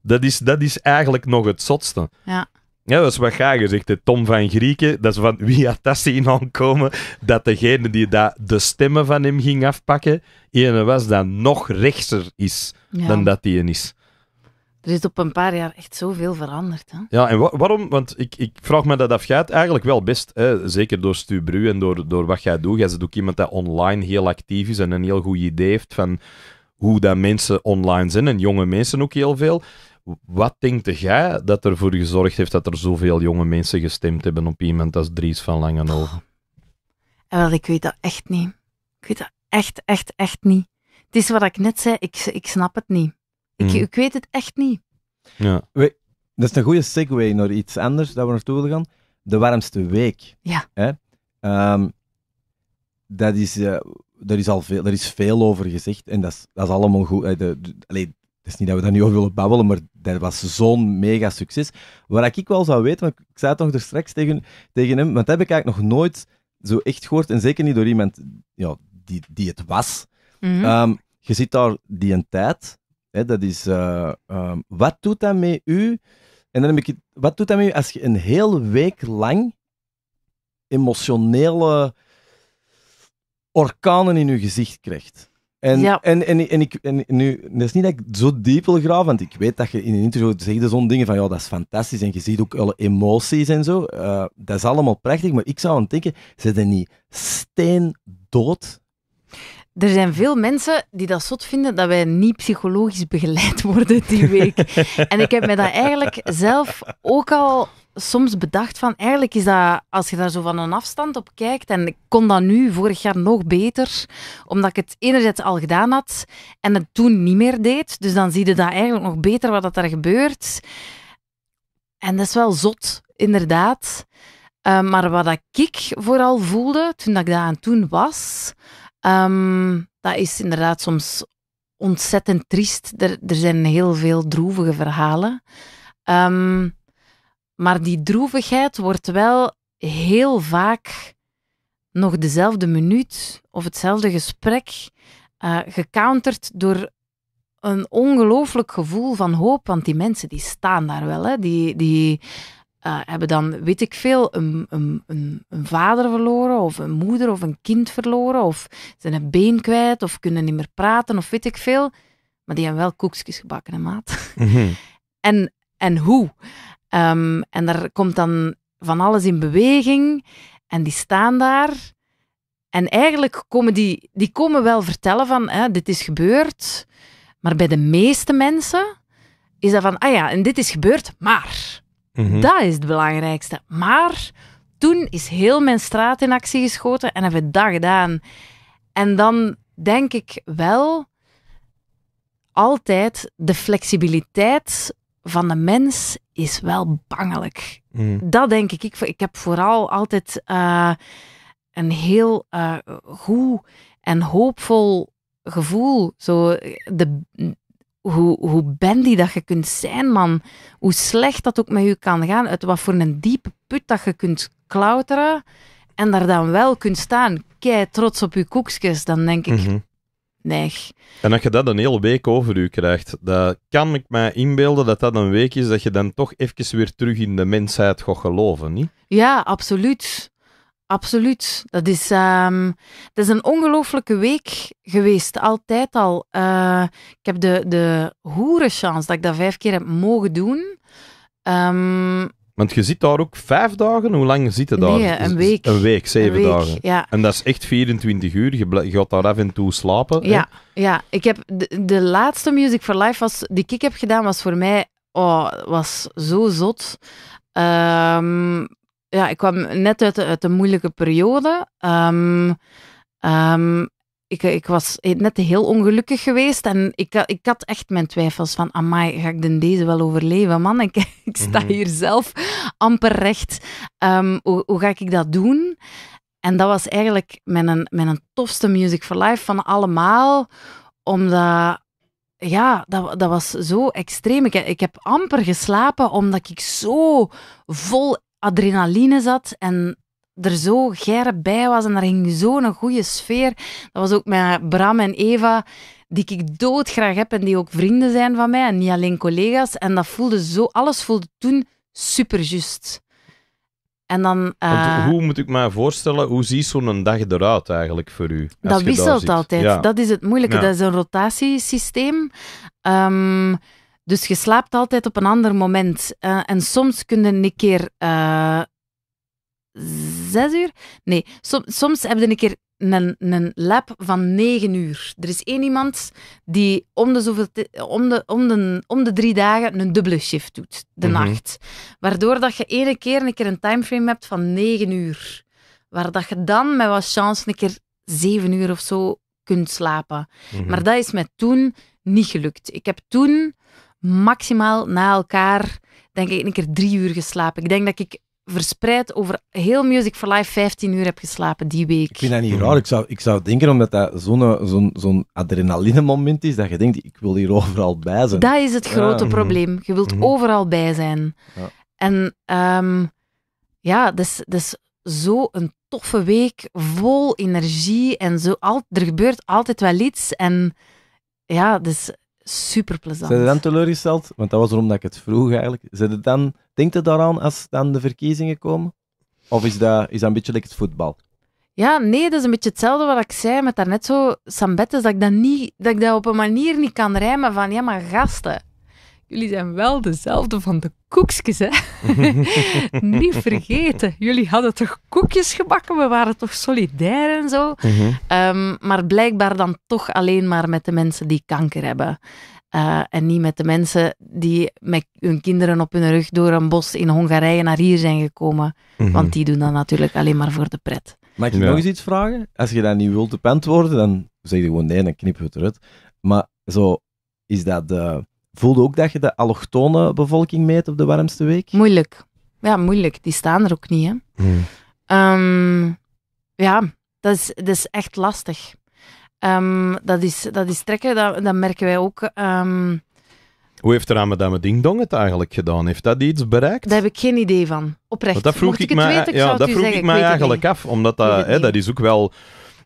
Dat is, dat is eigenlijk nog het zotste. Ja. Ja, dat is wat ga gezegd. Tom van Grieken, dat is van wie had dat zien aankomen, dat degene die daar de stemmen van hem ging afpakken, ene was dat nog rechtser is dan dat die is. Er is op een paar jaar echt zoveel veranderd. Hè? Ja, en waarom? Want ik, ik vraag me dat af. Gaat eigenlijk wel best, hè? zeker door Stu Bru en door, door wat jij doet. Jij bent ook iemand dat online heel actief is en een heel goed idee heeft van hoe dat mensen online zijn en jonge mensen ook heel veel. Wat denkt jij dat ervoor gezorgd heeft dat er zoveel jonge mensen gestemd hebben op iemand als Dries van Langenhoven? Oh. En eh, wel, ik weet dat echt niet. Ik weet dat echt, echt, echt niet. Het is wat ik net zei, ik, ik snap het niet. Ik, mhm. ik weet het echt niet. Ja. dat is een goede segue naar iets anders dat we naartoe willen gaan. De warmste week. Ja. Hè? Ehm, dat is, uh, daar, is al veel, daar is veel over gezegd en dat is, dat is allemaal goed. De, het is niet dat we dat nu over willen babbelen, maar dat was zo'n mega succes. Waar ik wel zou weten, want ik zei het nog er straks tegen, tegen hem, want dat heb ik eigenlijk nog nooit zo echt gehoord. En zeker niet door iemand ja, die, die het was. Mhm. Ehm, je ziet daar die een tijd. Hè, dat is, eh, ehm, wat doet dat met u? En dan heb ik, wat doet dat met u als je een hele week lang emotionele orkanen in je gezicht krijgt? En, en, en, en, ik, en nu, is niet dat ik zo diep graaf, want ik weet dat je in een interview zegt zo'n dingen van, ja, dat is fantastisch en je ziet ook alle emoties en zo. Eh, dat is allemaal prachtig, maar ik zou aan het denken, zijn die niet steendood? Er zijn veel mensen die dat zot vinden dat wij niet psychologisch begeleid worden die week. en ik heb me dat eigenlijk zelf ook al soms bedacht van, eigenlijk is dat, als je daar zo van een afstand op kijkt, en ik kon dat nu vorig jaar nog beter, omdat ik het enerzijds al gedaan had en het toen niet meer deed. Dus dan zie je dat eigenlijk nog beter wat dat er gebeurt. En dat is wel zot, inderdaad. Ehm, maar wat ik vooral voelde toen ik daar aan toen was, ehm, dat is inderdaad soms ontzettend triest. Er, er zijn heel veel droevige verhalen. Ehm, maar die droevigheid wordt wel heel vaak nog dezelfde minuut of hetzelfde gesprek eh, gecounterd door een ongelooflijk gevoel van hoop. Want die mensen die staan daar wel. Hè? Die, die eh, hebben dan, weet ik veel, een, een, een, vader verloren of een moeder of een kind verloren. Of zijn een been kwijt of kunnen niet meer praten of weet ik veel. Maar die hebben wel koekjes gebakken, hè, maat. Mhm. en, en hoe? Ehm, en daar komt dan van alles in beweging. En die staan daar. En eigenlijk komen die, die komen wel vertellen van, hè, dit is gebeurd. Maar bij de meeste mensen is dat van, ah ja, en dit is gebeurd, maar. Mhm. Dat is het belangrijkste. Maar toen is heel mijn straat in actie geschoten en hebben we dat gedaan. En dan denk ik wel altijd de flexibiliteit van de mens is wel bangelijk. Mm. Dat denk ik. ik. Ik heb vooral altijd eh, een heel uh, goed en hoopvol gevoel. Zo de, hoe, hoe bendy dat je kunt zijn, man. Hoe slecht dat ook met je kan gaan. Uit wat voor een diepe put dat je kunt klauteren. En daar dan wel kunt staan. Kei trots op je koekjes. Dan denk ik, mhm. En als je dat een hele week over u krijgt, dat kan ik mij inbeelden dat dat een week is dat je dan toch even weer terug in de mensheid gaat geloven, niet? Ja, absoluut. Absoluut. Dat is, ehm, dat is een ongelofelijke week geweest, altijd al. Eh, ik heb de, de hoerenchance dat ik dat vijf keer heb mogen doen. Ehm, want je zit daar ook vijf dagen. Hoe lang zit je daar? Nee, dus een week. Een week, zeven dagen. Ja. En dat is echt 24 uur. Je, gaat daar af en toe slapen. Ja, ja. ik heb de, laatste Music for Life was, die ik heb gedaan, was voor mij oh, was zo zot. Ehm, ja, ik kwam net uit de, uit moeilijke periode. Ehm, ehm, ik, eh, ik was net heel ongelukkig geweest en ik, eh, ik had echt mijn twijfels van, amai, ga ik deze wel overleven? Man, ik, ik sta mhm. hier zelf amper recht. Ehm, hoe, hoe ga ik dat doen? En dat was eigenlijk mijn, mijn tofste Music for Life van allemaal, omdat ja, dat, dat was zo extreem. Ik, ik heb amper geslapen omdat ik zo vol adrenaline zat en er zo gerb bij was en er ging zo'n goede sfeer. Dat was ook met Bram en Eva, die ik doodgraag heb en die ook vrienden zijn van mij en niet alleen collega's. En dat voelde zo, alles voelde toen superjust. En dan, eh, hoe moet ik mij voorstellen, hoe ziet zo'n dag eruit eigenlijk voor u? Dat wisselt altijd. Dat is het moeilijke. Dat is een rotatiesysteem. Ehm, dus je slaapt altijd op een ander moment. Eh, en soms kun je een keer eh, zes uur? Nee, soms hebben we een keer een, een lab van negen uur. Er is één iemand die om de, zoveel om de, om de, om de drie dagen een dubbele shift doet, de mhm. nacht. Waardoor dat je ene keer een keer een timeframe hebt van negen uur. Waar dat je dan met wat chance een keer zeven uur of zo kunt slapen. Mhm. Maar dat is met toen niet gelukt. Ik heb toen maximaal na elkaar, denk ik, een keer drie uur geslapen. Ik denk dat ik verspreid over heel Music for Life 15 uur heb geslapen die week. Ik vind dat niet raar. Ik zou, ik zou denken omdat dat zo'n zo'n zo'n adrenaline moment is, dat je denkt, ik wil hier overal bij zijn. Dat is het grote mhm. probleem. Je wilt mhm. overal bij zijn. Ja. En ehm, ja, dus dus zo'n toffe week, vol energie en zo. Al, er gebeurt altijd wel iets en ja, dus super plezant. Zijn dan teleurgesteld? Want dat was erom dat ik het vroeg eigenlijk. Zijn dan, denkt daaraan als dan de verkiezingen komen? Of is dat, is dat een beetje like het voetbal? Ja, nee, dat is een beetje hetzelfde wat ik zei met daarnet zo Sambettes, dat ik dat, niet, dat ik dat op een manier niet kan rijmen van, ja, maar gasten, Jullie zijn wel dezelfde van de koekjes, hè? Niet vergeten. Jullie hadden toch koekjes gebakken? We waren toch solidair en zo? Mhm. Ehm, maar blijkbaar dan toch alleen maar met de mensen die kanker hebben. Eh, en niet met de mensen die met hun kinderen op hun rug door een bos in Hongarije naar hier zijn gekomen. Mhm. Want die doen dat natuurlijk alleen maar voor de pret. Mag ik nog eens iets vragen? Als je dat niet wilt te worden, dan zeg je gewoon nee, dan knippen we het eruit. Maar zo, is dat... de Voelde ook dat je de allochtone bevolking meet op de warmste week? Moeilijk. Ja, moeilijk. Die staan er ook niet, hè. Hmm. Ehm, ja, dat is, dat is echt lastig. Ehm, dat, is, dat is trekken, dat, dat merken wij ook... Ehm. hoe heeft er aan Madame Ding het eigenlijk gedaan? Heeft dat iets bereikt? Daar heb ik geen idee van. Oprecht. dat vroeg Mocht ik, ik mij, ja, dat vroeg ik mij eigenlijk af, omdat dat, hè, dat is ook wel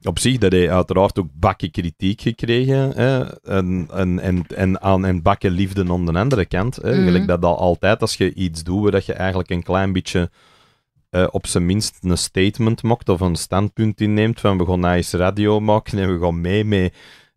op zich dat hij uiteraard ook bakken kritiek gekregen hè, en, en, en, en, aan, en bakken liefde aan de andere kant. Hè, mhm. Gelijk dat, dat altijd als je iets doet, dat je eigenlijk een klein beetje eh, op zijn minst een statement maakt of een standpunt inneemt van we gaan naar nou eens radio maken en we gaan mee mee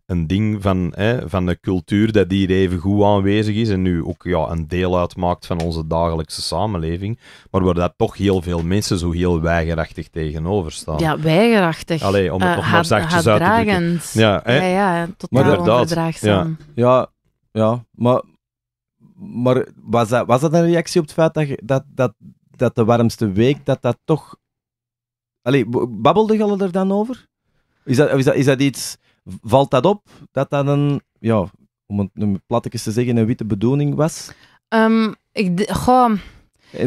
een ding van, hè, van de cultuur dat hier even goed aanwezig is en nu ook ja, een deel uitmaakt van onze dagelijkse samenleving, maar waar dat toch heel veel mensen zo heel weigerachtig tegenover staan. Ja, weigerachtig. Allee, om het uh, maar zachtjes uit te drukken. Ja, ja, totaal onverdraagzaam. Ja. ja, ja, maar, maar was, dat, was dat een reactie op het feit dat, dat, dat, dat de warmste week, dat dat toch... Allee, babbelde je er dan over? Is dat, is dat, is dat iets Valt dat op dat dat een, ja, om het te zeggen, een witte bedoeling was? Um, ik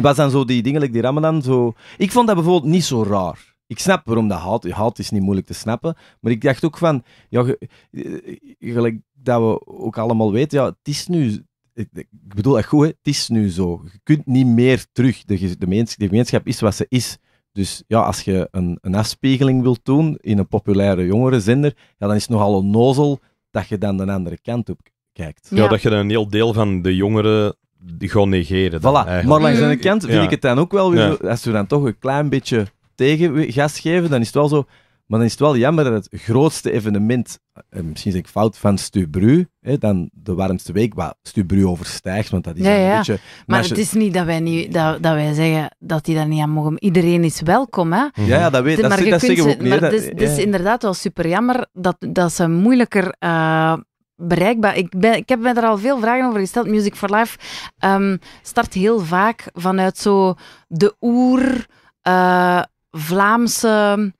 Was dan zo die dingen, like die Ramadan, zo. Ik vond dat bijvoorbeeld niet zo raar. Ik snap waarom dat haalt. Haalt is niet moeilijk te snappen. Maar ik dacht ook van, ja, eh, gelijk dat we ook allemaal weten, ja, het is nu, ik bedoel echt goed, hè? het is nu zo. Je kunt niet meer terug. De, de gemeenschap is wat ze is. Dus ja, als je een, een afspiegeling wilt doen in een populaire jongerenzender, ja, dan is het nogal een nozel dat je dan de andere kant op kijkt. Ja, dat je dan een heel deel van de jongeren gewoon negeren. voilà, maar langs de kant vind ik het dan ook wel als we dan toch een klein beetje tegen gas geven, dan is het wel zo, maar dan is het wel jammer dat het grootste evenement, eh, misschien zeg ik fout, van Stubru, hè, dan de warmste week, wat Stubru overstijgt, want dat is een beetje... Maar, het is niet dat wij, niet, dat, dat wij zeggen dat die daar niet aan mogen. Iedereen is welkom, hè. Ja, ja dat, weet, de, dat, maar dat zeggen ook niet. Maar is dus, dus inderdaad wel super jammer dat, dat ze moeilijker... Eh, bereikbaar. Ik, ben, ik heb me daar al veel vragen over gesteld. Music for Life ehm, start heel vaak vanuit zo de oer eh, Vlaamse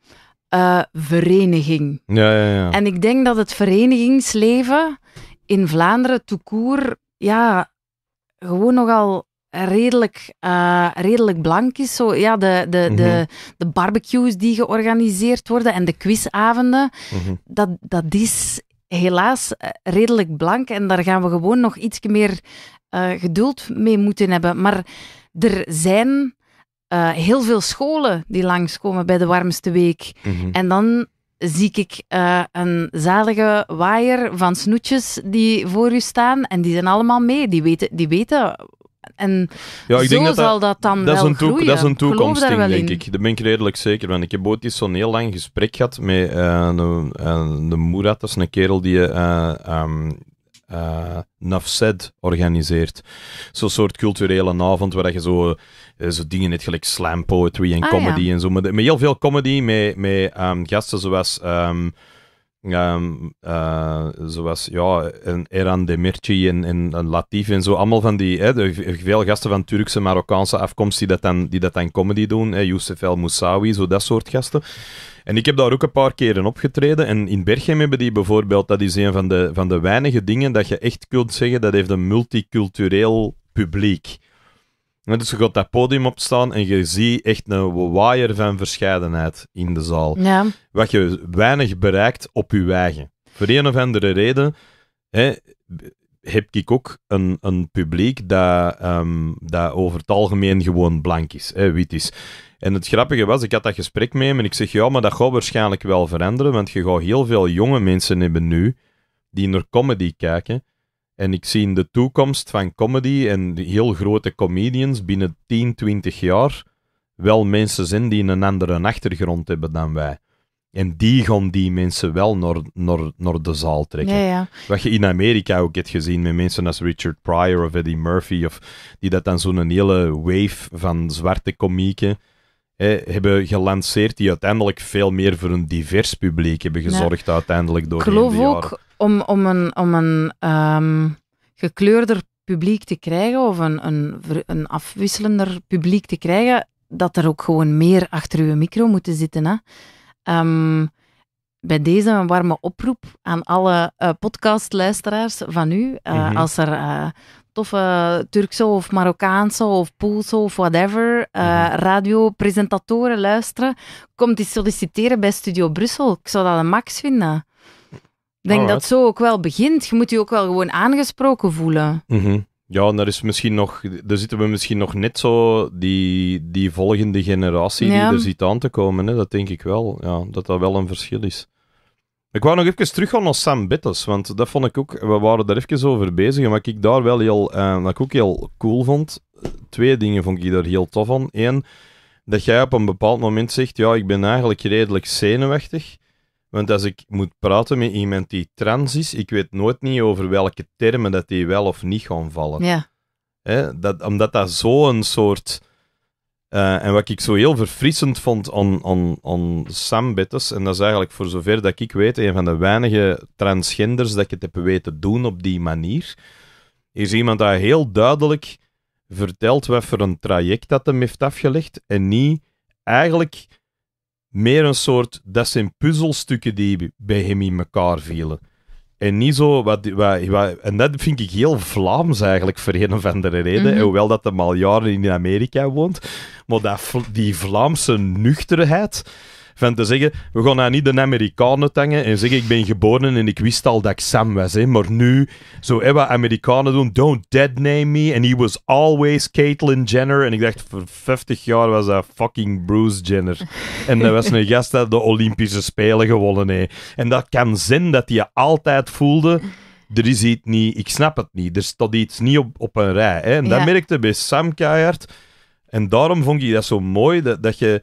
uh, vereniging. Ja, ja, ja. En ik denk dat het verenigingsleven in Vlaanderen, toekoer, ja, gewoon nogal redelijk, eh, redelijk blank is. Zo, ja, de, de, de, mhm. de, barbecues die georganiseerd worden en de quizavonden, mhm. dat, dat is helaas eh, redelijk blank. En daar gaan we gewoon nog iets meer geduld mee moeten hebben. Maar er zijn eh, heel veel scholen die langskomen bij de warmste week. Mhm. En dan zie ik eh, een zalige waaier van snoetjes die voor u staan. En die zijn allemaal mee. Die weten. Die weten en ja, ik denk zo dat zal dat, dan dat wel is Dat is een toekomstding, denk ik. Daar ben ik redelijk zeker van. Ik heb ooit eens zo'n heel lang gesprek gehad met uh, eh, de, de Murat. Dat is een kerel die ehm, uh, Nafsed organiseert. Zo'n soort culturele avond waar je zo, eh, zo dingen hebt, gelijk slam poetry en ah, comedy en zo. Met, heel veel comedy, met, met ehm, gasten zoals. Um, um, uh, zoals ja, en Eran Demirci en, en, Latif en zo, allemaal van die hè, de, veel gasten van Turkse, Marokkaanse afkomst die dat dan, die dat dan comedy doen, hè, Youssef El Moussaoui, zo dat soort gasten. En ik heb daar ook een paar keren opgetreden. En in Berchem hebben die bijvoorbeeld, dat is een van de, van de weinige dingen dat je echt kunt zeggen, dat heeft een multicultureel publiek. Dus je gaat dat podium opstaan en je ziet echt een waaier van verscheidenheid in de zaal. Ja. Wat je weinig bereikt op je eigen. Voor een of andere reden hè, heb ik ook een, een publiek dat, ehm, dat over het algemeen gewoon blank is, hè, wit is. En het grappige was, ik had dat gesprek mee hem en ik zeg, ja, maar dat gaat waarschijnlijk wel veranderen, want je gaat heel veel jonge mensen hebben nu die naar comedy kijken. En ik zie in de toekomst van comedy en heel grote comedians binnen 10, 20 jaar wel mensen zijn die een andere achtergrond hebben dan wij. En die gaan die mensen wel naar, naar, naar de zaal trekken. Wat je in Amerika ook hebt gezien met mensen als Richard Pryor of Eddie Murphy, of die dat dan zo'n hele wave van zwarte komieken hè, hebben gelanceerd, die uiteindelijk veel meer voor een divers publiek hebben gezorgd uiteindelijk door Ik geloof ook om, om een, om een ehm, gekleurder publiek te krijgen of een, een, een afwisselender publiek te krijgen, dat er ook gewoon meer achter uw micro moeten zitten. Hè? Ehm, bij deze een warme oproep aan alle eh, podcastluisteraars van u. Eh, mhm. Als er eh, toffe Turkse of Marokkaanse of Poolse of whatever mm -hmm. radiopresentatoren luisteren, kom die solliciteren bij Studio Brussel. Ik zou dat een max vinden. Ik denk dat zo ook wel begint. Je moet je ook wel gewoon aangesproken voelen. Mm ja, daar, is misschien nog, daar zitten we misschien nog net zo die, die volgende generatie die er ziet aan te komen. Hè? Dat denk ik wel. Ja, dat dat wel een verschil is. Ik wou nog even teruggaan naar Sam Bettis want dat vond ik ook... We waren daar even over bezig en wat ik daar wel heel... Eh, wat ik ook heel cool vond... Twee dingen vond ik daar heel tof van. Eén, dat jij op een bepaald moment zegt... Ja, ik ben eigenlijk redelijk zenuwachtig. Want als ik moet praten met iemand die trans is, ik weet nooit niet over welke termen dat die wel of niet gaan vallen. Ja. Hè? Dat, omdat dat zo'n soort... Eh, en wat ik zo heel verfrissend vond aan, aan, aan Sam Bittes, en dat is eigenlijk voor zover dat ik weet, een van de weinige transgenders dat ik het heb weten doen op die manier, is iemand die heel duidelijk vertelt wat voor een traject dat hem heeft afgelegd en niet eigenlijk meer een soort, dat zijn puzzelstukken die bij hem in elkaar vielen. En niet zo, wat, wat, wat, en dat vind ik heel Vlaams eigenlijk, voor een of andere reden. Mhm. Hoewel dat hij al jaren in Amerika woont. Maar dat, die Vlaamse nuchterheid van te zeggen, we gaan nou niet de Amerikanen tangen en zeggen, ik ben geboren en ik wist al dat ik Sam was. Hè. Maar nu, zo hebben Amerikanen doen, don't name me. En he was always Caitlyn Jenner. En ik dacht, voor 50 jaar was dat fucking Bruce Jenner. en dat was een gast dat de Olympische Spelen gewonnen heeft. En dat kan zijn dat je altijd voelde er is iets niet, ik snap het niet. Er staat iets niet op, op een rij. Hè? En dat merkte bij Sam keihard. En daarom vond ik dat zo mooi, dat je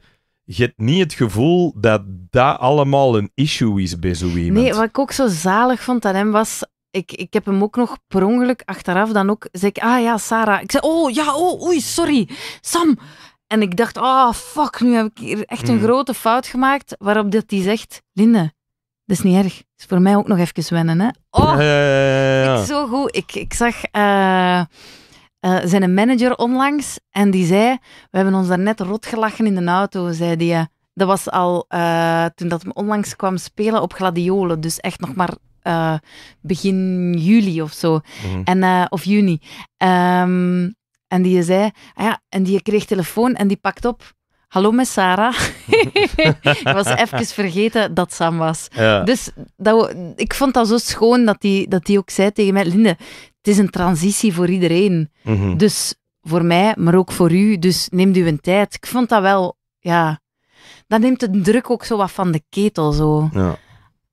je hebt niet het gevoel dat dat allemaal een issue is bij zo iemand. Nee, wat ik ook zo zalig vond aan hem was... Ik, ik heb hem ook nog per ongeluk achteraf dan ook... Zeg ik, ah ja, Sarah. Ik zei, oh ja, oh, oei, sorry. Sam. En ik dacht, ah, oh, fuck, nu heb ik hier echt een hmm. grote fout gemaakt. Waarop dat hij zegt, Linde, dat is niet erg. is voor mij ook nog even wennen, hè. Oh, ja, ja, ja, ik zo goed. Ik, ik zag... Eh, uh, zijn een manager onlangs en die zei: We hebben ons daarnet rot gelachen in de auto, zei die. Eh. Dat was al eh, toen dat onlangs kwam spelen op Gladiolen, dus echt nog maar begin juli of zo. Mhm. en, of juni. Ehm, en die zei: ah ja, En die kreeg telefoon en die pakt op. Hallo met Sarah. ik was even vergeten dat Sam was. Dus dat, ik vond dat zo schoon dat hij die, dat die ook zei tegen mij: Linde, het is een transitie voor iedereen. Mhm. Dus voor mij, maar ook voor u. Dus neemt u een tijd. Ik vond dat wel, ja. Dat neemt de druk ook zo wat van de ketel zo. Ja.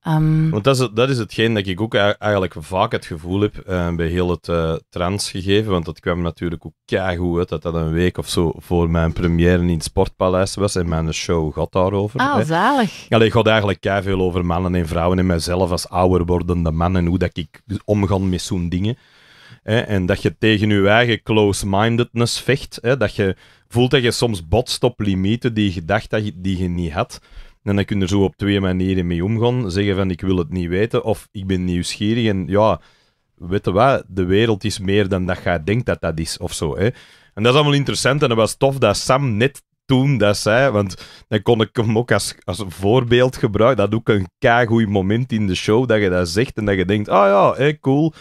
Ehm, Want dat is, dat is hetgeen dat ik ook eigenlijk vaak het gevoel heb eh, bij heel het uh, eh, transgegeven. Want dat kwam natuurlijk ook keigoed uit dat dat een week of zo voor mijn première in het Sportpaleis was. En mijn show gaat daarover. Ah, hè. zalig. Allee, gaat eigenlijk keihard veel over mannen en vrouwen en mijzelf als ouder wordende man. En hoe dat ik omga met zo'n dingen. Hè, en dat je tegen je eigen close-mindedness vecht. Hè, dat je voelt dat je soms botst op limieten die je dacht dat je, die je niet had. En dan kun je er zo op twee manieren mee omgaan. Zeggen van ik wil het niet weten of ik ben nieuwsgierig en ja, weet je wat, de wereld is meer dan dat jij denkt dat dat is of zo. Hè? En dat is allemaal interessant en dat was tof dat Sam net toen dat zei, want dan kon ik hem ook als, als voorbeeld gebruiken. Dat is ook een goed moment in de show dat je dat zegt en dat je denkt, ah oh ja, hé, cool.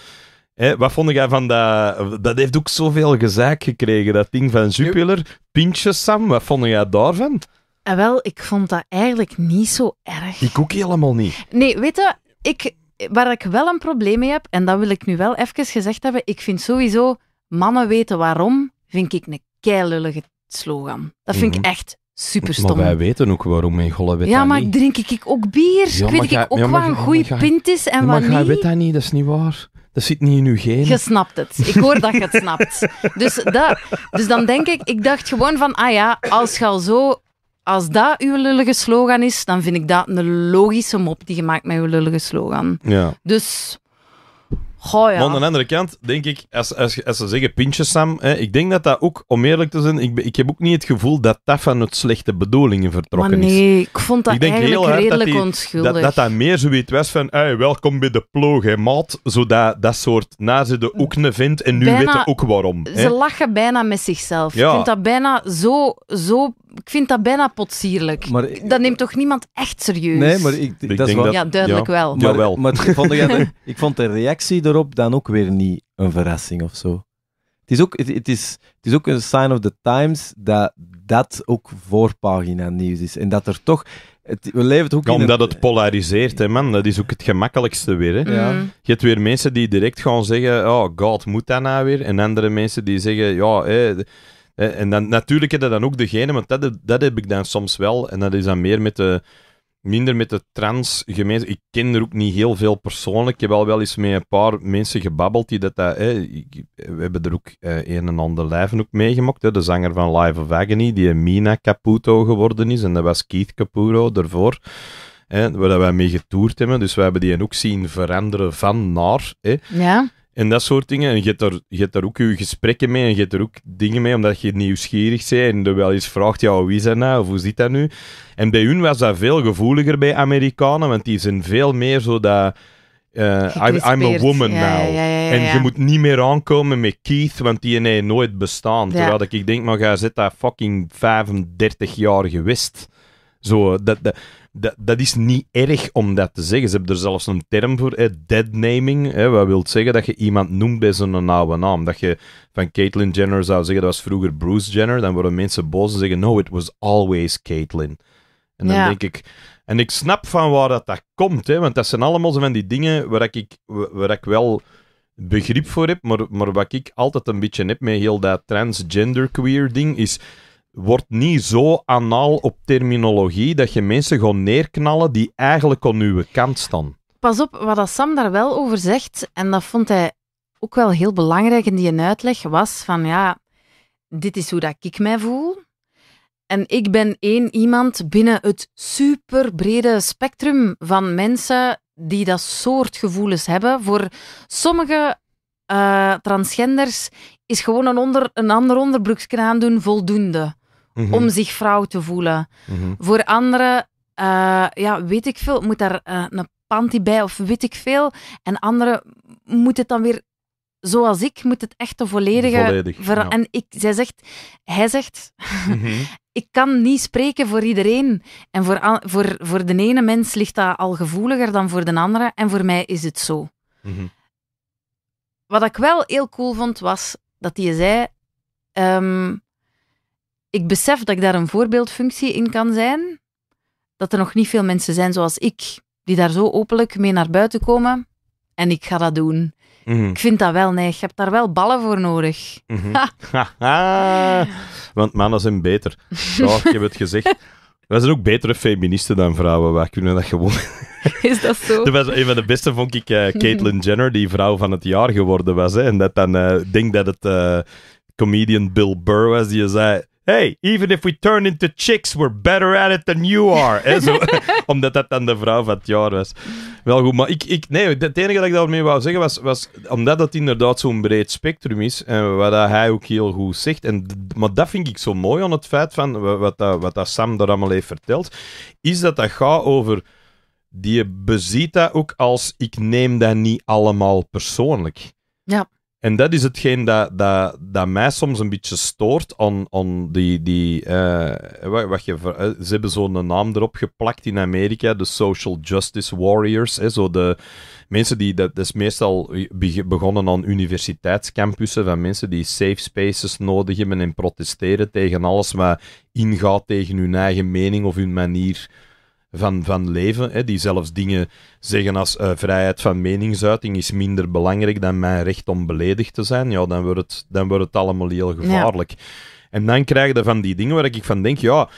Hé, wat vond jij van dat? Dat heeft ook zoveel gezaak gekregen, dat ding van Jupiler. Pintjes, Sam, wat vond jij daarvan? En ah, wel, ik vond dat eigenlijk niet zo erg. Die koek helemaal niet. Nee, weet je, ik, waar ik wel een probleem mee heb, en dat wil ik nu wel even gezegd hebben, ik vind sowieso mannen weten waarom, vind ik een keilullige slogan. Dat vind ik mhm. echt super stom. Maar wij weten ook waarom in Golle weet Ja, maar drink ik ook bier? Ja, weet ik ook ja, wat een goede pint is en wat niet? Maar weet dat niet, dat is niet waar. Dat zit niet in uw genen. Je snapt het. Ik hoor dat je het snapt. Dus, dat, dus dan denk ik, ik dacht gewoon van, ah ja, als je al zo als dat uw lullige slogan is, dan vind ik dat een logische mop die je maakt met uw lullige slogan. Ja. Dus. Goh, ja. Maar aan de andere kant, denk ik, als, als, als ze zeggen pintjes Sam, hè, ik denk dat dat ook, om eerlijk te zijn, ik, ik heb ook niet het gevoel dat dat van het slechte bedoelingen vertrokken maar nee, ik vond dat eigenlijk redelijk dat onschuldig. Dat, dat, dat meer zoiets was van, ah, welkom bij de ploeg, hè, maat. Zodat dat soort ze de ne vindt en nu bijna, weten ook waarom. Hè. Ze lachen bijna met zichzelf. Ik vind dat bijna zo, zo ik vind dat bijna potsierlijk. dat neemt toch niemand echt serieus? Nee, maar ik, ik dat is wel... Dat, ja, duidelijk wel. Maar, maar vond de, ik vond de reactie erop dan ook weer niet een verrassing of zo. Het is ook, het, is, het is ook een sign of the times dat dat ook voorpagina nieuws is. En dat er toch... Het, we leven het ook Omdat het polariseert, hè, man. Dat is ook het gemakkelijkste weer. Hè. Mm. Ja. Je hebt weer mensen die direct gaan zeggen, oh god, moet dat nou weer? En andere mensen die zeggen, ja... Hey, en dan, natuurlijk heb je dan ook degene, want dat, dat heb ik dan soms wel. En dat is dan meer met de, minder met de trans Ik ken er ook niet heel veel persoonlijk. Ik heb al wel eens met een paar mensen gebabbeld die dat... dat we hebben er ook eh, een en ander lijven ook meegemaakt. Hè. De zanger van Live of Agony, die Mina Caputo geworden is. En dat was Keith Caputo daarvoor. Hè, waar wij mee getoerd hebben. Dus we hebben die ook zien veranderen van naar. Hè. Ja en dat soort dingen. En je hebt, daar, je hebt daar ook je gesprekken mee en je hebt er ook dingen mee, omdat je nieuwsgierig bent en er wel eens vraagt, ja, wie zijn dat nou? of hoe zit dat nu? En bij hun was dat veel gevoeliger bij Amerikanen, want die zijn veel meer zo dat... Eh, I'm, a woman now. en je moet niet meer aankomen met Keith, want die hij nooit bestaan. Terwijl ik denk, maar jij zit daar fucking 35 jaar geweest Zo, dat, dat, dat, dat is niet erg om dat te zeggen. Ze hebben er zelfs een term voor, dead naming Hè, wat wil zeggen dat je iemand noemt bij zo'n oude naam. Dat je van Caitlyn Jenner zou zeggen, dat was vroeger Bruce Jenner. Dan worden mensen boos en zeggen, no, it was always Caitlyn. En dan denk ik... En ik snap van waar dat, dat komt, hè, want dat zijn allemaal zo van die dingen waar ik, waar ik wel begrip voor heb, maar, maar wat ik altijd een beetje heb met heel dat transgender queer ding, is wordt niet zo anal op terminologie dat je mensen gewoon neerknallen die eigenlijk op uw kant staan. Pas op, wat dat Sam daar wel over zegt, en dat vond hij ook wel heel belangrijk in die uitleg, was van ja, dit is hoe dat ik mij voel. En ik ben één iemand binnen het superbrede spectrum van mensen die dat soort gevoelens hebben. Voor sommige eh, transgenders is gewoon een, onder, een ander onderbroekje aandoen voldoende. Mhm. om zich vrouw te voelen. Mhm. Voor anderen, eh, ja, weet ik veel, moet daar eh, een panty bij of weet ik veel. En anderen moet het dan weer, zoals ik, moet het echt de volledige... Volledig, En ik, zij zegt, hij zegt, mhm. ik kan niet spreken voor iedereen. En voor, voor, voor de ene mens ligt dat al gevoeliger dan voor de andere. En voor mij is het zo. Wat ik wel heel cool vond, was dat hij zei... Ehm, ik besef dat ik daar een voorbeeldfunctie in kan zijn. Dat er nog niet veel mensen zijn zoals ik, die daar zo openlijk mee naar buiten komen. En ik ga dat doen. Mhm. Ik vind dat wel nee. Je hebt daar wel ballen voor nodig. Mm Want mannen zijn beter. Ja, ik heb het gezegd. Wij zijn ook betere feministen dan vrouwen. Wij kunnen dat gewoon. Is dat zo? was een van de beste vond ik uh, Caitlyn Jenner, die vrouw van het jaar geworden was. Hè. En dat dan, eh, denk dat het eh, comedian Bill Burr was, die zei hey, even if we turn into chicks, we're better at it than you are. omdat dat dan de vrouw van het jaar was. Wel goed, maar ik, ik, nee, het enige dat ik daarmee wou zeggen was, was omdat dat inderdaad zo'n breed spectrum is, en wat hij ook heel goed zegt, en, maar dat vind ik zo mooi aan het feit van wat, dat, wat dat Sam daar allemaal heeft verteld, is dat dat gaat over die beziet dat ook als ik neem dat niet allemaal persoonlijk. Ja. En dat is hetgeen dat, dat, dat mij soms een beetje stoort aan, die... die uh, eh, wat, wat, je, eh, ze hebben zo'n naam erop geplakt in Amerika, de Social Justice Warriors. Hè, zo de mensen die... Dat is meestal begonnen aan universiteitscampussen van mensen die safe spaces nodig hebben en protesteren tegen alles wat ingaat tegen hun eigen mening of hun manier van, van leven, hè, die zelfs dingen zeggen als eh, vrijheid van meningsuiting is minder belangrijk dan mijn recht om beledigd te zijn, ja, dan wordt het, dan wordt het allemaal heel gevaarlijk. En dan krijg je van die dingen waar ik van denk, ja,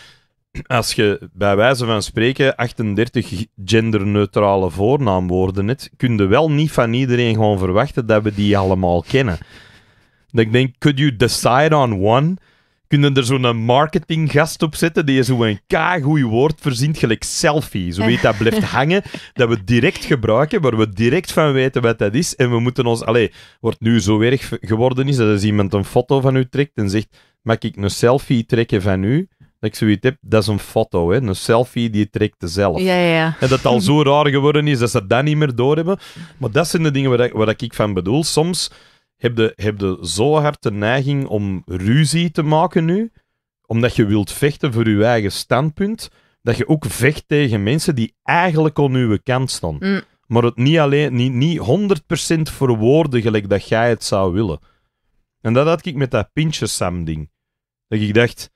als je bij wijze van spreken 38 genderneutrale voornaamwoorden hebt, kun je wel niet van iedereen gewoon verwachten dat we die allemaal kennen. Dat ik denk, could you decide on one? kunnen er zo'n marketinggast op zetten die zo'n k-goeie woord verzint, gelijk selfie. zoiets dat blijft hangen, dat we direct gebruiken, waar we direct van weten wat dat is. En we moeten ons, allee, wordt nu zo erg geworden is, dat als iemand een foto van u trekt en zegt, mag ik een selfie trekken van u? Dat ik zoiets heb, dat is een foto, hè? een selfie die je trekt zelf. Ja, ja. En dat al zo raar geworden is dat ze dat niet meer doorhebben. Maar dat zijn de dingen waar, waar ik van bedoel. Soms heb je, zo hard de neiging om ruzie te maken nu, omdat je wilt vechten voor je eigen standpunt, dat je ook vecht tegen mensen die eigenlijk op je kant staan. Mm. Maar het niet alleen, niet, niet 100% verwoorden gelijk dat jij het zou willen. En dat had ik met dat pintjesam ding. Dat ik dacht,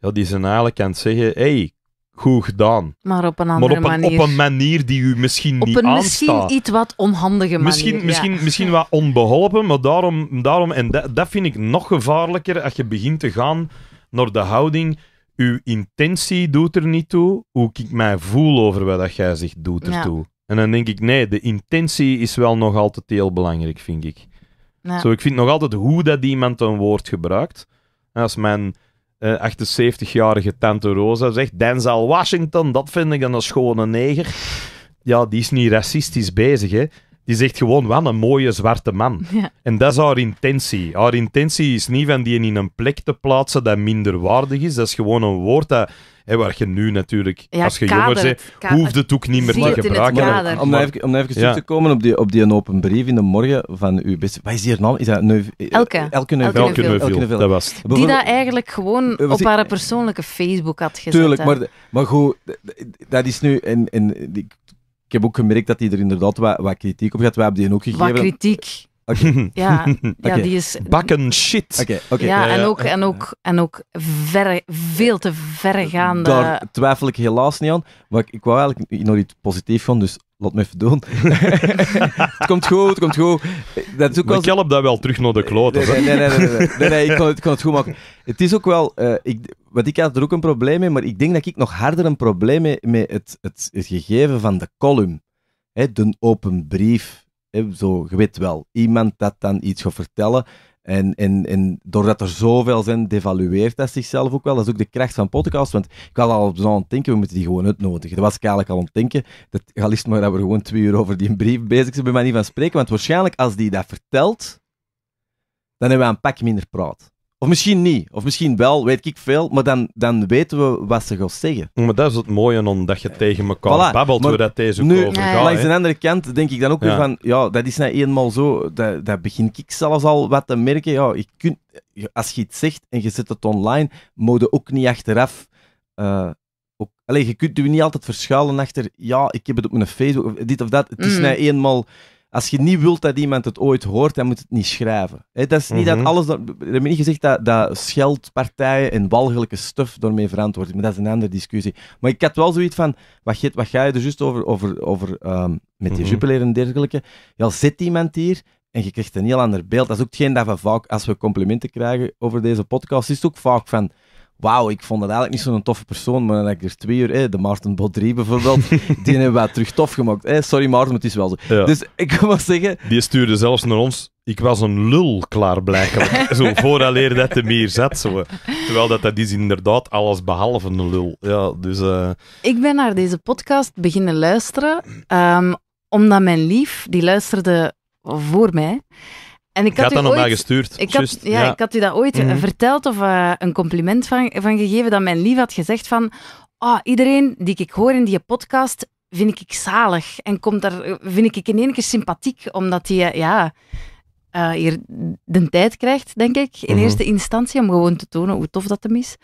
ja, die zijn eigenlijk aan het zeggen, hey, goed gedaan. Maar op een andere manier. Op een manier die u misschien op niet aanstaat. Misschien iets wat onhandige manier. Misschien, misschien, misschien wat onbeholpen, maar daarom, daarom en dat, dat vind ik nog gevaarlijker als je begint te gaan naar de houding. Uw intentie doet er niet toe, hoe ik mij voel over wat dat jij zegt doet er toe. En dan denk ik, nee, de intentie is wel nog altijd heel belangrijk, vind ik. Zo, ik vind nog altijd hoe dat iemand een woord gebruikt. Als mijn uh, eh, 78-jarige Tante Rosa zegt: Denzel Washington, dat vind ik een schone neger. Ja, die is niet racistisch bezig, hè? Die zegt gewoon, wel een mooie zwarte man. En dat is haar intentie. Haar intentie is niet van die in een plek te plaatsen dat minder waardig is. Dat is gewoon een woord dat... waar je nu natuurlijk, als je kadert, jonger bent, hoefde hoeft het ook niet meer te gebruiken. Om, even, om terug te komen op die, op die open brief in de morgen van uw beste... Wat is hier naam? Is dat eh, Elke. Elke Elke, dat was Die dat eigenlijk gewoon eh, op haar persoonlijke Facebook had gezet. Tuurlijk, maar, maar goed, dat is nu... En, en, ik ik heb ook gemerkt dat hij er inderdaad wat, wat kritiek op gaat. Wij hebben die ook gegeven. Wat kritiek? Ja, ja die is... Bakken shit. Okay, okay. Ja, en ook, en ook, en ook ver veel te verregaande... Daar twijfel ik helaas niet aan. Maar ik, ik wou eigenlijk nog iets positiefs van, dus laat me even doen. het komt goed, het komt goed. Dat is ook als... Ik help dat wel terug naar de kloten. Nee, nee, nee, nee, nee, nee, ik, kan het, het goed maken. Het is ook wel, eh, ik, want ik had er ook een probleem mee, maar ik denk dat ik nog harder een probleem mee met het, het, gegeven van de column. Hè, de open brief. Hè, zo, je weet wel, iemand dat dan iets gaat vertellen. En, en, en doordat er zoveel zijn, devalueert dat zichzelf ook wel. Dat is ook de kracht van podcasts. Want ik had al aan het denken, we moeten die gewoon uitnodigen. Dat was ik eigenlijk al aan het denken. Dat, al is maar dat we gewoon twee uur over die brief bezig zijn, bij niet van spreken. Want waarschijnlijk als die dat vertelt, dan hebben we een pak minder praat. Of misschien niet, of misschien wel, weet ik veel, maar dan, dan weten we wat ze gaan zeggen. Maar dat is het mooie, dat je tegen elkaar kan babbelt, waar dat deze ook over ja. Langs de andere kant denk ik dan ook ja. weer van, ja, dat is nou eenmaal zo, dat, dat begin ik zelfs al wat te merken. Ja, je kunt, als je iets zegt en je zet het online, moet je ook niet achteraf... Uh, je kunt je niet altijd verschuilen achter, ja, ik heb het op mijn Facebook, dit of dat. Het is mm. nou eenmaal... Als je niet wilt dat iemand het ooit hoort, dan moet het niet schrijven. dat is niet dat mhm. alles. Dat, er niet gezegd dat, dat scheldpartijen en walgelijke door daarmee verantwoord is, maar dat is een andere discussie. Maar ik had wel zoiets van: wat, wat ga je er juist over, over, over ehm, met die mm en dergelijke? Ja, zit iemand hier en je krijgt een heel ander beeld. Dat is ook hetgeen dat we vaak, als we complimenten krijgen over deze podcast, is het ook vaak van wauw, ik vond dat eigenlijk niet zo'n toffe persoon, maar dan heb ik er twee uur, hè, eh, de Maarten Baudry bijvoorbeeld, die hebben we terug tof gemaakt. Eh, sorry Maarten, maar het is wel zo. Dus ik ga maar zeggen... Die stuurde zelfs naar ons, ik was een lul, blijkbaar. zo, vooraleer dat de meer zat. Zo. Terwijl dat, dat is inderdaad alles behalve een lul. Ja, dus, eh, Ik ben naar deze podcast beginnen luisteren, ehm, omdat mijn lief, die luisterde voor mij ik had, dat nog maar gestuurd. Ik had, ja, ik had u dat ooit eh, mhm. verteld of eh, een compliment van, van gegeven dat mijn lief had gezegd van oh, iedereen die ik hoor in die podcast vind ik zalig en komt daar, vind ik in één keer sympathiek omdat hij eh, ja, hier de tijd krijgt, denk ik, in mhm. eerste instantie om gewoon te tonen hoe tof dat hem is.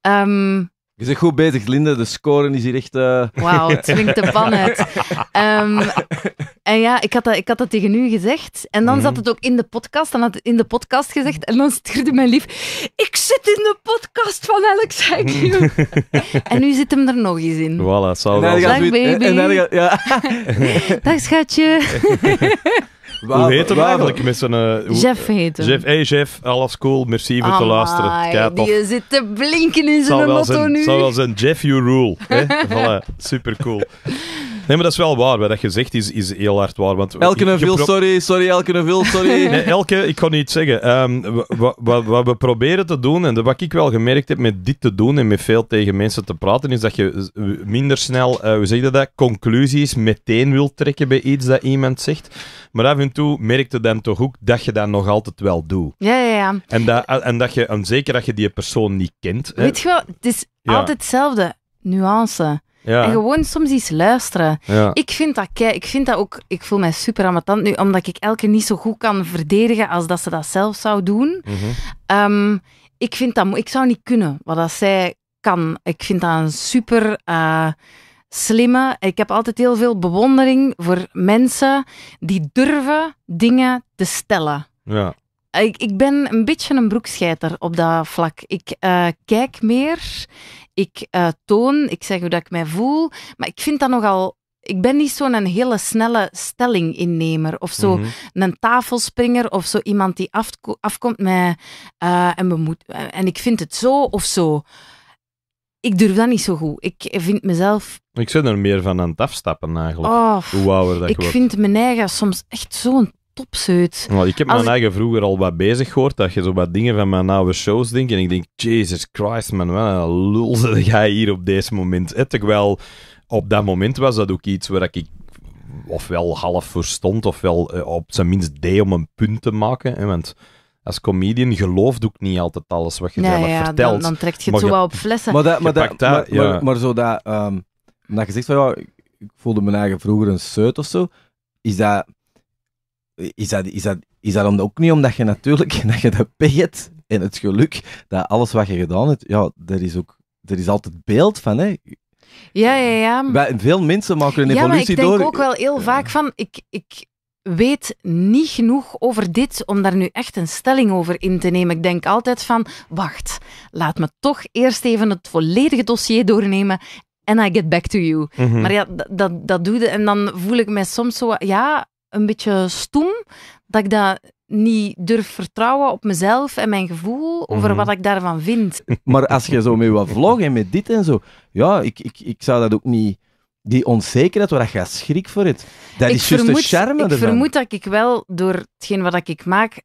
Ehm, je bent goed bezig, Linde. De scoren is hier echt... Eh, Wauw, het springt de pan uit. Ehm, en ja, ik had, dat, ik had dat tegen u gezegd. En dan mhm. zat het ook in de podcast. Dan had het in de podcast gezegd. En dan stuurde mijn lief... Ik zit in de podcast van Alex mhm. en nu zit hem er nog eens in. Voilà, zal wel. Dag, baby. Dag, schatje. Hoe heet hem eigenlijk? Met zijn, uh, eh, Jeff heet hem. Jeff, hey Jeff, alles cool, merci voor te luisteren. Kijk die zit te blinken in zijn motto nu. Het zou wel zijn Jeff, you rule. voilà, super cool. Nee, maar dat is wel waar. Wat je zegt is, is heel hard waar. Want elke een veel, sorry, sorry, elke een veel, sorry. nee, elke, ik kan niet zeggen. Ehm, wat, wat, we proberen te doen, en wat ik wel gemerkt heb met dit te doen en met veel tegen mensen te praten, is dat je minder snel, uh, hoe zeg je dat, conclusies meteen wilt trekken bij iets dat iemand zegt. Maar af en toe merkte dan toch ook dat je dat nog altijd wel doet. Ja, ja, ja. En, dat, en, dat je, en zeker dat je die persoon niet kent. Weet je wel, het is altijd hetzelfde. Nuance. Ja. En gewoon soms iets luisteren. Ik vind dat ik vind dat ook, ik voel mij super amatant nu, omdat ik elke niet zo goed kan verdedigen als dat ze dat zelf zou doen. Mhm. Ehm, ik vind dat, ik zou niet kunnen wat dat zij kan. Ik vind dat een super eh, slimme. Ik heb altijd heel veel bewondering voor mensen die durven dingen te stellen. Ja ik, ik ben een beetje een broekscheiter op dat vlak. Ik eh, kijk meer, ik eh, toon, ik zeg hoe dat ik mij voel. Maar ik vind dat nogal ik ben niet zo'n hele snelle stelling innemer of zo mhm. een tafelspringer of zo iemand die afkomt met uh, eh, en, bemoed, en ik vind het zo of zo. Ik durf dat niet zo goed. Ik vind mezelf. Ik zou er meer van aan het afstappen eigenlijk. Oh, Hoe ouder dat ik, ik vind mijn eigen soms echt zo'n topseut. ik heb mijn ik... eigen vroeger al wat bezig gehoord, dat je zo wat dingen van mijn oude shows denkt. En ik denk, Jesus Christ, man, wat een lul zit jij hier op deze moment. Eh, terwijl op dat moment was dat ook iets waar ik ofwel half verstond, ofwel eh, op zijn minst deed om een punt te maken. Hè, want als comedian geloof ik niet altijd alles wat je ja, vertelt. Dan, dan trekt je het zo wel op flessen. Maar, dat, maar, dat, maar, zo ehm, dat, je zegt van ja, ik voelde mijn eigen vroeger een seut of zo, is dat is dat, is, dat, is dat dan ook niet omdat je natuurlijk dat je dat pech hebt en het geluk dat alles wat je gedaan hebt, ja, er is ook er is altijd beeld van, hè? Ja, ja, ja. Bij veel mensen maken een ja, evolutie door. Ja, ik denk ook wel heel vaak van, ik, ik weet niet genoeg over dit om daar nu echt een stelling over in te nemen. Ik denk altijd van, wacht, laat me toch eerst even het volledige dossier doornemen en I get back to you. Mhm. Maar ja, dat, dat doe je. En dan voel ik mij soms zo, ja, een beetje stom dat ik dat niet durf vertrouwen op mezelf en mijn gevoel over mhm. wat ik daarvan vind. Maar als je zo met wat vlog en met dit en zo, ja, ik, ik, ik zou dat ook niet. Die onzekerheid waar je schrik voor het. dat ik is juist de charme Ik vermoed dat ik wel door hetgeen wat ik maak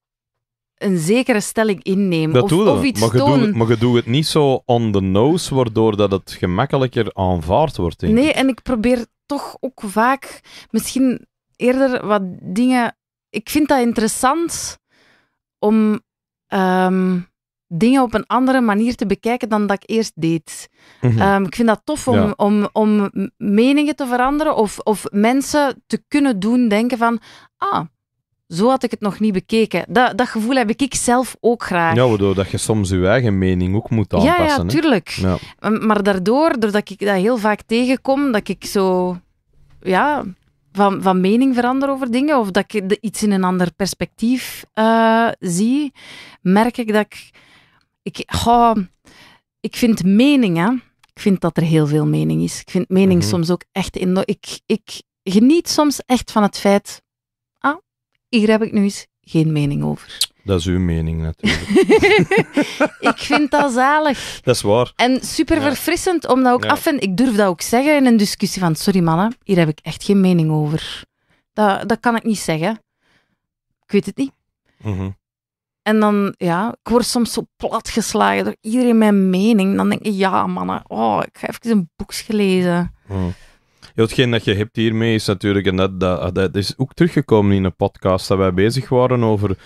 een zekere stelling inneem. Dat of, doe je. Of iets maar, je Doet, maar je doet het niet zo on the nose, waardoor dat het gemakkelijker aanvaard wordt. Nee, en ik probeer toch ook vaak, misschien eerder wat dingen. Ik vind dat interessant om ehm, dingen op een andere manier te bekijken dan dat ik eerst deed. Mhm. Ehm, ik vind dat tof om, om, om meningen te veranderen of, of mensen te kunnen doen denken van, ah, zo had ik het nog niet bekeken. Dat, dat gevoel heb ik zelf ook graag. Ja, waardoor dat je soms je eigen mening ook moet aanpassen. Ja, ja tuurlijk. Ja. Maar daardoor, doordat ik dat heel vaak tegenkom, dat ik zo... Ja, van, van mening verander over dingen of dat ik iets in een ander perspectief eh, zie, merk ik dat ik. Ik, ik vind meningen Ik vind dat er heel veel mening is. Ik vind mening mhm. soms ook echt in. Ik, ik geniet soms echt van het feit. Ah, hier heb ik nu eens geen mening over. Dat is uw mening natuurlijk. ik vind dat zalig. Dat is waar. En super verfrissend, omdat ook af en ik durf dat ook zeggen in een discussie van sorry mannen, hier heb ik echt geen mening over. Dat, dat kan ik niet zeggen. Ik weet het niet. Mhm. En dan, ja, ik word soms zo platgeslagen door iedereen mijn mening. Dan denk ik, ja mannen, oh, ik heb even een boek gelezen. Mhm. Ja, hetgeen dat je hebt hiermee is natuurlijk, en dat, dat is ook teruggekomen in een podcast dat wij bezig waren over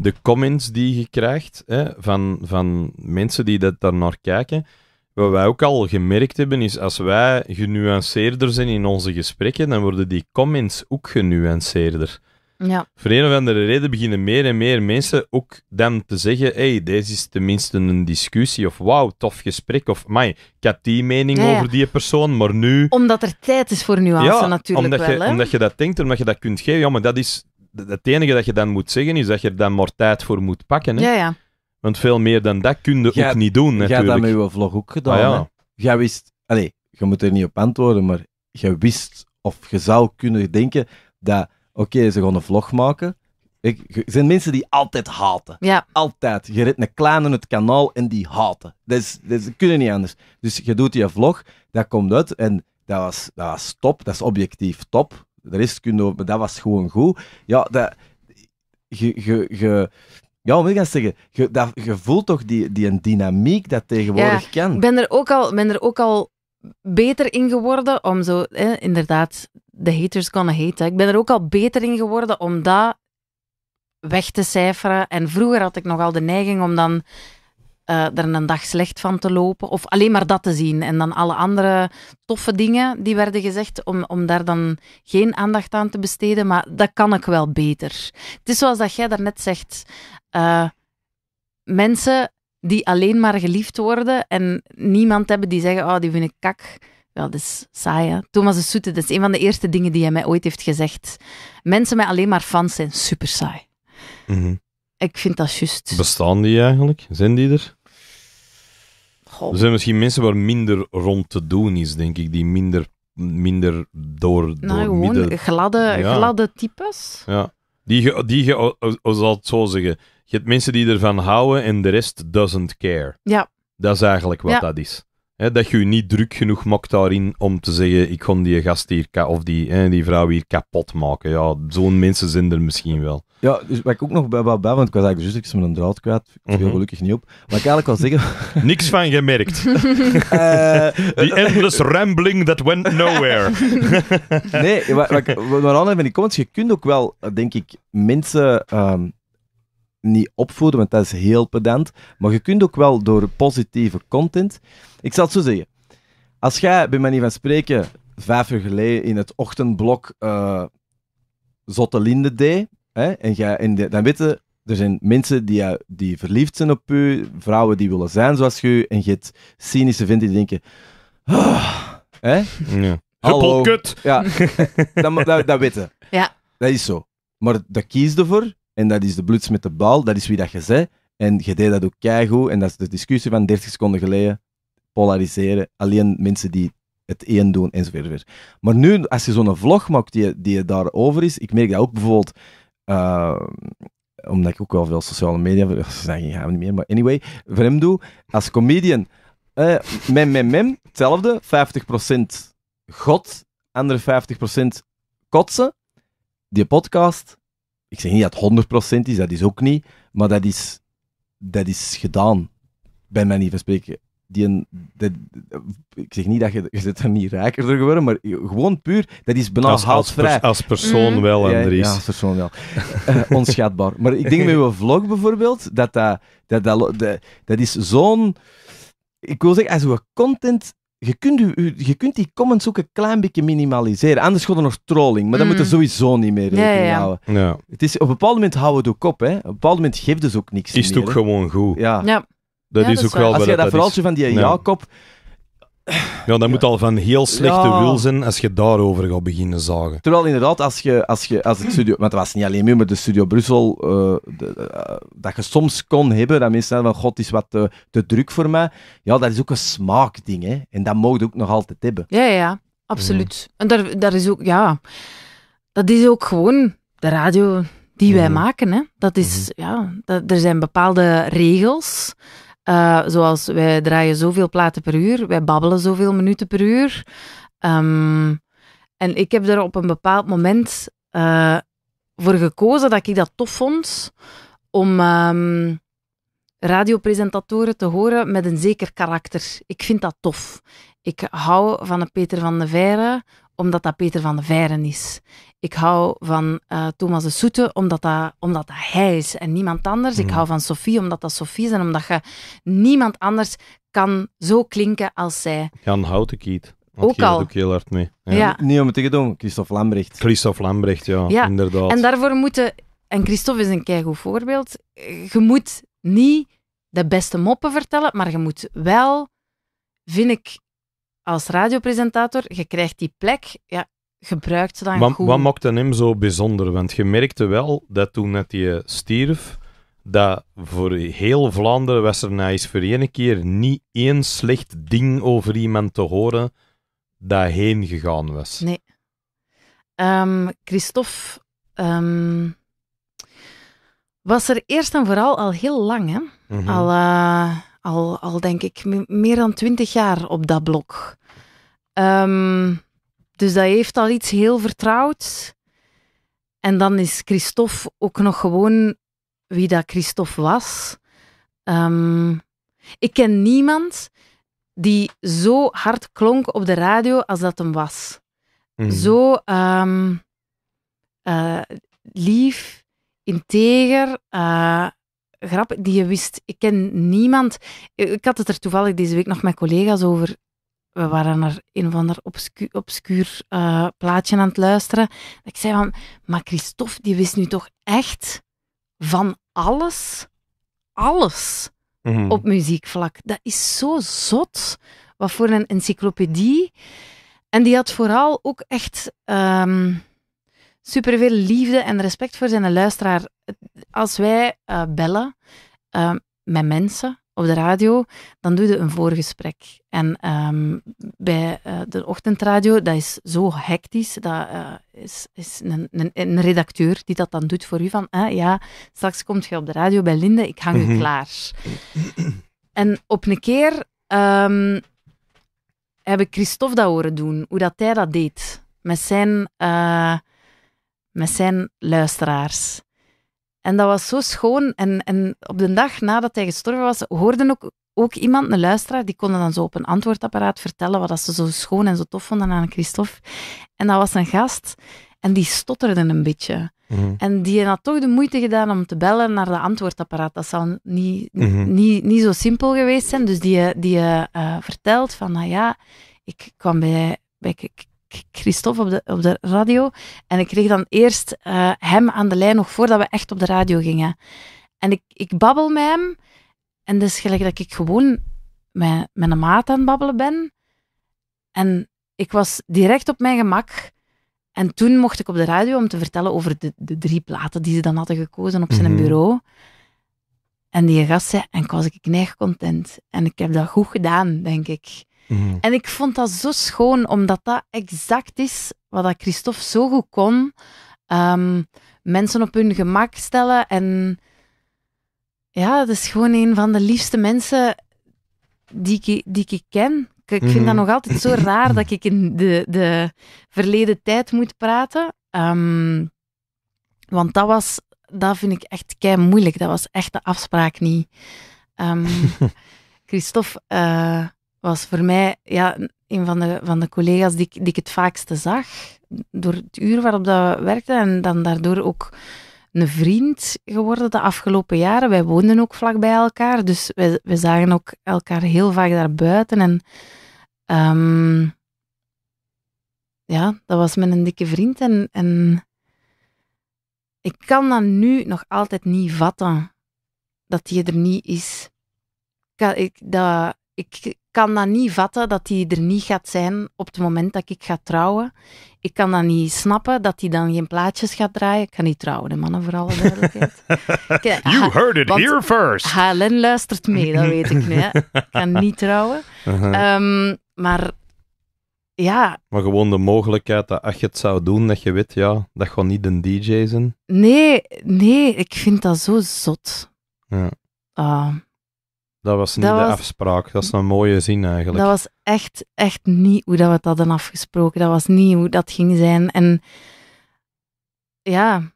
de comments die je krijgt hè, van, van mensen die dat daar naar kijken. Wat wij ook al gemerkt hebben, is als wij genuanceerder zijn in onze gesprekken, dan worden die comments ook genuanceerder. Ja. Voor een of andere reden beginnen meer en meer mensen ook dan te zeggen: hey, deze is tenminste een discussie. Of wauw, tof gesprek. Of mij, ik had die mening over die persoon, maar nu. Omdat er tijd is voor nuance, ja, natuurlijk. wel, hè? omdat je dat denkt, omdat je dat kunt geven. Ja, maar dat is, het enige dat je dan moet zeggen is dat je er dan maar tijd voor moet pakken. Hè? Ja, ja. Want veel meer dan dat kun je ook niet doen. Jij hebt dat met je vlog ook gedaan. Ah, ja. Jij wist, allee, je moet er niet op antwoorden, maar je wist of je zou kunnen denken dat, oké, ze gaan een vlog maken. Ik, er zijn mensen die altijd haten. Ja. Altijd. Je redt een klein in het kanaal en die haten. Dat, is, kunnen niet anders. Dus je doet die vlog, dat komt uit en dat was, dat was top. Dat is objectief top de is kunnen dat was gewoon goed. Ja, dat, je, ja, hoe moet ik zeggen? Je, dat, voelt toch die, die dynamiek dat tegenwoordig ja, kan. Ik ben er ook al, ben er ook al beter in geworden om zo, inderdaad, de haters kunnen haten Ik ben er ook al beter in geworden om dat weg te cijferen. En vroeger had ik nogal de neiging om dan uh, er een dag slecht van te lopen. Of alleen maar dat te zien. En dan alle andere toffe dingen die werden gezegd, om, om daar dan geen aandacht aan te besteden. Maar dat kan ik wel beter. Het is zoals dat jij daarnet zegt. Eh, mensen die alleen maar geliefd worden en niemand hebben die zeggen, oh, die vind ik kak. Wel, dat is saai, hè? Thomas de Soete, dat is een van de eerste dingen die hij mij ooit heeft gezegd. Mensen met alleen maar fans zijn super saai. Mhm. Ik vind dat juist. Bestaan die eigenlijk? Zijn die er? Er zijn misschien mensen waar minder rond te doen is, denk ik, die minder, minder door, nou, door gewoon midden... gladde, gladde types. Ja, die je, die je, zal het zo zeggen, je hebt mensen die ervan houden en de rest doesn't care. Ja. Dat is eigenlijk wat dat is dat je je niet druk genoeg maakt daarin om te zeggen: ik kon die gast hier of die, hè, die vrouw hier kapot maken. Ja, zo'n mensen zijn er misschien wel. Ja, dus wat ik ook nog bij, bij, bij want ik was eigenlijk juist met een draad kwijt. Ik viel gelukkig niet op. Maar ik eigenlijk wel zeggen... Niks van gemerkt. Die endless rambling that went nowhere. nee, wat, wat, maar, in die comments, je kunt ook wel, denk ik, mensen niet opvoeden, want dat is heel pedant. Maar je kunt ook wel door positieve content. Ik zal het zo zeggen. Als jij, bij manier van spreken, vijf uur geleden in het ochtendblok uh, Zotte Linde deed, hè, en, jij, en de, dan weten er zijn mensen die, eh, die verliefd zijn op u, vrouwen die willen zijn zoals je, en je het cynische vindt die denken... Oh, hè? Ja. Hallo. kut. Ja, dat, weten. Ja. Dat is zo. Maar dat kies ervoor en dat is de bloeds met de bal, dat is wie dat je zei. En je deed dat ook keigoed. En dat is de discussie van 30 seconden geleden. Polariseren. Alleen mensen die het één doen enzovoort. Maar nu, als je zo'n vlog maakt die, die daarover is, ik merk dat ook bijvoorbeeld. Eh, omdat ik ook wel veel sociale media. Nee, gaan we niet meer, maar anyway. Voor hem doe. Als comedian. mem, mem, mem. Hetzelfde. 50% God. Andere 50% kotsen. Die podcast ik zeg niet dat het 100% is, dat is ook niet, maar dat is, dat is gedaan, bij mij niet van spreken. Die een, ik zeg niet dat je, je zit er niet rijker door geworden, maar gewoon puur, dat is bijna als, als, als persoon mm. wel, Andries. Ja, als persoon wel. uh, onschatbaar. Maar ik denk met mijn vlog bijvoorbeeld, dat dat, dat, dat, dat, dat is zo'n... Ik wil zeggen, als we content je kunt, u, je kunt die comments ook een klein beetje minimaliseren. Anders gaat er nog trolling, maar mm. dat moeten sowieso niet meer rekening houden. Ja. Het is, op een bepaald moment houden we het ook op. Hè. Op een bepaald moment geeft dus ook niks Is het ook gewoon goed. Ja. Dat is ook wel... Als je dat, dat van die ja-kop... ja kop ja, dat moet al van heel slechte wil zijn als je daarover gaat beginnen zagen. Terwijl inderdaad, als je, als je als het studio, want het was niet alleen meer, maar de studio Brussel, eh, de, eh, dat je soms kon hebben, dat mensen zeiden van, god, is wat te, druk voor mij. Ja, dat is ook een smaakding, hè. En dat mogen ook nog altijd hebben. Ja, ja, absoluut. En daar, daar is ook, ja, dat is ook gewoon de radio die wij mhm. maken, hè. Dat is, mhm. ja, dat, er zijn bepaalde regels. Eh, zoals wij draaien zoveel platen per uur, wij babbelen zoveel minuten per uur. Ehm, en ik heb er op een bepaald moment eh, voor gekozen dat ik dat tof vond om. Ehm, radiopresentatoren te horen met een zeker karakter. Ik vind dat tof. Ik hou van een Peter van de Veire, omdat dat Peter van de Veire is. Ik hou van eh, Thomas de Soete, omdat dat, omdat dat hij is en niemand anders. Ik hmm. hou van Sophie, omdat dat Sophie is en omdat je niemand anders kan zo klinken als zij. Jan Houtenkiet. ook al. ook heel hard mee. Ja. Niet om het te doen, Christophe Lambrecht. Christophe Lambrecht, ja, ja. inderdaad. En daarvoor moeten... En Christophe is een keigoed voorbeeld. Je moet niet de beste moppen vertellen, maar je moet wel, vind ik, als radiopresentator, je krijgt die plek, ja, gebruikt ze dan wat, goed. Wat maakte hem zo bijzonder? Want je merkte wel dat toen net hij stierf, dat voor heel Vlaanderen was er na nou eens voor één keer niet één slecht ding over iemand te horen dat heen gegaan was. Nee. Um, Christophe... Ehm, was er eerst en vooral al heel lang. Hè? Mhm. al, eh, al, al denk ik meer dan twintig jaar op dat blok. Ehm, dus dat heeft al iets heel vertrouwd. En dan is Christophe ook nog gewoon wie dat Christophe was. Ehm, ik ken niemand die zo hard klonk op de radio als dat hem was. Mhm. Zo ehm, eh, lief, integer, uh, grap die je wist. Ik ken niemand. Ik had het er toevallig deze week nog met collega's over. We waren naar een of ander obscu obscuur eh, plaatje aan het luisteren. Ik zei van, maar Christophe, die wist nu toch echt van alles, alles mhm. op muziekvlak. Dat is zo zot. Wat voor een encyclopedie. En die had vooral ook echt... Ehm, superveel liefde en respect voor zijn luisteraar. Als wij eh, bellen ehm, met mensen op de radio, dan doe je een voorgesprek. En ehm, bij eh, de ochtendradio, dat is zo hectisch, dat eh, is, is een, een, redacteur die dat dan doet voor u van, ah, ja, straks komt je op de radio bij Linde, ik hang u mhm. klaar. en op een keer um, ehm, heb ik Christophe dat horen doen, hoe dat hij dat deed. Met zijn met zijn luisteraars. En dat was zo schoon. En, en op de dag nadat hij gestorven was, hoorde ook, ook iemand, een luisteraar, die konden dan zo op een antwoordapparaat vertellen wat dat ze zo schoon en zo tof vonden aan Christophe. En dat was een gast en die stotterde een beetje. Mhm. En die had toch de moeite gedaan om te bellen naar de antwoordapparaat. Dat zou niet, mhm. niet, niet zo simpel geweest zijn. Dus die, eh, die eh, eh, vertelt van, nou ja, ik kwam bij, bij Christophe op de, op de radio. En ik kreeg dan eerst eh, hem aan de lijn, nog voordat we echt op de radio gingen. En ik, ik babbel met hem. En dus gelijk dat ik gewoon met, met een maat aan het babbelen ben. En ik was direct op mijn gemak. En toen mocht ik op de radio om te vertellen over de, de drie platen die ze dan hadden gekozen op zijn mhm. bureau. En die gast zei, en ik was ik neig content. En ik heb dat goed gedaan, denk ik. Mhm. En ik vond dat zo schoon, omdat dat exact is wat Christophe zo goed kon. Ehm, mensen op hun gemak stellen. En ja, dat is gewoon een van de liefste mensen die ik, die ik ken. Ik, vind dat mhm. nog altijd zo raar dat ik in de, de verleden tijd moet praten. Ehm, want dat was, dat vind ik echt kei moeilijk. Dat was echt de afspraak niet. Um, Christophe, eh, was voor mij ja, een van de, van de collega's die, die ik het vaakste zag. Door het uur waarop dat we werkten en dan daardoor ook een vriend geworden de afgelopen jaren. Wij woonden ook vlak bij elkaar, dus we we zagen ook elkaar heel vaak daarbuiten. En ehm, ja, dat was met een dikke vriend. En, en ik kan dat nu nog altijd niet vatten, dat die er niet is. Ik, dat, ik kan dat niet vatten dat hij er niet gaat zijn op het moment dat ik ga trouwen. Ik kan dat niet snappen dat hij dan geen plaatjes gaat draaien. Ik kan niet trouwen, de mannen, voor alle duidelijkheid. Eh, you heard it here first. HLN luistert mee, dat weet ik niet. Ik kan niet trouwen. Uh-huh. Ehm, maar ja. Maar gewoon de mogelijkheid dat als je het zou doen, dat je weet, ja, dat gewoon niet een DJ zijn. Nee, nee, ik vind dat zo zot. Ja. Ah. Dat was niet de afspraak. Dat is een mooie zin eigenlijk. Dat was echt, echt niet hoe dat we dat hadden afgesproken. Dat was niet hoe dat ging zijn. En ja,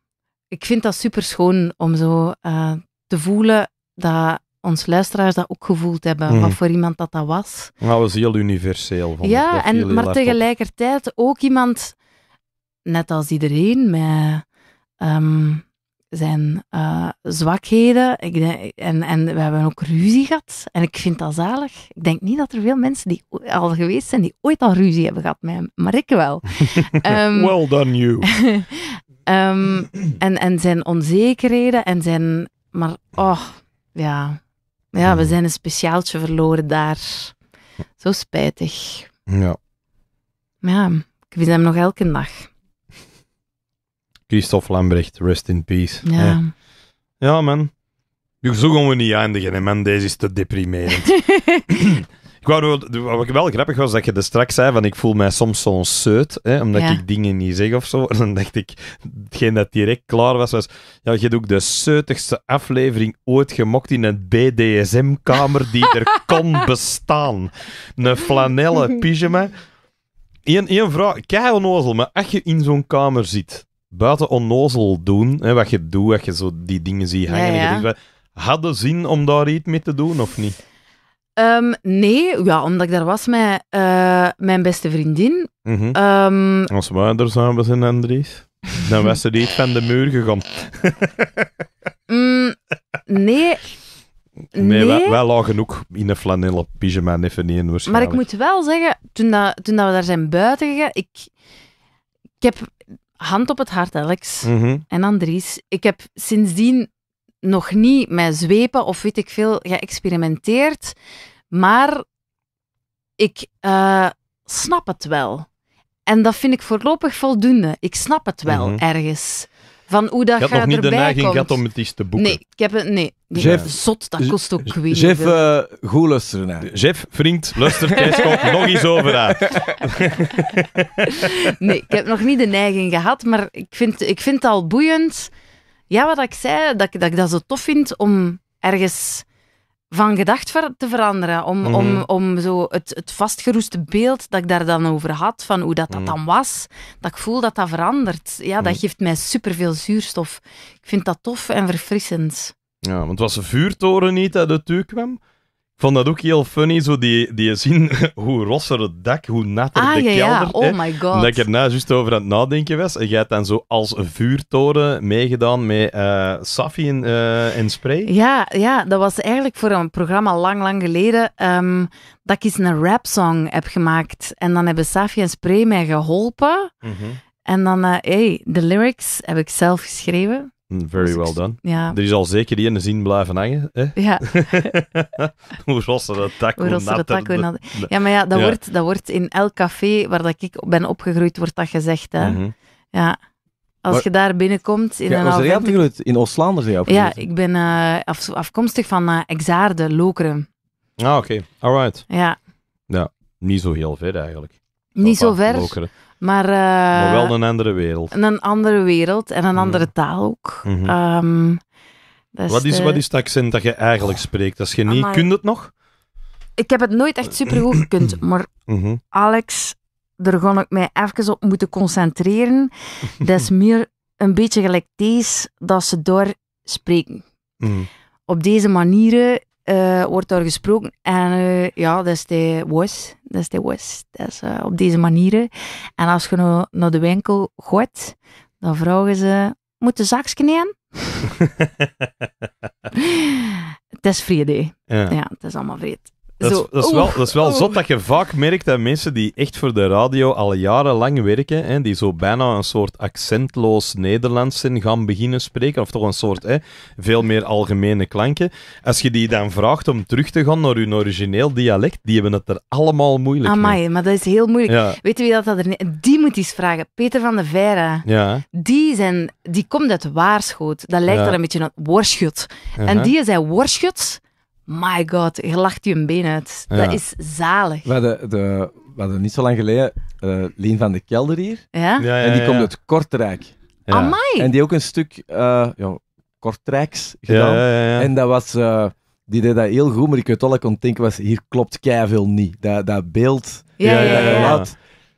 ik vind dat super schoon om zo eh, te voelen dat ons luisteraars dat ook gevoeld hebben, mhm. wat voor iemand dat dat was. Dat was heel universeel. Vond ja, En, maar tegelijkertijd ook iemand, net als iedereen, met ehm, zijn eh, zwakheden. Ik denk, en, en we hebben ook ruzie gehad. En ik vind dat zalig. Ik denk niet dat er veel mensen die al geweest zijn die ooit al ruzie hebben gehad met hem. Maar ik wel. Ehm, well done you. Ehm, en, en zijn onzekerheden en zijn... Maar, oh, ja. Ja, we zijn een speciaaltje verloren daar. Zo spijtig. Ja. Ja, ik vind hem nog elke dag. Christophe Lambrecht, rest in peace. Ja, ja man. Zo gaan we niet eindigen, hè, man. Deze is te deprimerend. ik wou, wat wel grappig was, dat je er straks zei van ik voel mij soms zo'n seut, omdat ik dingen niet zeg of zo. En dan dacht ik, hetgeen dat direct klaar was, was ja, je hebt ook de seutigste aflevering ooit gemokt in een BDSM-kamer die er kon bestaan. Een flanellen pyjama. Eén, vrouw, vraag, kei onnozel, maar als je in zo'n kamer zit, buiten onnozel doen, hè, wat je doet, wat je zo die dingen ziet hangen. En hadden zin om daar iets mee te doen of niet? Ehm, nee, ja, omdat ik daar was met eh, mijn beste vriendin. Mhm. Ehm, Als wij er samen zijn, Andries, dan was ze niet van de muur gegaan. Mm, nee. Nee, nee. Wij, lagen ook in een flanellen pyjama even niet in waarschijnlijk. Maar ik moet wel zeggen, toen, dat, toen dat we daar zijn buiten gegaan, ik, ik heb hand op het hart, Alex mhm. en Andries. Ik heb sindsdien nog niet met zwepen of weet ik veel geëxperimenteerd, maar ik eh, snap het wel. En dat vind ik voorlopig voldoende. Ik snap het wel mhm. ergens van hoe dat gaat Ik had nog niet de neiging gehad om het eens te boeken. Nee, ik heb het... Nee. Jeff, ja. Zot, dat kost ook weer. Jeff, uh, goed luisteren naar. Jeff, vriend, luister, jij nog eens over aan. nee, ik heb nog niet de neiging gehad, maar ik vind, ik vind het al boeiend. Ja, wat ik zei, dat, dat ik dat zo tof vind om ergens van gedacht te veranderen. Om, mhm. om, om zo het, het vastgeroeste beeld dat ik daar dan over had, van hoe dat, dat mhm. dan was, dat ik voel dat dat verandert. Ja, dat mhm. geeft mij superveel zuurstof. Ik vind dat tof en verfrissend. Ja, want was de vuurtoren niet dat de u kwam? vond dat ook heel funny, zo die, die zien hoe rosser het dak, hoe natter ah, de kelder. Ja. Oh hè, my Dat ik erna nou juist over aan het nadenken was. En jij hebt dan zo als vuurtoren meegedaan met uh, Safi en, eh, Spray. Ja, ja, dat was eigenlijk voor een programma lang, lang geleden ehm, dat ik eens een rap song heb gemaakt. En dan hebben Safi en Spray mij geholpen. Mhm. En dan, hé, eh, hey, de lyrics heb ik zelf geschreven. Mm, very well done. Ja. Er is al zeker die ene zin blijven hangen. Hè? Ja. Hoe dat tak? Hoe Ja, maar ja, dat, Wordt, dat wordt in elk café waar dat ik ben opgegroeid, wordt dat gezegd. Hè? Mhm. Ja. Als je daar binnenkomt in ja, een Was je In Oostlanders zijn opgegroeid? Ja, ik ben eh, afkomstig van uh, Exaarde, Lokeren. Ah, oké. Okay. Alright. Ja. Ja, niet zo heel ver eigenlijk. Niet zo ver. Maar, eh, maar wel een andere wereld. Een andere wereld en een mhm. andere taal ook. Mm is wat, is, de... wat is accent dat je eigenlijk oh. spreekt? Als je niet kunt het nog? Ik heb het nooit echt goed gekund, maar mhm. Alex, daar ga ik mij even op moeten concentreren. dat is meer een beetje gelijk deze dat ze door spreken. Mhm. Op deze manieren eh, wordt daar gesproken. En eh, ja, dat is de was. Dat is de was. Dat is eh, op deze manieren. En als je nou naar de winkel gaat, dan vragen ze: Moet de zakje het is vrede. Ja. ja, het is allemaal vrede. Dat, is, wel, oh, dat is wel oh. zot dat je vaak merkt dat mensen die echt voor de radio al jarenlang werken, hè, die zo bijna een soort accentloos Nederlands zijn gaan beginnen spreken, of toch een soort hè, veel meer algemene klanken. Als je die dan vraagt om terug te gaan naar hun origineel dialect, die hebben het er allemaal moeilijk Amai, mee. maar dat is heel moeilijk. Weet je wie dat, dat er... Die moet eens vragen. Peter van de Veire. Ja. Die, zijn, die komt uit Waarschoot. Dat lijkt ja. er een beetje op Worschut. En die zijn Worschut my god, je lacht je een been uit. Dat is zalig. We hadden, de, hadden niet zo lang geleden uh, eh, Leen van de Kelder hier. Ja? en die komt uit Kortrijk. Amai. En die ook een stuk uh, Kortrijks gedaan. En dat was... Eh, die deed dat heel goed, maar ik weet al, ik kon denken was, hier klopt veel niet. Dat, dat beeld, ja, ja, ja.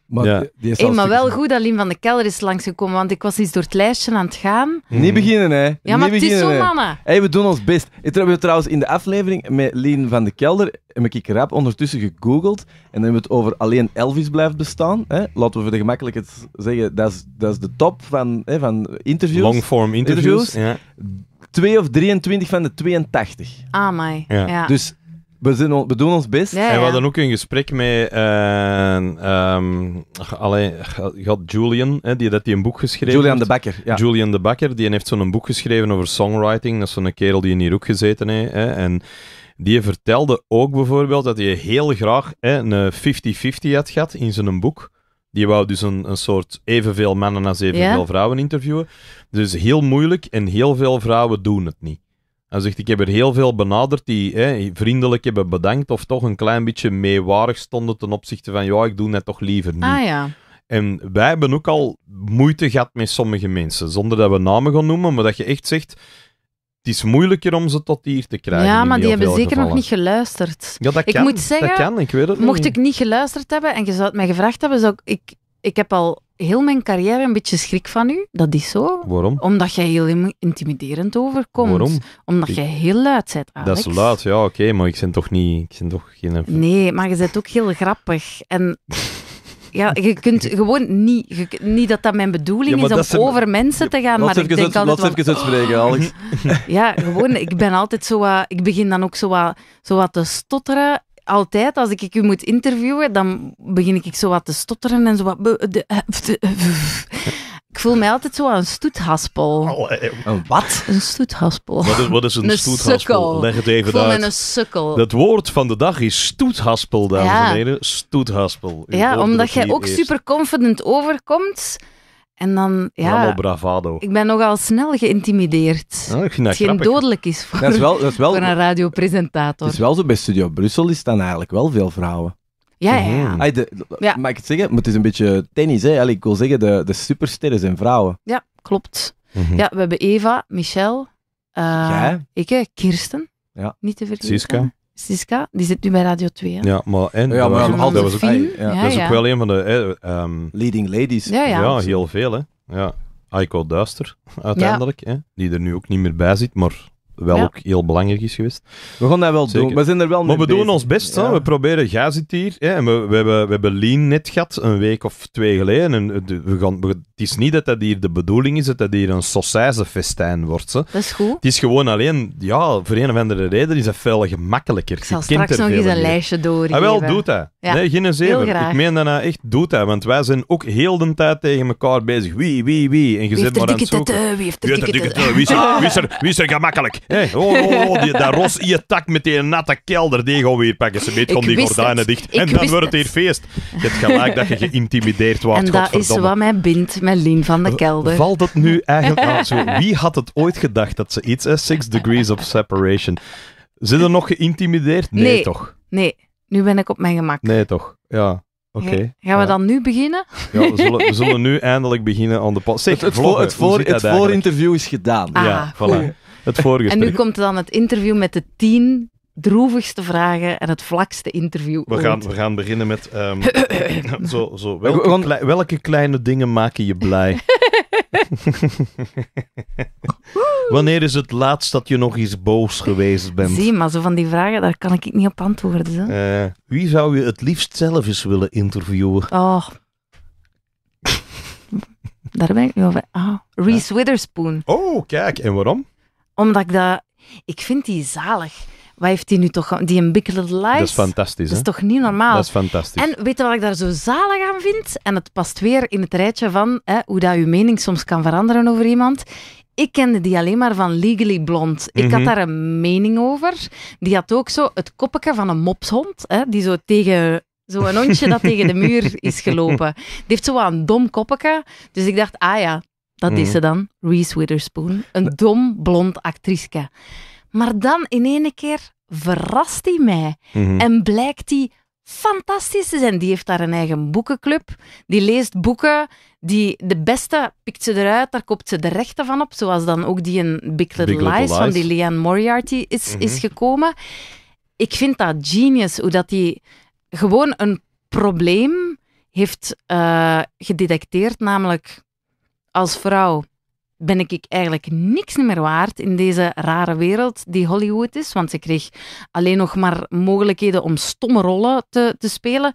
Maar, maar wel goed dat Lien van de Kelder is langsgekomen, want ik was iets door het lijstje aan het gaan. Mhm. Niet beginnen, hè. Ja, maar het is zo, mannen. we doen ons best. Ik heb trouwens in de aflevering met Lien van de Kelder, heb ik rap ondertussen gegoogeld, en dan hebben we het over alleen Elvis blijft bestaan. Hè. Laten we voor de gemakkelijkheid zeggen, dat is, dat is de top van, hè, van interviews. Longform interviews, interviews. Ja. 2 of 23 van de 82. Ah, mij. Ja. ja. Dus we, we doen ons best. En we hadden ook een gesprek met uh, um, God Julian, hè, die, dat die een boek geschreven Julian de Bakker. Julian de Bakker, die heeft zo'n boek geschreven over songwriting. Dat is zo'n kerel die in hier ook gezeten heeft. Hè, en die vertelde ook bijvoorbeeld dat hij heel graag hè, een 50-50 had gehad in zijn boek. Die wou dus een, een soort evenveel mannen als evenveel vrouwen interviewen. Dus heel moeilijk en heel veel vrouwen doen het niet. Hij zegt, ik heb er heel veel benaderd die hè, vriendelijk hebben bedankt of toch een klein beetje meewarig stonden ten opzichte van, ja, ik doe net toch liever niet. Ah, ja. En wij hebben ook al moeite gehad met sommige mensen, zonder dat we namen gaan noemen, maar dat je echt zegt, het is moeilijker om ze tot hier te krijgen. Ja, maar die hebben zeker nog niet geluisterd. ik Moet zeggen, dat kan, ik weet het Mocht ik niet geluisterd hebben en je zou het mij gevraagd hebben, zou ik ik heb al heel mijn carrière een beetje schrik van u. Dat is zo. Waarom? Omdat jij heel intimiderend overkomt. Waarom? Omdat jij heel luid bent, Alex. Dat is luid, ja, oké, maar ik ben toch niet... Ik ben toch geen... Nee, maar je bent ook heel grappig. En... Ja, je kunt gewoon niet... niet dat dat mijn bedoeling is om over mensen te gaan, maar ik denk het, altijd... Laat even uitspreken, Alex. ja, gewoon, ik ben altijd zo wat... Ik begin dan ook zo wat, zo wat te stotteren altijd als ik u moet interviewen, dan begin ik zo wat te stotteren en zo wat... Eh, eh, ik voel mij altijd zo aan een stoethaspel. Oh, eh, een wat? Een stoethaspel. Wat is, wat is een, stoethaspel? Leg het even ik voel uit. een sukkel. Het woord van de dag is stoethaspel, dames ja. en heren. Stoethaspel. ja, omdat jij ook super confident overkomt. En dan, ja, bravado. ik ben nogal snel geïntimideerd. Ja, dat het geen dodelijk is voor, dat is wel, dat is wel, voor een radiopresentator. Het is wel zo, bij Studio Brussel is dan eigenlijk wel veel vrouwen. Ja, ja. ja. Mhm. de, het zeggen? Maar het is een beetje tennis, hè? ik wil zeggen, de, de supersterren zijn vrouwen. Ja, klopt. Mhm. Ja, we hebben Eva, Michel, uh, ik, Kirsten. Ja. Niet te vergeten. Siska. Siska, die zit nu bij Radio 2. Ja, maar, en, ja, maar dat, ook, ja. is ook wel een van de... Eh, ehm, Leading ladies. Ja, heel veel. Hè. Ja. Aiko Duister, uiteindelijk. Hè, die er nu ook niet meer bij zit, maar wel ook heel belangrijk is geweest. We gaan dat wel doen. We zijn er wel mee Maar we doen ons best. Ja. We proberen, jij zit hier. en we, we, hebben, we hebben Lean net gehad, een week of twee geleden. En we gaan, we, het is niet dat dat hier de bedoeling is, dat dat hier een festijn wordt. Dat is goed. Het is gewoon alleen, ja, voor een of andere reden is dat veel gemakkelijker. Ik zal straks nog eens een lijstje door. Ah, wel, doet dat. Ja. Nee, geen zeven. Ik meen daarna nou echt, doet dat. Want wij zijn ook heel de tijd tegen elkaar bezig. Wie, wie, wie. En je zit maar aan het zoeken. Eh, wie heeft er Wie is er gemakkelijk? Hey, oh, oh, die, dat ros je tak met die natte kelder, die gaan we pakken. Ze weet gewoon die gordijnen dicht. en dan wordt het hier feest. Je hebt gelijk dat je geïntimideerd wordt, En dat is wat mij bindt met Lien van de Kelder. Valt het nu eigenlijk aan zo? Wie had het ooit gedacht dat ze iets... is? Eh, six degrees of separation. Zijn er nog geïntimideerd? Nee, toch? Nee, nu ben ik op mijn gemak. Nee, toch? Ja. Oké. gaan we dan nu beginnen? Ja, we zullen, we zullen nu eindelijk beginnen aan de pas. Het, het, het, voor, het voorinterview is gedaan. Ah, ja, voilà. En nu komt dan het interview met de tien droevigste vragen en het vlakste interview we gaan, we gaan beginnen met... Ehm, zo, zo, welke, welke kleine dingen maken je blij? Wanneer is het laatst dat je nog eens boos geweest bent? Zie, maar zo van die vragen, daar kan ik niet op antwoorden. Hè? Eh, wie zou je het liefst zelf eens willen interviewen? Oh. daar ben ik nu over. Ah, Reese Witherspoon. Oh, kijk, en waarom? Omdat ik dat... Ik vind die zalig. Wat heeft die nu toch... Die een Big Dat is fantastisch, Dat is toch niet normaal? Dat is fantastisch. En weet je wat ik daar zo zalig aan vind? En het past weer in het rijtje van hè, hoe dat je mening soms kan veranderen over iemand. Ik kende die alleen maar van Legally Blond. Ik had mhm. daar een mening over. Die had ook zo het koppetje van een mopshond, hè, die zo tegen Zo'n hondje dat tegen de muur is gelopen. Die heeft zo een dom koppetje. Dus ik dacht, ah ja, dat is mhm. ze dan, Reese Witherspoon. Een dom, blond actrice. Maar dan in één keer verrast hij mij. Mhm. En blijkt hij fantastisch te zijn. Die heeft daar een eigen boekenclub. Die leest boeken. Die, de beste pikt ze eruit, daar koopt ze de rechten van op. Zoals dan ook die in Big Little, Lies, van die Leanne Moriarty is, is mhm. gekomen. Ik vind dat genius, hoe dat hij gewoon een probleem heeft eh, gedetecteerd, namelijk als vrouw ben ik eigenlijk niks meer waard in deze rare wereld die Hollywood is. Want ze kreeg alleen nog maar mogelijkheden om stomme rollen te, te spelen.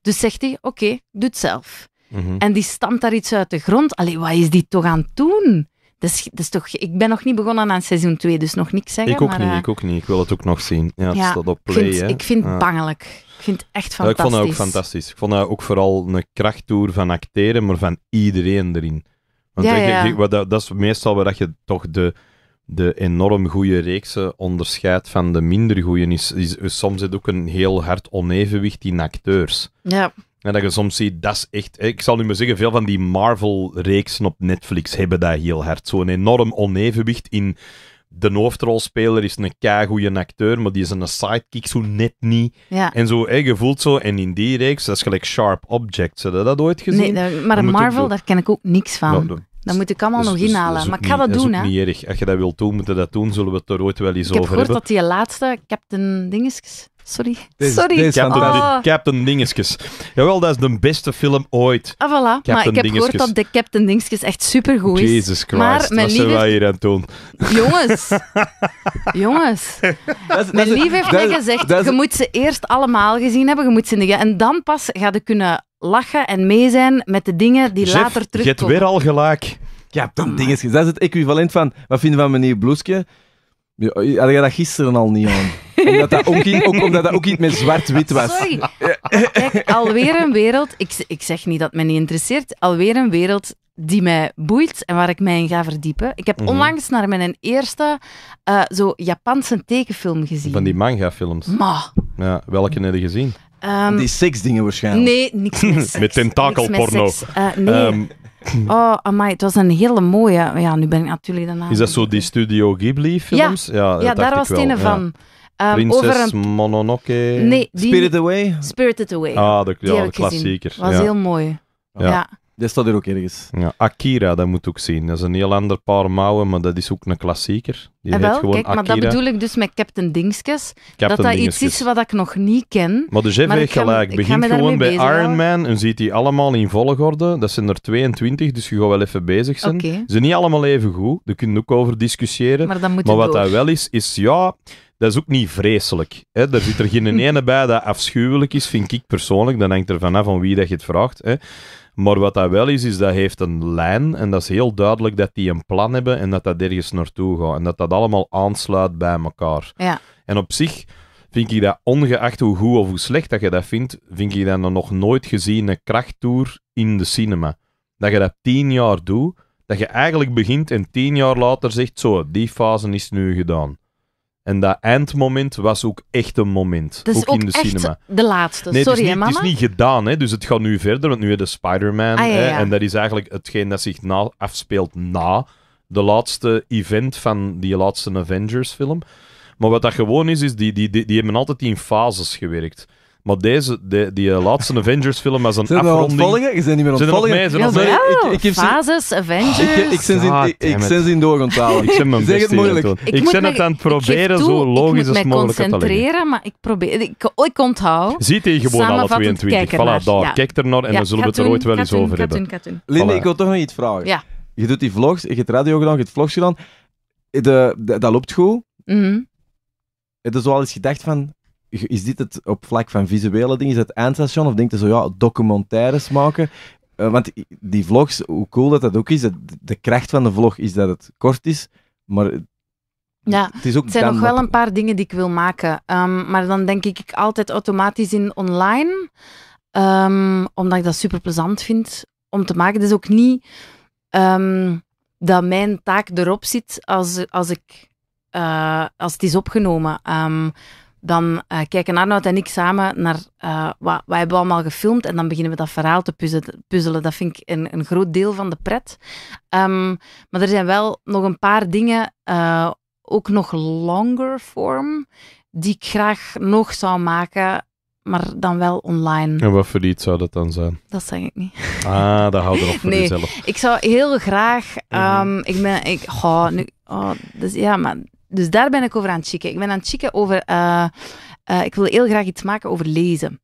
Dus zegt hij, oké, doe het zelf. Mhm. En die stamt daar iets uit de grond. Allee, wat is die toch aan het doen? dat toch, ik ben nog niet begonnen aan seizoen 2, dus nog niks zeggen. Ik ook niet, eh, ik ook niet. Ik wil het ook nog zien. Ja, staat op play. Ik vind het bangelijk. Ik vind het echt fantastisch. ik vond dat ook fantastisch. Ik vond dat ook vooral een krachttoer van acteren, maar van iedereen erin. Want ja, ja. dat, dat, is meestal waar je toch de, de enorm goede reeksen eh, onderscheidt van de minder goede. Is, is, soms zit ook een heel hard onevenwicht in acteurs. Ja. En dat je soms ziet, dat is echt... Eh, ik zal nu maar zeggen, veel van die Marvel-reeksen op Netflix hebben dat heel hard. Zo'n enorm onevenwicht in de hoofdrolspeler is een keigoede acteur, maar die is een sidekick zo net niet. En zo, je voelt zo, en in die reeks, dat is gelijk Sharp Objects. Heb je dat ooit gezien? Nee, maar Marvel, daar ken ik ook niks van. Nou, Dan dat, moet ik allemaal nog inhalen. maar ik ga dat doen, hè. Als je dat wilt doen, moeten we dat doen. Zullen we het er ooit wel eens over hebben. Ik heb gehoord dat die laatste Captain Dingetjes. Sorry. Sorry. Captain, oh. Captain Dingetjes. Jawel, dat is de beste film ooit. Ah, voilà. maar ik heb gehoord dat de Captain Dingetjes echt supergoed is. Jesus Christ, maar mijn wat lief... wij hier aan het doen? Jongens. Jongens. Is, mijn lief heeft gezegd, je moet ze eerst allemaal gezien hebben, je moet ze de, En dan pas ga je kunnen lachen en mee zijn met de dingen die later terugkomen. je hebt weer al gelijk. Captain oh, Dingetjes, dat is het equivalent van, wat vinden we van meneer Bloesje? Had jij dat gisteren al niet aan? Omdat dat ook, niet ook omdat dat ook iets met zwart-wit was. Sorry. Kijk, alweer een wereld... Ik, ik zeg niet dat me niet interesseert. Alweer een wereld die mij boeit en waar ik mij in ga verdiepen. Ik heb mhm. onlangs naar mijn eerste uh, zo Japanse tekenfilm gezien. Van die manga-films. Ma. Ja, welke heb je gezien? Um, die seksdingen waarschijnlijk. Nee, niks met Met tentakelporno. Eh, nee. Ehm, Oh, amai, het was een hele mooie. Ja, nu ben ik natuurlijk daarna. Is dat zo die Studio Ghibli-films? Ja, ja, ja daar was het een van. Um, Prinses een... Mononoke. Nee, die... Spirit Away? Spirited Away. Ah, de, ja, de klassieker. Dat was heel mooi. ja. Dat staat er ook ergens. Ja, Akira, dat moet ook zien. Dat is een heel ander paar mouwen, maar dat is ook een klassieker. Die ah, kijk, maar dat bedoel ik dus met Captain Dingskes. dat dat iets is wat ik nog niet ken. Maar dus even gelijk. Begin gewoon bij Iron Man en ziet die allemaal in volgorde. Dat zijn er 22, dus je gaat wel even bezig zijn. Ze zijn niet allemaal even goed. Daar kunnen ook over discussiëren. Maar, maar wat dat wel is, is ja dat is ook niet vreselijk. Hè? Er zit er geen ene bij dat afschuwelijk is, vind ik persoonlijk. Dat hangt er vanaf van wie dat je het vraagt. Hè? Maar wat dat wel is, is dat heeft een lijn en dat is heel duidelijk dat die een plan hebben en dat dat ergens naartoe gaat. En dat dat allemaal aansluit bij elkaar. Ja. En op zich vind ik dat, ongeacht hoe goed of hoe slecht dat je dat vindt, vind ik dat een nog nooit geziene krachttoer in de cinema. Dat je dat tien jaar doet, dat je eigenlijk begint en tien jaar later zegt, zo, die fase is nu gedaan. En dat eindmoment was ook echt een moment. Ook, dus ook, in de cinema. De laatste. Nee, dus Sorry, het is, niet, het is niet gedaan, hè? dus het gaat nu verder. Want nu heb je Spider-Man. Ah, en dat is eigenlijk hetgeen dat zich na, afspeelt na de laatste event van die laatste Avengers-film. Maar wat dat gewoon is, is die, die, die, die hebben altijd in fases gewerkt. Maar deze, die, eh, laatste Avengers-film was een Zijn afronding. Je bent niet meer ontvolgen. Zijn op mij? ik, ik Fases, Avengers. ik, ik zin in, ik, ik ik zin mijn best het moeilijk. Ik, ik ben het aan het proberen zo logisch als mogelijk te Ik moet me concentreren, maar ik probeer... Ik, ik onthoud... Ziet hij gewoon alle 22. Voilà, daar. kijkt Kijk er naar en dan zullen we het er ooit wel eens over hebben. Linde, ik wil toch nog iets vragen. Ja. Je doet die vlogs, je hebt radio gedaan, je hebt vlogs gedaan. dat loopt goed. Mhm. Heb je zo eens gedacht van, is dit het op vlak van visuele dingen? Is het eindstation? Of denk je zo, ja, documentaires maken? Eh, want die vlogs, hoe cool dat dat ook is, de kracht van de vlog is dat het kort is, maar ja, het is ook het zijn nog wel een paar dingen die ik wil maken. Ehm, maar dan denk ik altijd automatisch in online, ehm, omdat ik dat super plezant vind om te maken. Het is ook niet ehm, dat mijn taak erop zit als, als, ik, eh, als het is opgenomen dan eh, kijken Arnoud en ik samen naar uh, wat, wat, hebben allemaal gefilmd en dan beginnen we dat verhaal te puzzelen. Dat vind ik een, een groot deel van de pret. Ehm, maar er zijn wel nog een paar dingen, eh, ook nog longer form, die ik graag nog zou maken, maar dan wel online. En wat voor iets zou dat dan zijn? Dat zeg ik niet. Ah, dat houdt op voor nee, jezelf. Ik zou heel graag, mhm. ehm, ik ben, ik, nu, oh, dus, ja, maar dus daar ben ik over aan het chicken. Ik ben aan het chicken over. Eh, eh, ik wil heel graag iets maken over lezen.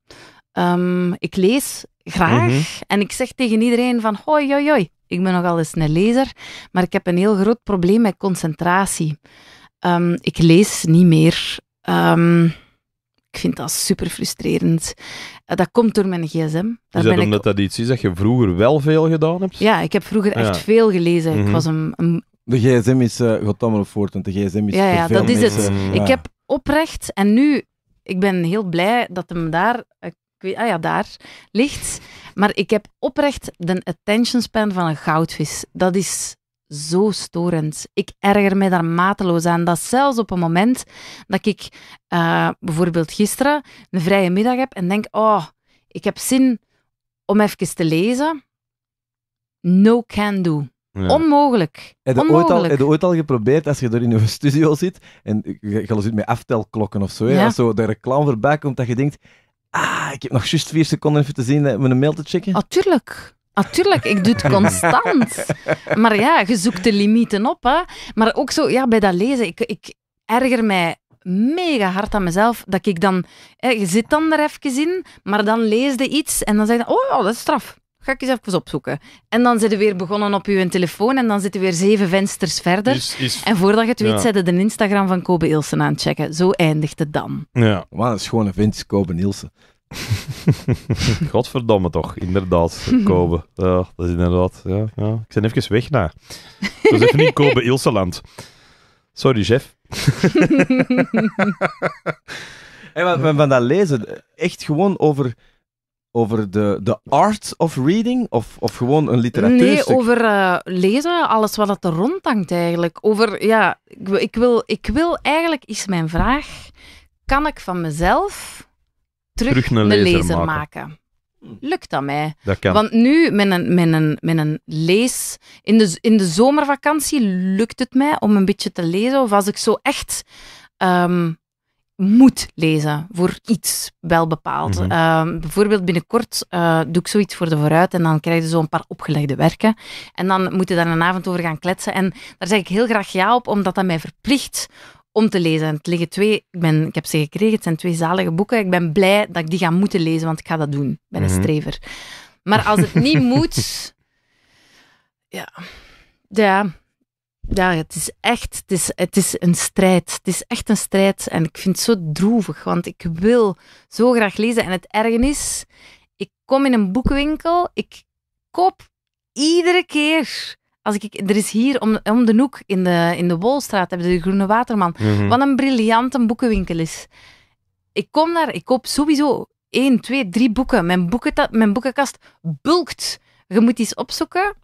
Ehm, ik lees graag mhm. en ik zeg tegen iedereen van hoi, hoi, hoi. Ik ben nogal eens een lezer, maar ik heb een heel groot probleem met concentratie. Ehm, ik lees niet meer. Ehm, ik vind dat super frustrerend. Eh, dat komt door mijn gsm. Daar is dat omdat ik... dat iets is dat je vroeger wel veel gedaan hebt? Ja, ik heb vroeger echt veel gelezen. Ik mhm. was een, een, de gsm is, uh, gaat de gsm is Ja, ja dat is het. ik heb oprecht, en nu, ik ben heel blij dat hem daar, eh, ik weet, ah ja, daar ligt. Maar ik heb oprecht de attention span van een goudvis. Dat is zo storend. Ik erger me daar mateloos aan. Dat zelfs op een moment dat ik eh, bijvoorbeeld gisteren een vrije middag heb en denk: Oh, ik heb zin om even te lezen. No can do. Ja. Onmogelijk. Heb je, Ooit al, ooit al geprobeerd, als je er in een studio zit, en je, zit met aftelklokken of zo, ja. als zo de reclame voorbij komt, dat je denkt, ah, ik heb nog juist vier seconden even te zien om eh, een mail te checken? Natuurlijk. Ah, Natuurlijk, ah, ik doe het constant. maar ja, je zoekt de limieten op. Hè. Maar ook zo, ja, bij dat lezen, ik, ik erger mij mega hard aan mezelf. Dat ik dan, je zit dan er even in, maar dan lees je iets en dan zeg je, oh dat is straf. Ga ik eens even opzoeken. En dan zitten weer begonnen op uw telefoon en dan zitten we weer zeven vensters verder. En voordat je het weet, zetten zetten de Instagram van Kobe Ilsen aan het checken. Zo eindigt het dan. Ja. Wat een schone vent, Kobe Ilsen. Godverdomme toch, inderdaad, Kobe. Ja, dat is inderdaad. Ja, ja. Ik ben even weg naar. Dat is even niet Kobe Ilseland. Sorry, chef. en van dat lezen, echt gewoon over over de, de art of reading? Of, of gewoon een literatuur? Nee, over eh, lezen, alles wat er rond hangt eigenlijk. Over, ja, ik, ik, wil, ik wil eigenlijk, is mijn vraag, kan ik van mezelf terug, terug een, lezer, maken? Lukt dat mij? Want nu, met een, met een, met een lees... In de, in de zomervakantie lukt het mij om een beetje te lezen. Of als ik zo echt... Ehm, moet lezen voor iets wel bepaald. Mhm. Ehm, bijvoorbeeld binnenkort eh, doe ik zoiets voor de vooruit en dan krijg je zo een paar opgelegde werken. En dan moet je daar een avond over gaan kletsen. En daar zeg ik heel graag ja op, omdat dat mij verplicht om te lezen. het liggen twee, ik, ben, ik heb ze gekregen, het zijn twee zalige boeken. Ik ben blij dat ik die ga moeten lezen, want ik ga dat doen. Ik ben een mhm. strever. Maar als het niet moet... Ja, ja ja, het is echt, het is, het is een strijd. Het is echt een strijd. En ik vind het zo droevig, want ik wil zo graag lezen. En het ergste is, ik kom in een boekwinkel, ik koop iedere keer. Als ik, er is hier om, om de hoek in de, in de Wolstraat, hebben de Groene Waterman. Mm -hmm. Wat een briljante boekenwinkel is. Ik kom daar, ik koop sowieso 1, 2, 3 boeken. Mijn, boeken, mijn boekenkast bulkt. Je moet iets opzoeken.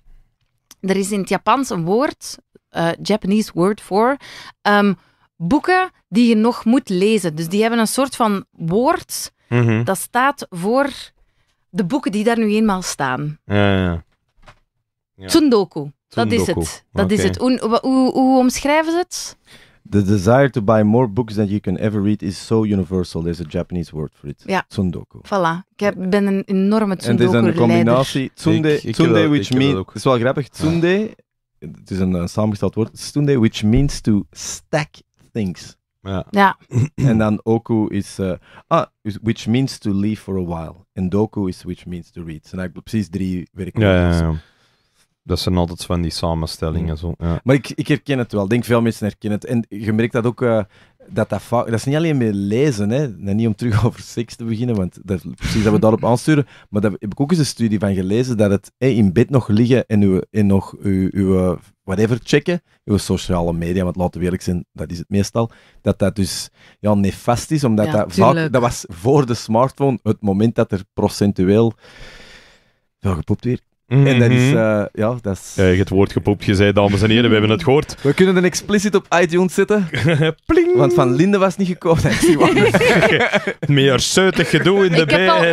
Er is in het Japans een woord uh, Japanese word for ehm, boeken die je nog moet lezen. Dus die hebben een soort van woord mhm. dat staat voor de boeken die daar nu eenmaal staan. Ja, ja. Tsundoku. Dat is het. Dat is het. Hoe, hoe, omschrijven ze het? The desire to buy more books than you can ever read is so universal. There's a Japanese word for it. Ja. Tsundoku. Voilà. Ik heb, ben een enorme tsundoku En dit is een combinatie. Tsunde, tsunde, which means... Het is wel grappig. Tsunde het is een, een samengesteld woord, stunde, which means to stack things. Ja. ja. En dan oku is, eh, ah, which means to leave for a while. En doku is which means to read. En eigenlijk precies drie werkwoorden. Ja, ja, Dat zijn altijd van die samenstellingen. Mm. Zo. Ja. Maar ik, ik herken het wel. Ik denk veel mensen herkennen het. En je merkt dat ook eh, dat, dat, dat is niet alleen met lezen, hè. niet om terug over seks te beginnen, want precies dat we daarop aansturen, maar daar heb ik ook eens een studie van gelezen, dat het in bed nog liggen en, uw, en nog uw, uw eh, whatever checken, uw sociale media, want laten we eerlijk zijn, dat is het meestal, dat dat dus ja, nefast is, omdat dat vaak, dat was voor de smartphone het moment dat er procentueel ja, gepopt weer. En dat is, uh, ja, dat is... Ja, je het woord gepoept, je zei dames en heren, we hebben het gehoord. We kunnen een expliciet op iTunes zetten. Pling! Want Van Linde was niet gekomen. Meer zeutig gedoe in de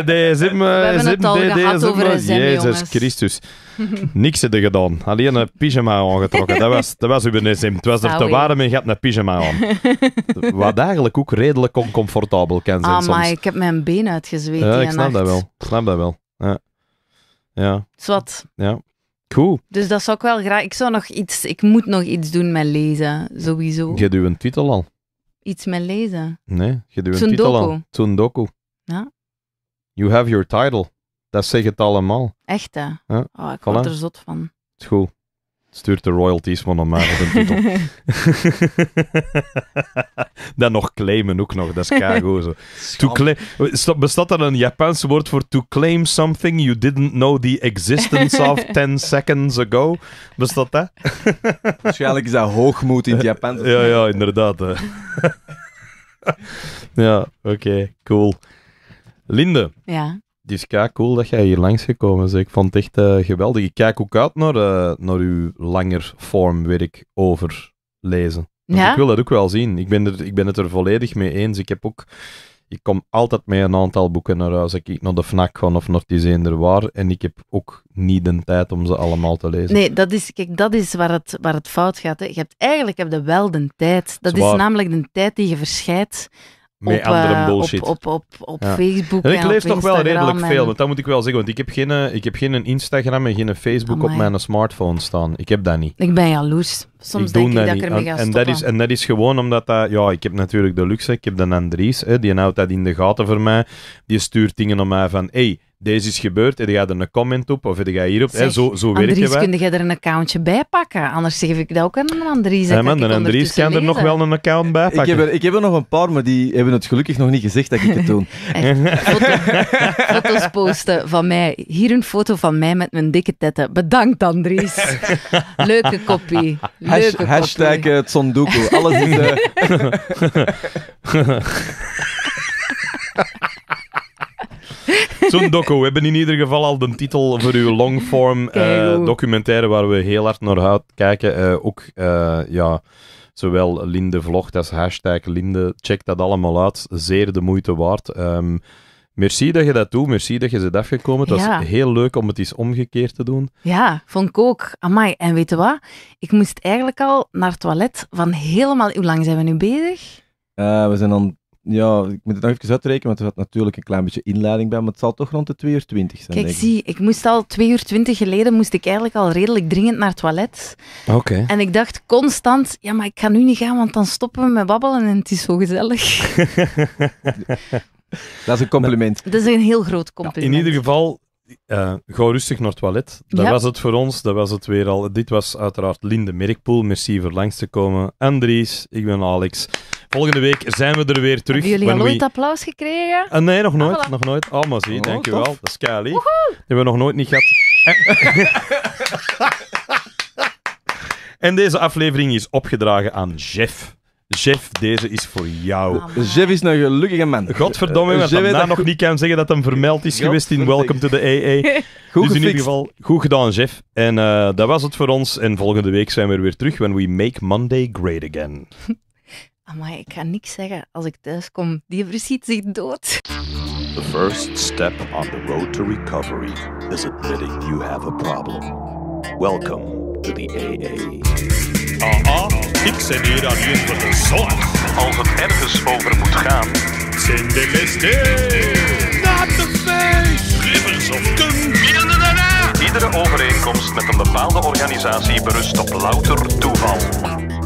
BDSM. We hebben het al gehad Jezus Christus. Niks er gedaan. Alleen een pyjama aangetrokken. Dat was, dat was BDSM. Het was er te warm en je hebt een pyjama aan. Wat eigenlijk ook redelijk oncomfortabel kan zijn Ah, maar ik heb mijn been uitgezweet Ja, ik snap dat wel. snap dat wel. Ja. Ja. Zwat. Ja. Cool. Dus dat zou ik wel graag... Ik zou nog iets... Ik moet nog iets doen met lezen, sowieso. Je doet een titel al. Iets met lezen? Nee, je doet een titel al. Tsundoku. Ja. You have your title. Dat zegt het allemaal. Echt, hè? Oh, ik word er zot van. Goed. Stuurt de royalties van hem maar op titel. Dan nog claimen ook nog, dat is kago zo. To Bestaat er een Japanse woord voor to claim something you didn't know the existence of 10 seconds ago? Bestaat dat? Waarschijnlijk is dat hoogmoed in het Japans. ja, ja, inderdaad. ja, oké, cool. Linde. Ja. Dus kijk, cool dat jij hier langs gekomen bent. Ik vond het echt eh, geweldig. Ik kijk ook uit naar, uh, naar uw langer werk over lezen. Dus ja? Ik wil dat ook wel zien. Ik ben, er, ik ben het er volledig mee eens. Ik heb ook... Ik kom altijd met een aantal boeken naar huis. Ik kijk naar de FNAC van, of naar die zender waar. En ik heb ook niet de tijd om ze allemaal te lezen. Nee, dat is, kijk, dat is waar, het, waar het fout gaat. Hè. Je hebt, eigenlijk heb je wel de tijd. Dat is namelijk de tijd die je verscheidt met op, andere eh, bullshit. Op, op, op, op ja. Facebook. En ik en lees toch wel redelijk veel, want dat moet ik wel zeggen. Want ik heb geen, eh, ik heb geen Instagram en geen Facebook op mijn smartphone staan. Ik heb dat niet. Ik ben jaloers. Soms ik denk ik dat, dat ik ermee ga en, dat is, en dat is gewoon omdat dat... Ja, ik heb natuurlijk de luxe. Ik heb de Andries. Hè, die houdt dat in de gaten voor mij. Die stuurt dingen om mij van... Hey, deze is gebeurd, en gaat er een comment op, of heb je hierop, zeg, hè, zo, zo werken Andries, kun je er een accountje bij pakken? Anders geef ik dat ook aan Andries. Ja, man, een Andries kan er nog wel een account bij pakken. Ik heb, er, ik heb er nog een paar, maar die hebben het gelukkig nog niet gezegd dat ik het doe. foto's posten van mij. Hier een foto van mij met mijn dikke tetten. Bedankt, Andries. Leuke kopie. Leuke hashtag uh, Alles is... de. Eh, Zo'n doco. We hebben in ieder geval al de titel voor uw longform eh, documentaire waar we heel hard naar uitkijken. Eh, ook, eh, ja, zowel Linde Vlogt als hashtag Linde. Check dat allemaal uit. Zeer de moeite waard. Ehm, merci dat je dat doet. Merci dat je bent afgekomen. Het ja. was heel leuk om het eens omgekeerd te doen. Ja, vond ik ook. Amai, en weet je wat? Ik moest eigenlijk al naar het toilet van helemaal... Hoe lang zijn we nu bezig? we zijn al ja, ik moet het nog even uitrekenen, want er zat natuurlijk een klein beetje inleiding bij, maar het zal toch rond de 2 uur 20 zijn. Kijk, denk ik. zie, ik moest al 2 uur 20 geleden, moest ik eigenlijk al redelijk dringend naar het toilet. Ah, oké. En ik dacht constant, ja, maar ik ga nu niet gaan, want dan stoppen we met babbelen en het is zo gezellig. Dat is een compliment. Dat is een heel groot compliment. in ieder geval, uh, eh, ga rustig naar het toilet. Dat was het voor ons, dat was het weer al. Dit was uiteraard Linde Merkpoel. Merci voor langs te komen. Andries, ik ben Alex. Volgende week zijn we er weer terug. Hebben jullie een ooit applaus gekregen? Eh, nee, nog nooit. Ah, nog nooit. Oh, zie, oh, dankjewel. Dat is Hebben we nog nooit niet gehad. en deze aflevering is opgedragen aan Jeff. Jeff, deze is voor jou. Jeff is een gelukkige man. Godverdomme, dat Jeff daar nog niet kan zeggen dat hem vermeld is geweest in Welcome to the AA. Goed dus in ieder geval, goed gedaan, Jeff. En eh, dat was het voor ons. En volgende week zijn we weer terug when we make Monday great again. Maar ik ga niks zeggen. Als ik thuis kom, die verschiet zich dood. The first step on the road to recovery is admitting you have a problem. Welcome to the AA. Uh -huh. Ik zet hier aan hier voor de Als het ergens over moet gaan. Zijn de na Not the feest! Rivers of Iedere overeenkomst met een bepaalde organisatie berust op louter toeval.